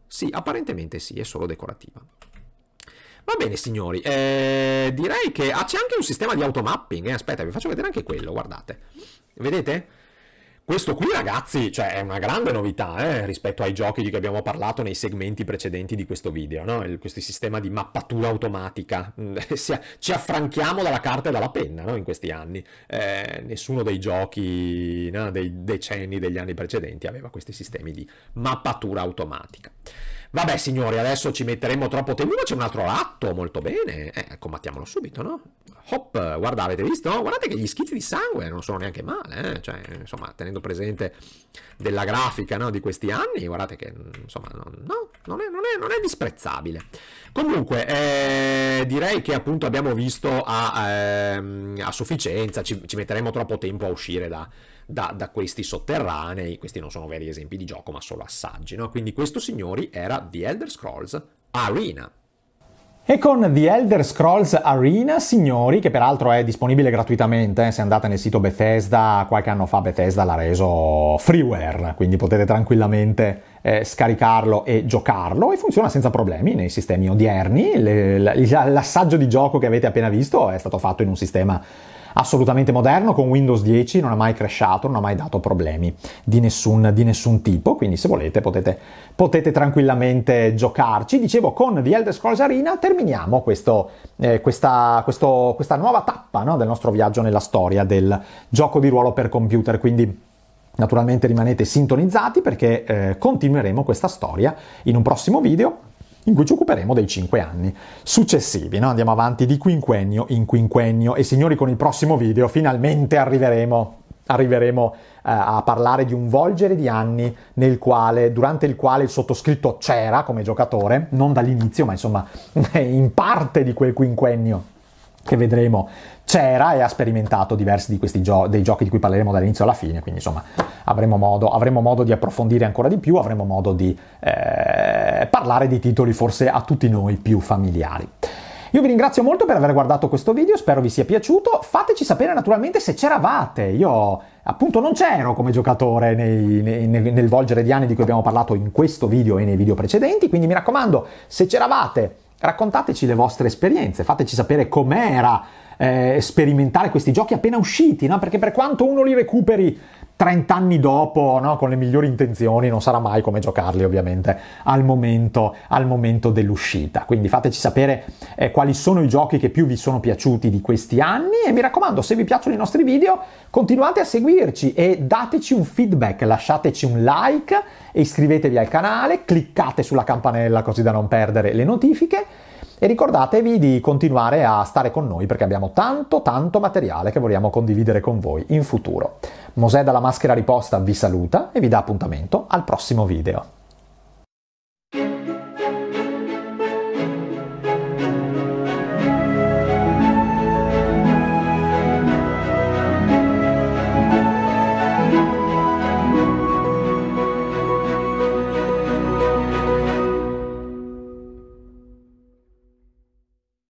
Sì, apparentemente sì, è solo decorativa. Va bene signori, eh, direi che... Ah, c'è anche un sistema di automapping, eh, aspetta, vi faccio vedere anche quello, guardate. Vedete? Questo qui, ragazzi, cioè, è una grande novità eh, rispetto ai giochi di cui abbiamo parlato nei segmenti precedenti di questo video, no? Il, questo sistema di mappatura automatica. Mm, ci affranchiamo dalla carta e dalla penna no? in questi anni. Eh, nessuno dei giochi no? dei decenni degli anni precedenti aveva questi sistemi di mappatura automatica. Vabbè, signori, adesso ci metteremo troppo tempo. C'è un altro ratto, molto bene. Eh, ecco, combattiamolo subito, no? Hop, guarda, avete visto? Guardate che gli schizzi di sangue non sono neanche male, eh? Cioè, insomma, tenendo presente della grafica, no, di questi anni, guardate che, mm, insomma, no, no non, è, non, è, non, è, disprezzabile. Comunque, eh, direi che appunto abbiamo visto a, a, ehm, a sufficienza, ci, ci metteremo troppo tempo a uscire da da, da, questi sotterranei, questi non sono veri esempi di gioco ma solo assaggi, no? quindi questo signori era The Elder Scrolls Arena. E con The Elder Scrolls Arena, signori, che peraltro è disponibile gratuitamente, eh, se andate nel sito Bethesda, qualche anno fa Bethesda l'ha reso freeware, quindi potete tranquillamente eh, scaricarlo e giocarlo e funziona senza problemi nei sistemi odierni. Le, l'assaggio di gioco che avete appena visto è stato fatto in un sistema assolutamente moderno con Windows 10, non ha mai crashato, non ha mai dato problemi di nessun, di nessun tipo, quindi se volete potete, potete, tranquillamente giocarci. Dicevo, con The Elder Scrolls Arena terminiamo questo, eh, questa, questo, questa, nuova tappa no, del nostro viaggio nella storia del gioco di ruolo per computer, quindi... Naturalmente rimanete sintonizzati perché eh, continueremo questa storia in un prossimo video in cui ci occuperemo dei cinque anni successivi. No? Andiamo avanti di quinquennio in quinquennio e signori con il prossimo video finalmente arriveremo, arriveremo eh, a parlare di un volgere di anni quale, durante il quale il sottoscritto c'era come giocatore, non dall'inizio ma insomma in parte di quel quinquennio che vedremo c'era e ha sperimentato diversi di questi gio- dei giochi di cui parleremo dall'inizio alla fine, quindi insomma avremo modo, avremo modo di approfondire ancora di più, avremo modo di eh, parlare di titoli forse a tutti noi più familiari. Io vi ringrazio molto per aver guardato questo video, spero vi sia piaciuto, fateci sapere naturalmente se c'eravate, io appunto non c'ero come giocatore nei, nei, nel, nel volgere di anni di cui abbiamo parlato in questo video e nei video precedenti, quindi mi raccomando se c'eravate raccontateci le vostre esperienze, fateci sapere com'era eh, sperimentare questi giochi appena usciti, no? perché per quanto uno li recuperi 30 anni dopo, no? con le migliori intenzioni, non sarà mai come giocarli ovviamente al momento, al momento dell'uscita. Quindi fateci sapere eh, quali sono i giochi che più vi sono piaciuti di questi anni e mi raccomando, se vi piacciono i nostri video, continuate a seguirci e dateci un feedback, lasciateci un like, iscrivetevi al canale, cliccate sulla campanella così da non perdere le notifiche e ricordatevi di continuare a stare con noi perché abbiamo tanto tanto materiale che vogliamo condividere con voi in futuro. Mosè dalla maschera riposta vi saluta e vi dà appuntamento al prossimo video.